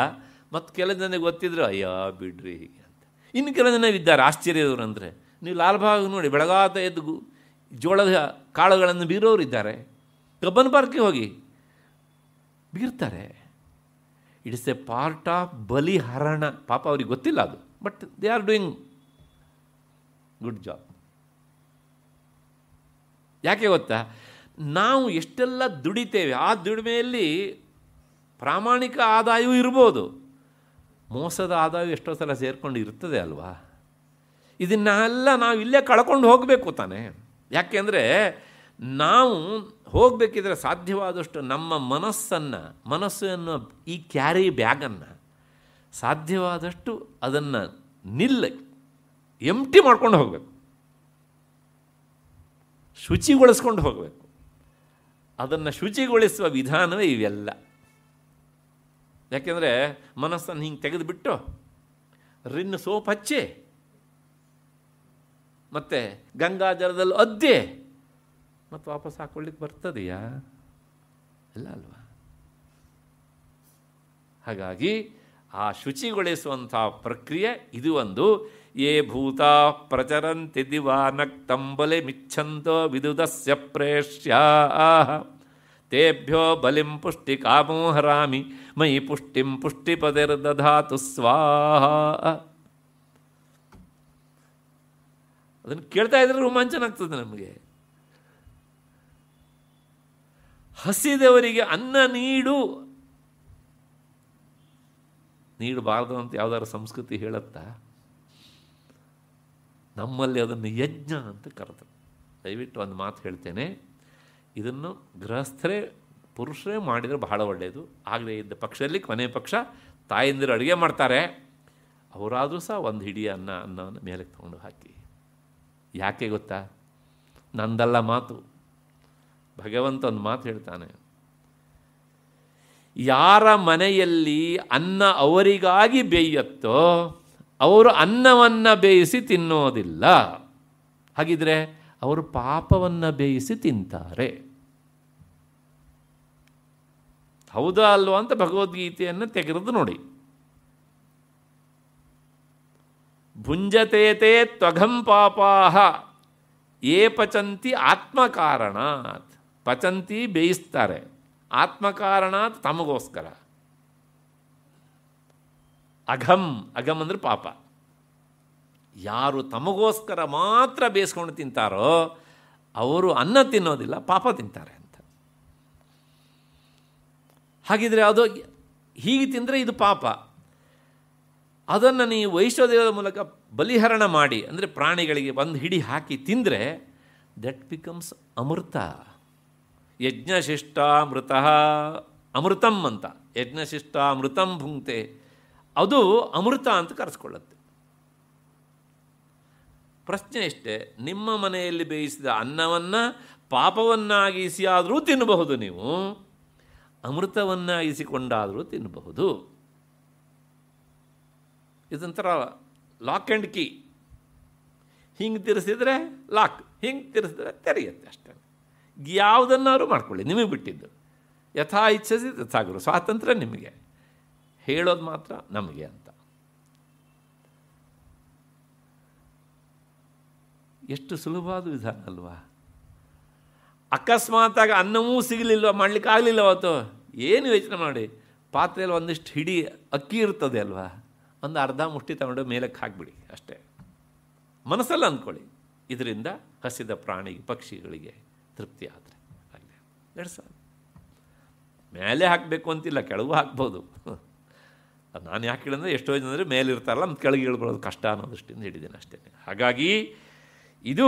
ಮತ್ತು ಕೆಲವು ಜನರಿಗೆ ಗೊತ್ತಿದ್ರು ಅಯ್ಯೋ ಬಿಡ್ರಿ ಹೀಗೆ ಅಂತ ಇನ್ನು ಕೆಲವು ಇದ್ದಾರೆ ಆಶ್ಚರ್ಯದವರು ಅಂದರೆ ನೀವು ಲಾಲ್ಬಾಗ್ ನೋಡಿ ಬೆಳಗಾತ ಎದ್ದು ಜೋಳದ ಕಾಳುಗಳನ್ನು ಬೀರೋರು ಇದ್ದಾರೆ ಕಬ್ಬನ್ ಪಾರ್ಕೆ ಹೋಗಿ ಬೀರ್ತಾರೆ it is a part of ಬಲಿಹರಣ ಪಾಪ ಅವ್ರಿಗೆ ಗೊತ್ತಿಲ್ಲ ಅದು but they are doing good job ಯಾಕೆ ಗೊತ್ತಾ ನಾವು ಎಷ್ಟೆಲ್ಲ ದುಡಿತೇವೆ ಆ ದುಡಿಮೆಯಲ್ಲಿ ಪ್ರಾಮಾಣಿಕ ಆದಾಯವೂ ಇರ್ಬೋದು ಮೋಸದ ಆದಾಯ ಎಷ್ಟೋ ಸಲ ಸೇರಿಕೊಂಡು ಇರ್ತದೆ ಅಲ್ವಾ ಇದನ್ನೆಲ್ಲ ನಾವು ಇಲ್ಲೇ ಕಳ್ಕೊಂಡು ಹೋಗಬೇಕು ತಾನೆ ಯಾಕೆಂದರೆ ನಾವು ಹೋಗಬೇಕಿದ್ರೆ ಸಾಧ್ಯವಾದಷ್ಟು ನಮ್ಮ ಮನಸ್ಸನ್ನು ಮನಸ್ಸು ಅನ್ನೋ ಈ ಕ್ಯಾರಿ ಬ್ಯಾಗನ್ನು ಸಾಧ್ಯವಾದಷ್ಟು ಅದನ್ನು ನಿಲ್ಲ ಎಂಟಿ ಮಾಡ್ಕೊಂಡು ಹೋಗಬೇಕು ಶುಚಿಗೊಳಿಸ್ಕೊಂಡು ಹೋಗಬೇಕು ಅದನ್ನು ಶುಚಿಗೊಳಿಸುವ ವಿಧಾನವೇ ಇವೆಲ್ಲ ಯಾಕೆಂದರೆ ಮನಸ್ಸನ್ನು ಹಿಂಗೆ ತೆಗೆದುಬಿಟ್ಟು ರಿನ್ ಸೋಪ್ ಹಚ್ಚಿ ಮತ್ತು ಗಂಗಾಜಲದಲ್ಲಿ ಅದ್ದೆ ಮತ್ತು ವಾಪಸ್ ಹಾಕ್ಕೊಳ್ಳಿಕ್ಕೆ ಬರ್ತದೆಯಾ ಇಲ್ಲ ಅಲ್ವಾ ಹಾಗಾಗಿ ಆ ಶುಚಿಗೊಳಿಸುವಂಥ ಪ್ರಕ್ರಿಯೆ ಇದು ಒಂದು ಯೇ ಭೂತ ಪ್ರಚರಂತಿ ದಿವಾನಕ್ತಂಬಲೆ ಮಿಚ್ಛಂತೋ ವಿದುದಸ್ಯ ಪ್ರೇಷ್ಯ ತೇಭ್ಯೋ ಬಲಿಂ ಪುಷ್ಟಿ ಕಾಮೋಹರಾಮಿ ಮೈ ಪುಷ್ಟಿಂ ಪುಷ್ಟಿ ಪುಷ್ಟಿಪದಿರ್ದಧಾತು ಸ್ವಾಹ ಅದನ್ನು ಕೇಳ್ತಾ ಇದ್ರೆ ರೋಮಾಂಚನ ಆಗ್ತದೆ ನಮಗೆ ಹಸಿದವರಿಗೆ ಅನ್ನ ನೀಡು ನೀಡಬಾರ್ದು ಅಂತ ಯಾವುದಾದ್ರು ಸಂಸ್ಕೃತಿ ಹೇಳುತ್ತಾ ನಮ್ಮಲ್ಲಿ ಅದನ್ನು ಯಜ್ಞ ಅಂತ ಕರೆದರು ದಯವಿಟ್ಟು ಒಂದು ಮಾತು ಹೇಳ್ತೇನೆ ಇದನ್ನು ಗೃಹಸ್ಥರೇ ಪುರುಷರೇ ಮಾಡಿದರೆ ಬಹಳ ಒಳ್ಳೆಯದು ಆಗಲೇ ಇದ್ದ ಪಕ್ಷದಲ್ಲಿ ಕೊನೆ ಪಕ್ಷ ತಾಯಂದಿರು ಅಡುಗೆ ಮಾಡ್ತಾರೆ ಅವರಾದರೂ ಸಹ ಒಂದು ಹಿಡಿಯ ಅನ್ನ ಅನ್ನವನ್ನು ಮೇಲೆ ತೊಗೊಂಡು ಹಾಕಿ ಯಾಕೆ ಗೊತ್ತಾ ನಂದಲ್ಲ ಮಾತು ಭಗವಂತ ಒಂದು ಮಾತು ಹೇಳ್ತಾನೆ ಯಾರ ಮನೆಯಲ್ಲಿ ಅನ್ನ ಅವರಿಗಾಗಿ ಬೇಯತ್ತೋ ಅವರು ಅನ್ನವನ್ನು ಬೇಯಿಸಿ ತಿನ್ನೋದಿಲ್ಲ ಹಾಗಿದ್ರೆ ಅವರು ಪಾಪವನ್ನು ಬೇಯಿಸಿ ತಿಂತಾರೆ ಹೌದಾ ಅಲ್ವಾ ಅಂತ ಭಗವದ್ಗೀತೆಯನ್ನು ತೆಗೆದು ನೋಡಿ ಭುಂಜತೇತೇ ತ್ವಘಂ ಪಾಪಾಹ ಏ ಪಚಂತಿ ಆತ್ಮಕಾರಣಾತ್ ಪಚಂತಿ ಬೇಯಿಸ್ತಾರೆ ಆತ್ಮಕಾರಣ ತಮಗೋಸ್ಕರ ಅಘಂ ಅಘಂ ಅಂದರೆ ಪಾಪ ಯಾರು ತಮಗೋಸ್ಕರ ಮಾತ್ರ ಬೇಯಿಸ್ಕೊಂಡು ತಿಂತಾರೋ ಅವರು ಅನ್ನ ತಿನ್ನೋದಿಲ್ಲ ಪಾಪ ತಿಂತಾರೆ ಅಂತ ಹಾಗಿದ್ರೆ ಅದು ಹೀಗೆ ತಿಂದರೆ ಇದು ಪಾಪ ಅದನ್ನು ನೀವು ವೈಶ್ವದೇವದ ಮೂಲಕ ಬಲಿಹರಣ ಮಾಡಿ ಅಂದರೆ ಪ್ರಾಣಿಗಳಿಗೆ ಒಂದು ಹಿಡಿ ಹಾಕಿ ತಿಂದರೆ ದಟ್ ಬಿಕಮ್ಸ್ ಅಮೃತ ಯಜ್ಞಶಿಷ್ಟಾಮೃತ ಅಮೃತಂ ಅಂತ ಅಮೃತಂ ಭುಂಕ್ತೆ ಅದು ಅಮೃತ ಅಂತ ಕರೆಸ್ಕೊಳ್ಳುತ್ತೆ ಪ್ರಶ್ನೆ ಇಷ್ಟೇ ನಿಮ್ಮ ಮನೆಯಲ್ಲಿ ಬೇಯಿಸಿದ ಅನ್ನವನ್ನು ಪಾಪವನ್ನಾಗಿಸಿ ಆದರೂ ತಿನ್ನಬಹುದು ನೀವು ಅಮೃತವನ್ನಾಗಿಸಿಕೊಂಡಾದರೂ ತಿನ್ನಬಹುದು ಇದೊಂಥರ ಲಾಕ್ ಆ್ಯಂಡ್ ಕೀ ಹಿಂಗೆ ತಿರ್ಸಿದ್ರೆ ಲಾಕ್ ಹಿಂಗೆ ತಿರ್ಸಿದ್ರೆ ತೆರೆಯುತ್ತೆ ಅಷ್ಟೇ ಯಾವುದನ್ನಾದ್ರೂ ಮಾಡ್ಕೊಳ್ಳಿ ನಿಮಗೆ ಬಿಟ್ಟಿದ್ದು ಯಥಾ ಇಚ್ಛಿಸಿ ತಥಾ ಸ್ವಾತಂತ್ರ್ಯ ನಿಮಗೆ ಹೇಳೋದು ಮಾತ್ರ ನಮಗೆ ಅಂತ ಎಷ್ಟು ಸುಲಭವಾದ ವಿಧಾನ ಅಲ್ವಾ ಆಗ ಅನ್ನವೂ ಸಿಗಲಿಲ್ವ ಆಗಲಿಲ್ಲ ಅವತ್ತು ಏನು ಯೋಚನೆ ಮಾಡಿ ಪಾತ್ರೆಯಲ್ಲಿ ಒಂದಿಷ್ಟು ಹಿಡಿ ಅಕ್ಕಿ ಇರ್ತದೆ ಅಲ್ವಾ ಒಂದು ಅರ್ಧ ಮುಷ್ಟಿ ತಗೊಂಡು ಮೇಲಕ್ಕೆ ಹಾಕ್ಬಿಡಿ ಅಷ್ಟೇ ಮನಸ್ಸಲ್ಲಿ ಅಂದ್ಕೊಳ್ಳಿ ಇದರಿಂದ ಹಸಿದ ಪ್ರಾಣಿ ಪಕ್ಷಿಗಳಿಗೆ ತೃಪ್ತಿ ಆದರೆ ಆಗಲಿ ಎರಡು ಆಲ್ ಮೇಲೆ ಹಾಕಬೇಕು ಅಂತಿಲ್ಲ ಕೆಳಗೂ ಹಾಕ್ಬೋದು ನಾನು ಯಾಕೆ ಹೇಳಿದ್ರೆ ಎಷ್ಟೋ ಜನ ಅಂದರೆ ಮೇಲಿರ್ತಾರಲ್ಲ ಅಂತ ಕೆಳಗೆ ಹೇಳ್ಬಾರ್ದು ಕಷ್ಟ ಅನ್ನೋ ದೃಷ್ಟಿಯಿಂದ ಹಿಡಿದೇನೆ ಅಷ್ಟೇ ಹಾಗಾಗಿ ಇದು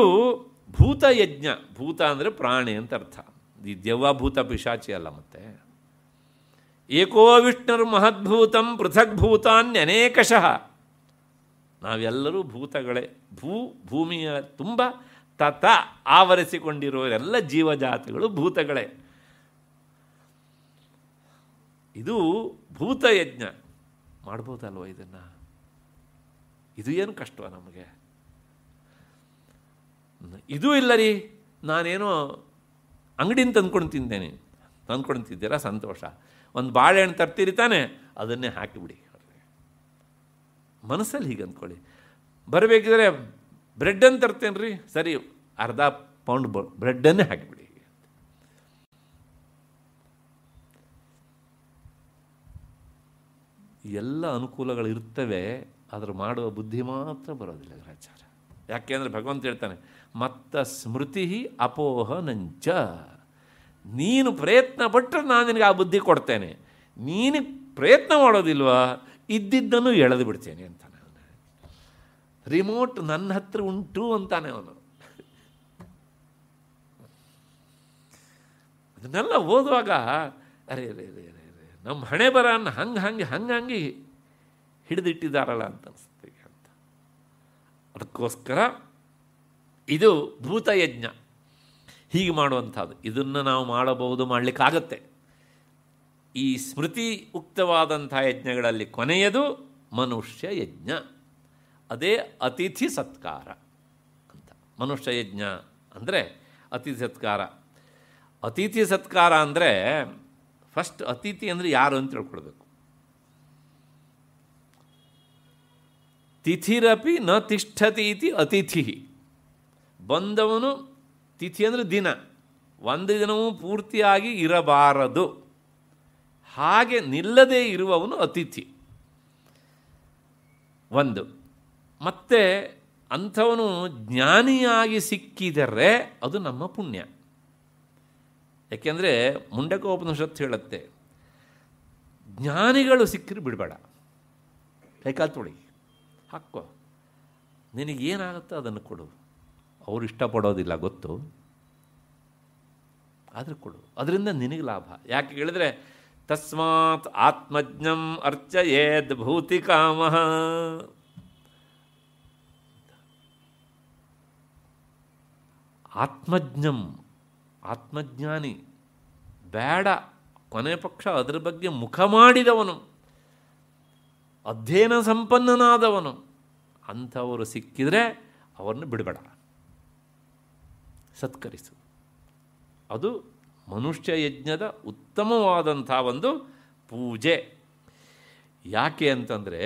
ಭೂತ ಯಜ್ಞ ಭೂತ ಅಂದರೆ ಪ್ರಾಣಿ ಅಂತ ಅರ್ಥ ಈ ದೆವ್ವ ಭೂತ ಪಿಶಾಚಿ ಅಲ್ಲ ಮತ್ತೆ ಏಕೋ ವಿಷ್ಣುರ್ ಮಹದ್ಭೂತಂ ಅನೇಕಶಃ ನಾವೆಲ್ಲರೂ ಭೂತಗಳೇ ಭೂ ಭೂಮಿಯ ತುಂಬ ತತ ಎಲ್ಲ ಜೀವಜಾತಿಗಳು ಭೂತಗಳೇ ಇದು ಭೂತಯಜ್ಞ ಮಾಡ್ಬೋದಲ್ವ ಇದನ್ನು ಇದು ಏನು ಕಷ್ಟ ನಮಗೆ ಇದು ಇಲ್ಲ ರೀ ನಾನೇನೋ ಅಂಗಡಿನ ತಂದ್ಕೊಂಡು ತಿಂದೇನೆ ತಂದ್ಕೊಂಡು ತಿಂತೀರಾ ಸಂತೋಷ ಒಂದು ಬಾಳೆಹಣ್ಣು ತರ್ತೀರಿ ತಾನೆ ಅದನ್ನೇ ಹಾಕಿಬಿಡಿ ಮನಸ್ಸಲ್ಲಿ ಹೀಗೆ ಅಂದ್ಕೊಳ್ಳಿ ಬರಬೇಕಿದ್ರೆ ಬ್ರೆಡ್ಡನ್ನು ತರ್ತೇನೆ ರೀ ಸರಿ ಅರ್ಧ ಪೌಂಡ್ ಬ್ರೆಡ್ಡನ್ನೇ ಹಾಕಿಬಿಡಿ ಎಲ್ಲ ಅನುಕೂಲಗಳು ಇರ್ತವೆ ಮಾಡುವ ಬುದ್ಧಿ ಮಾತ್ರ ಬರೋದಿಲ್ಲ ಯಾಕೆ ಅಂದರೆ ಭಗವಂತ ಹೇಳ್ತಾನೆ ಮತ್ತ ಸ್ಮೃತಿ ಅಪೋಹ ನಂಚ ನೀನು ಪ್ರಯತ್ನ ಪಟ್ಟರೆ ನಾನು ನಿನಗೆ ಆ ಬುದ್ಧಿ ಕೊಡ್ತೇನೆ ನೀನು ಪ್ರಯತ್ನ ಮಾಡೋದಿಲ್ವಾ ಇದ್ದಿದ್ದನ್ನು ಎಳೆದು ಬಿಡ್ತೇನೆ ಅಂತ ರಿಮೋಟ್ ನನ್ನ ಹತ್ರ ಉಂಟು ಅಂತಾನೆ ಅವನು ಅದನ್ನೆಲ್ಲ ಓದುವಾಗ ಅರೆ ಅರೆ ಅರೆ ಅರೆ ನಮ್ಮ ಹಣೆ ಬರನ್ನು ಹಂಗೆ ಹಂಗೆ ಹಂಗೆ ಹಿಡಿದಿಟ್ಟಿದ್ದಾರಲ್ಲ ಅಂತ ಅನಿಸುತ್ತೆ ಅಂತ ಅದಕ್ಕೋಸ್ಕರ ಇದು ಭೂತಯಜ್ಞ ಹೀಗೆ ಮಾಡುವಂಥದ್ದು ಇದನ್ನು ನಾವು ಮಾಡಬಹುದು ಮಾಡಲಿಕ್ಕಾಗತ್ತೆ ಈ ಸ್ಮೃತಿ ಉಕ್ತವಾದಂಥ ಯಜ್ಞಗಳಲ್ಲಿ ಕೊನೆಯದು ಮನುಷ್ಯ ಯಜ್ಞ ಅದೇ ಅತಿಥಿ ಸತ್ಕಾರ ಅಂತ ಮನುಷ್ಯ ಯಜ್ಞ ಅಂದರೆ ಅತಿಥಿ ಸತ್ಕಾರ ಅತಿಥಿ ಸತ್ಕಾರ ಅಂದರೆ ಫಸ್ಟ್ ಅತಿಥಿ ಅಂದರೆ ಯಾರು ಅಂತ ತಿಳ್ಕೊಳ್ಬೇಕು ತಿಥಿರಪಿ ನ ತಿಷ್ಠತಿ ಇತಿ ಅತಿಥಿ ಬಂದವನು ತಿಥಿ ಅಂದರೆ ದಿನ ಒಂದು ದಿನವೂ ಪೂರ್ತಿಯಾಗಿ ಇರಬಾರದು ಹಾಗೆ ನಿಲ್ಲದೇ ಇರುವವನು ಅತಿಥಿ ಒಂದು ಮತ್ತೆ ಅಂಥವನು ಜ್ಞಾನಿಯಾಗಿ ಸಿಕ್ಕಿದರೆ ಅದು ನಮ್ಮ ಪುಣ್ಯ ಯಾಕೆಂದರೆ ಮುಂಡಕೋಪನಿಷತ್ತು ಹೇಳುತ್ತೆ ಜ್ಞಾನಿಗಳು ಸಿಕ್ಕರೆ ಬಿಡಬೇಡ ಕೈಕಾಲು ತೊಳಿ ಹಾಕೋ ನಿನಗೇನಾಗುತ್ತೋ ಅದನ್ನು ಕೊಡು ಅವರು ಇಷ್ಟಪಡೋದಿಲ್ಲ ಗೊತ್ತು ಆದರೂ ಕೊಡು ಅದರಿಂದ ನಿನಗೆ ಲಾಭ ಯಾಕೆ ಹೇಳಿದ್ರೆ ತಸ್ಮಾತ್ ಆತ್ಮಜ್ಞಂ ಅರ್ಚಯೇದ್ ಭೂತಿಕಾಮಃ ಆತ್ಮಜ್ಞಂ ಆತ್ಮಜ್ಞಾನಿ ಬೇಡ ಕೊನೆ ಪಕ್ಷ ಅದರ ಬಗ್ಗೆ ಮುಖ ಮಾಡಿದವನು ಅಧ್ಯಯನ ಸಂಪನ್ನನಾದವನು ಅಂಥವರು ಸಿಕ್ಕಿದರೆ ಅವರನ್ನು ಬಿಡಬೇಡ ಸತ್ಕರಿಸು ಅದು ಮನುಷ್ಯ ಯಜ್ಞದ ಉತ್ತಮವಾದಂಥ ಒಂದು ಪೂಜೆ ಯಾಕೆ ಅಂತಂದರೆ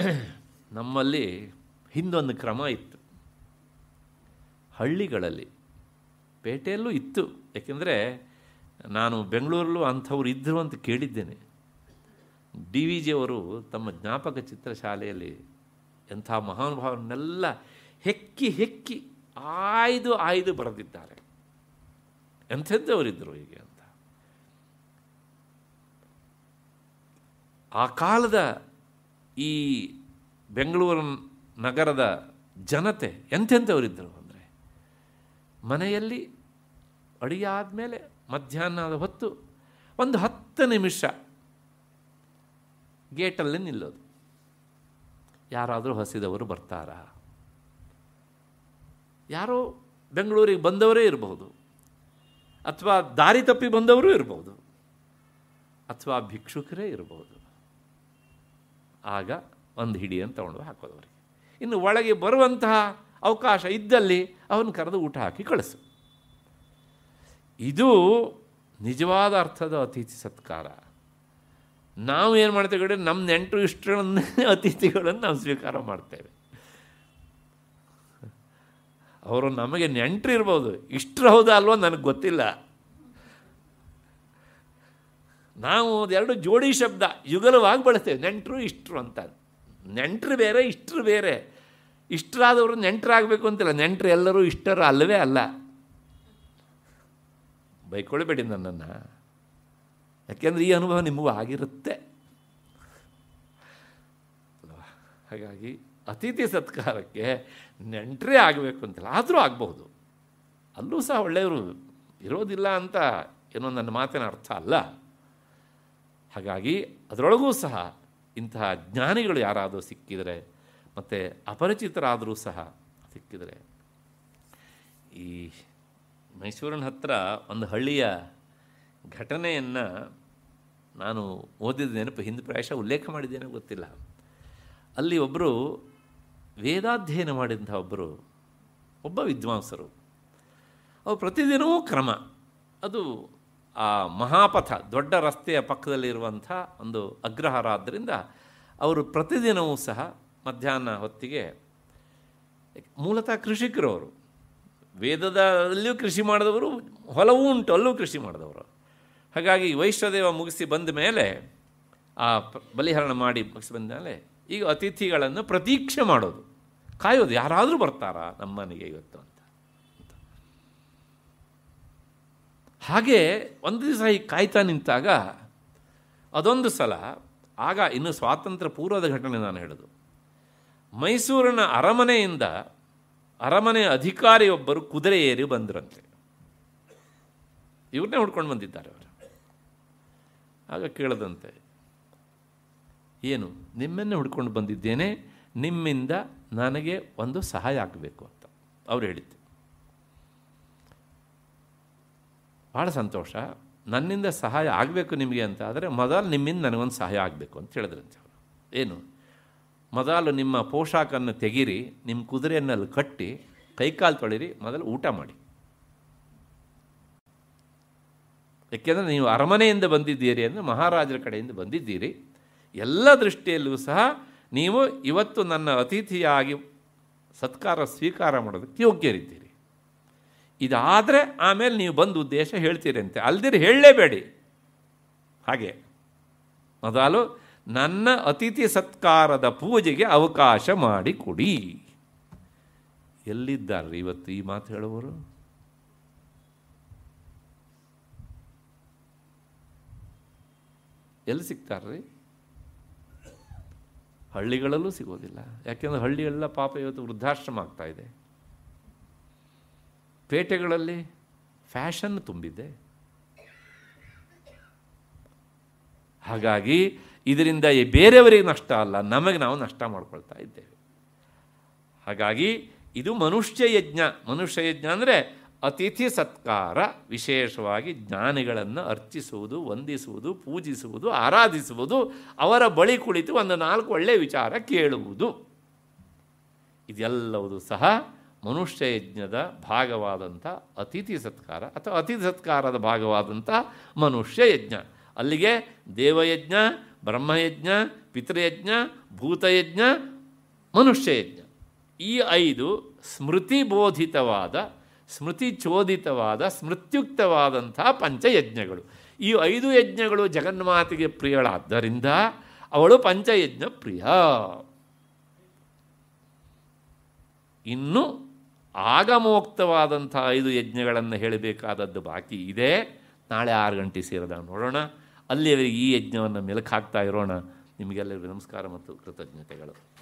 ನಮ್ಮಲ್ಲಿ ಹಿಂದೊಂದು ಕ್ರಮ ಇತ್ತು ಹಳ್ಳಿಗಳಲ್ಲಿ ಪೇಟೆಯಲ್ಲೂ ಇತ್ತು ಏಕೆಂದರೆ ನಾನು ಬೆಂಗಳೂರಲ್ಲೂ ಅಂಥವ್ರು ಇದ್ದರು ಅಂತ ಕೇಳಿದ್ದೇನೆ ಡಿ ವಿ ಜಿ ಅವರು ತಮ್ಮ ಜ್ಞಾಪಕ ಚಿತ್ರಶಾಲೆಯಲ್ಲಿ ಎಂಥ ಮಹಾನುಭಾವನ್ನೆಲ್ಲ ಹೆಕ್ಕಿ ಹೆಕ್ಕಿ ಆಯ್ದು ಆಯ್ದು ಬರೆದಿದ್ದಾರೆ ಎಂಥದ್ದವರಿದ್ದರು ಹೀಗೆ ಅಂತ ಆ ಕಾಲದ ಈ ಬೆಂಗಳೂರು ನಗರದ ಜನತೆ ಎಂಥೆಂಥವರಿದ್ದರು ಮನೆಯಲ್ಲಿ ಅಡಿಯಾದ ಮೇಲೆ ಮಧ್ಯಾಹ್ನದ ಹೊತ್ತು ಒಂದು ಹತ್ತು ನಿಮಿಷ ಗೇಟಲ್ಲಿ ನಿಲ್ಲೋದು ಯಾರಾದರೂ ಹಸಿದವರು ಬರ್ತಾರಾ ಯಾರೋ ಬೆಂಗಳೂರಿಗೆ ಬಂದವರೇ ಇರಬಹುದು ಅಥವಾ ದಾರಿ ತಪ್ಪಿ ಬಂದವರೂ ಇರಬಹುದು ಅಥವಾ ಭಿಕ್ಷುಕರೇ ಇರಬಹುದು ಆಗ ಒಂದು ಹಿಡಿಯನ್ನು ತಗೊಂಡು ಅವರಿಗೆ ಇನ್ನು ಒಳಗೆ ಬರುವಂತಹ ಅವಕಾಶ ಇದ್ದಲ್ಲಿ ಅವನು ಕರೆದು ಊಟ ಹಾಕಿ ಕಳಿಸು ಇದು ನಿಜವಾದ ಅರ್ಥದ ಅತಿಥಿ ಸತ್ಕಾರ ನಾವು ಏನು ಮಾಡ್ತೇವೆ ಕಡೆ ನಮ್ಮ ನೆಂಟರು ಇಷ್ಟರನ್ನ ಅತಿಥಿಗಳನ್ನು ನಾವು ಸ್ವೀಕಾರ ಮಾಡ್ತೇವೆ ಅವರು ನಮಗೆ ನೆಂಟರು ಇರ್ಬೋದು ಇಷ್ಟರು ಹೌದಾ ಅಲ್ವ ನನಗೆ ಗೊತ್ತಿಲ್ಲ ನಾವು ಅದೆರಡು ಜೋಡಿ ಶಬ್ದ ಯುಗಲವಾಗಿ ಬಳಸ್ತೇವೆ ನೆಂಟರು ಇಷ್ಟರು ಅಂತ ನೆಂಟರು ಬೇರೆ ಇಷ್ಟರು ಬೇರೆ ಇಷ್ಟರಾದವರು ನೆಂಟರಾಗಬೇಕು ಅಂತಿಲ್ಲ ನೆಂಟರು ಎಲ್ಲರೂ ಇಷ್ಟರ ಅಲ್ಲವೇ ಅಲ್ಲ ಬೈಕೊಳ್ಬೇಡಿ ನನ್ನನ್ನು ಯಾಕೆಂದರೆ ಈ ಅನುಭವ ನಿಮಗೂ ಆಗಿರುತ್ತೆ ಅಲ್ವಾ ಹಾಗಾಗಿ ಅತಿಥಿ ಸತ್ಕಾರಕ್ಕೆ ನೆಂಟರೇ ಆಗಬೇಕು ಅಂತಿಲ್ಲ ಆದರೂ ಆಗಬಹುದು ಅಲ್ಲೂ ಸಹ ಒಳ್ಳೆಯವರು ಇರೋದಿಲ್ಲ ಅಂತ ಏನೋ ನನ್ನ ಮಾತಿನ ಅರ್ಥ ಅಲ್ಲ ಹಾಗಾಗಿ ಅದರೊಳಗೂ ಸಹ ಇಂತಹ ಜ್ಞಾನಿಗಳು ಯಾರಾದರೂ ಸಿಕ್ಕಿದರೆ ಮತ್ತು ಅಪರಿಚಿತರಾದರೂ ಸಹ ಸಿಕ್ಕಿದರೆ ಈ ಮೈಸೂರಿನ ಹತ್ತಿರ ಒಂದು ಹಳ್ಳಿಯ ಘಟನೆಯನ್ನು ನಾನು ಓದಿದ ನೆನಪು ಹಿಂದೆ ಪ್ರಾಯಶಃ ಉಲ್ಲೇಖ ಮಾಡಿದ್ದೇನೋ ಗೊತ್ತಿಲ್ಲ ಅಲ್ಲಿ ಒಬ್ಬರು ವೇದಾಧ್ಯಯನ ಮಾಡಿದಂಥ ಒಬ್ಬರು ಒಬ್ಬ ವಿದ್ವಾಂಸರು ಅವರು ಪ್ರತಿದಿನವೂ ಕ್ರಮ ಅದು ಆ ಮಹಾಪಥ ದೊಡ್ಡ ರಸ್ತೆಯ ಪಕ್ಕದಲ್ಲಿರುವಂಥ ಒಂದು ಅಗ್ರಹಾರ ಆದ್ದರಿಂದ ಅವರು ಪ್ರತಿದಿನವೂ ಸಹ ಮಧ್ಯಾಹ್ನ ಹೊತ್ತಿಗೆ ಮೂಲತಃ ಕೃಷಿಕರು ಅವರು ವೇದದಲ್ಲಿಯೂ ಕೃಷಿ ಮಾಡಿದವರು ಹೊಲವೂ ಉಂಟು ಅಲ್ಲೂ ಕೃಷಿ ಮಾಡಿದವರು ಹಾಗಾಗಿ ವೈಶ್ವದೇವ ಮುಗಿಸಿ ಬಂದ ಮೇಲೆ ಆ ಬಲಿಹರಣ ಮಾಡಿ ಮುಗಿಸಿ ಬಂದ ಮೇಲೆ ಈಗ ಅತಿಥಿಗಳನ್ನು ಪ್ರತೀಕ್ಷೆ ಮಾಡೋದು ಕಾಯೋದು ಯಾರಾದರೂ ಬರ್ತಾರಾ ನಮ್ಮನೆಗೆ ಇವತ್ತು ಅಂತ ಹಾಗೆ ಒಂದು ದಿವಸ ಈ ಕಾಯ್ತಾ ನಿಂತಾಗ ಅದೊಂದು ಸಲ ಆಗ ಇನ್ನು ಸ್ವಾತಂತ್ರ್ಯ ಪೂರ್ವದ ಘಟನೆ ನಾನು ಹೇಳೋದು ಮೈಸೂರಿನ ಅರಮನೆಯಿಂದ ಅರಮನೆ ಅಧಿಕಾರಿಯೊಬ್ಬರು ಕುದುರೆ ಏರಿ ಬಂದ್ರಂತೆ ಇವ್ರನ್ನೇ ಹುಡ್ಕೊಂಡು ಬಂದಿದ್ದಾರೆ ಅವರು ಆಗ ಕೇಳದಂತೆ ಏನು ನಿಮ್ಮನ್ನೇ ಹುಡ್ಕೊಂಡು ಬಂದಿದ್ದೇನೆ ನಿಮ್ಮಿಂದ ನನಗೆ ಒಂದು ಸಹಾಯ ಆಗಬೇಕು ಅಂತ ಅವ್ರು ಹೇಳಿದ್ದೆ ಭಾಳ ಸಂತೋಷ ನನ್ನಿಂದ ಸಹಾಯ ಆಗಬೇಕು ನಿಮಗೆ ಅಂತ ಆದರೆ ಮೊದಲು ನಿಮ್ಮಿಂದ ನನಗೊಂದು ಸಹಾಯ ಆಗಬೇಕು ಅಂತ ಹೇಳಿದ್ರಂತೆ ಅವರು ಏನು ಮೊದಲು ನಿಮ್ಮ ಪೋಷಾಕನ್ನು ತೆಗಿರಿ ನಿಮ್ಮ ಕುದುರೆಯನ್ನಲ್ಲಿ ಕಟ್ಟಿ ಕೈಕಾಲು ತೊಳಿರಿ ಮೊದಲು ಊಟ ಮಾಡಿ ಯಾಕೆಂದರೆ ನೀವು ಅರಮನೆಯಿಂದ ಬಂದಿದ್ದೀರಿ ಅಂದರೆ ಮಹಾರಾಜರ ಕಡೆಯಿಂದ ಬಂದಿದ್ದೀರಿ ಎಲ್ಲ ದೃಷ್ಟಿಯಲ್ಲೂ ಸಹ ನೀವು ಇವತ್ತು ನನ್ನ ಅತಿಥಿಯಾಗಿ ಸತ್ಕಾರ ಸ್ವೀಕಾರ ಮಾಡೋದಕ್ಕೆ ಯೋಗ್ಯರಿದ್ದೀರಿ ಇದಾದರೆ ಆಮೇಲೆ ನೀವು ಬಂದು ಉದ್ದೇಶ ಹೇಳ್ತೀರಂತೆ ಅಲ್ದಿರಿ ಹೇಳಲೇಬೇಡಿ ಹಾಗೆ ಮೊದಲು ನನ್ನ ಅತಿಥಿ ಸತ್ಕಾರದ ಪೂಜೆಗೆ ಅವಕಾಶ ಮಾಡಿಕೊಡಿ ಎಲ್ಲಿದ್ದಾರೆ ಇವತ್ತು ಈ ಮಾತು ಹೇಳುವರು ಎಲ್ಲಿ ಸಿಗ್ತಾರ್ರಿ ಹಳ್ಳಿಗಳಲ್ಲೂ ಸಿಗೋದಿಲ್ಲ ಯಾಕೆಂದ್ರೆ ಹಳ್ಳಿಯೆಲ್ಲ ಪಾಪ ಇವತ್ತು ವೃದ್ಧಾಶ್ರಮ ಆಗ್ತಾ ಇದೆ ಪೇಟೆಗಳಲ್ಲಿ ಫ್ಯಾಷನ್ ತುಂಬಿದೆ ಹಾಗಾಗಿ ಇದರಿಂದ ಬೇರೆಯವರಿಗೆ ನಷ್ಟ ಅಲ್ಲ ನಮಗೆ ನಾವು ನಷ್ಟ ಮಾಡ್ಕೊಳ್ತಾ ಇದ್ದೇವೆ ಹಾಗಾಗಿ ಇದು ಮನುಷ್ಯ ಯಜ್ಞ ಮನುಷ್ಯ ಯಜ್ಞ ಅಂದರೆ ಅತಿಥಿ ಸತ್ಕಾರ ವಿಶೇಷವಾಗಿ ಜ್ಞಾನಿಗಳನ್ನು ಅರ್ಚಿಸುವುದು ವಂದಿಸುವುದು ಪೂಜಿಸುವುದು ಆರಾಧಿಸುವುದು ಅವರ ಬಳಿ ಕುಳಿತು ಒಂದು ನಾಲ್ಕು ಒಳ್ಳೆಯ ವಿಚಾರ ಕೇಳುವುದು ಇದೆಲ್ಲವೂ ಸಹ ಮನುಷ್ಯ ಯಜ್ಞದ ಭಾಗವಾದಂಥ ಅತಿಥಿ ಸತ್ಕಾರ ಅಥವಾ ಅತಿಥಿ ಸತ್ಕಾರದ ಭಾಗವಾದಂಥ ಮನುಷ್ಯ ಯಜ್ಞ ಅಲ್ಲಿಗೆ ದೇವಯಜ್ಞ ಬ್ರಹ್ಮಯಜ್ಞ ಪಿತೃಯಜ್ಞ ಭೂತಯಜ್ಞ ಮನುಷ್ಯಯಜ್ಞ ಈ ಐದು ಸ್ಮೃತಿ ಬೋಧಿತವಾದ ಸ್ಮೃತಿ ಚೋದಿತವಾದ ಸ್ಮೃತ್ಯುಕ್ತವಾದಂಥ ಪಂಚಯಜ್ಞಗಳು ಈ ಐದು ಯಜ್ಞಗಳು ಜಗನ್ಮಾತಿಗೆ ಪ್ರಿಯಳಾದ್ದರಿಂದ ಅವಳು ಪಂಚಯಜ್ಞ ಪ್ರಿಯ ಇನ್ನು ಆಗಮೋಕ್ತವಾದಂಥ ಐದು ಯಜ್ಞಗಳನ್ನು ಹೇಳಬೇಕಾದದ್ದು ಬಾಕಿ ಇದೆ ನಾಳೆ ಆರು ಗಂಟೆ ಸೇರಿದಾಗ ನೋಡೋಣ ಅಲ್ಲಿಯವರೆಗೆ ಈ ಯಜ್ಞವನ್ನು ಮೆಲುಕು ಹಾಕ್ತಾ ಇರೋಣ ನಿಮಗೆಲ್ಲರಿಗೂ ನಮಸ್ಕಾರ ಮತ್ತು ಕೃತಜ್ಞತೆಗಳು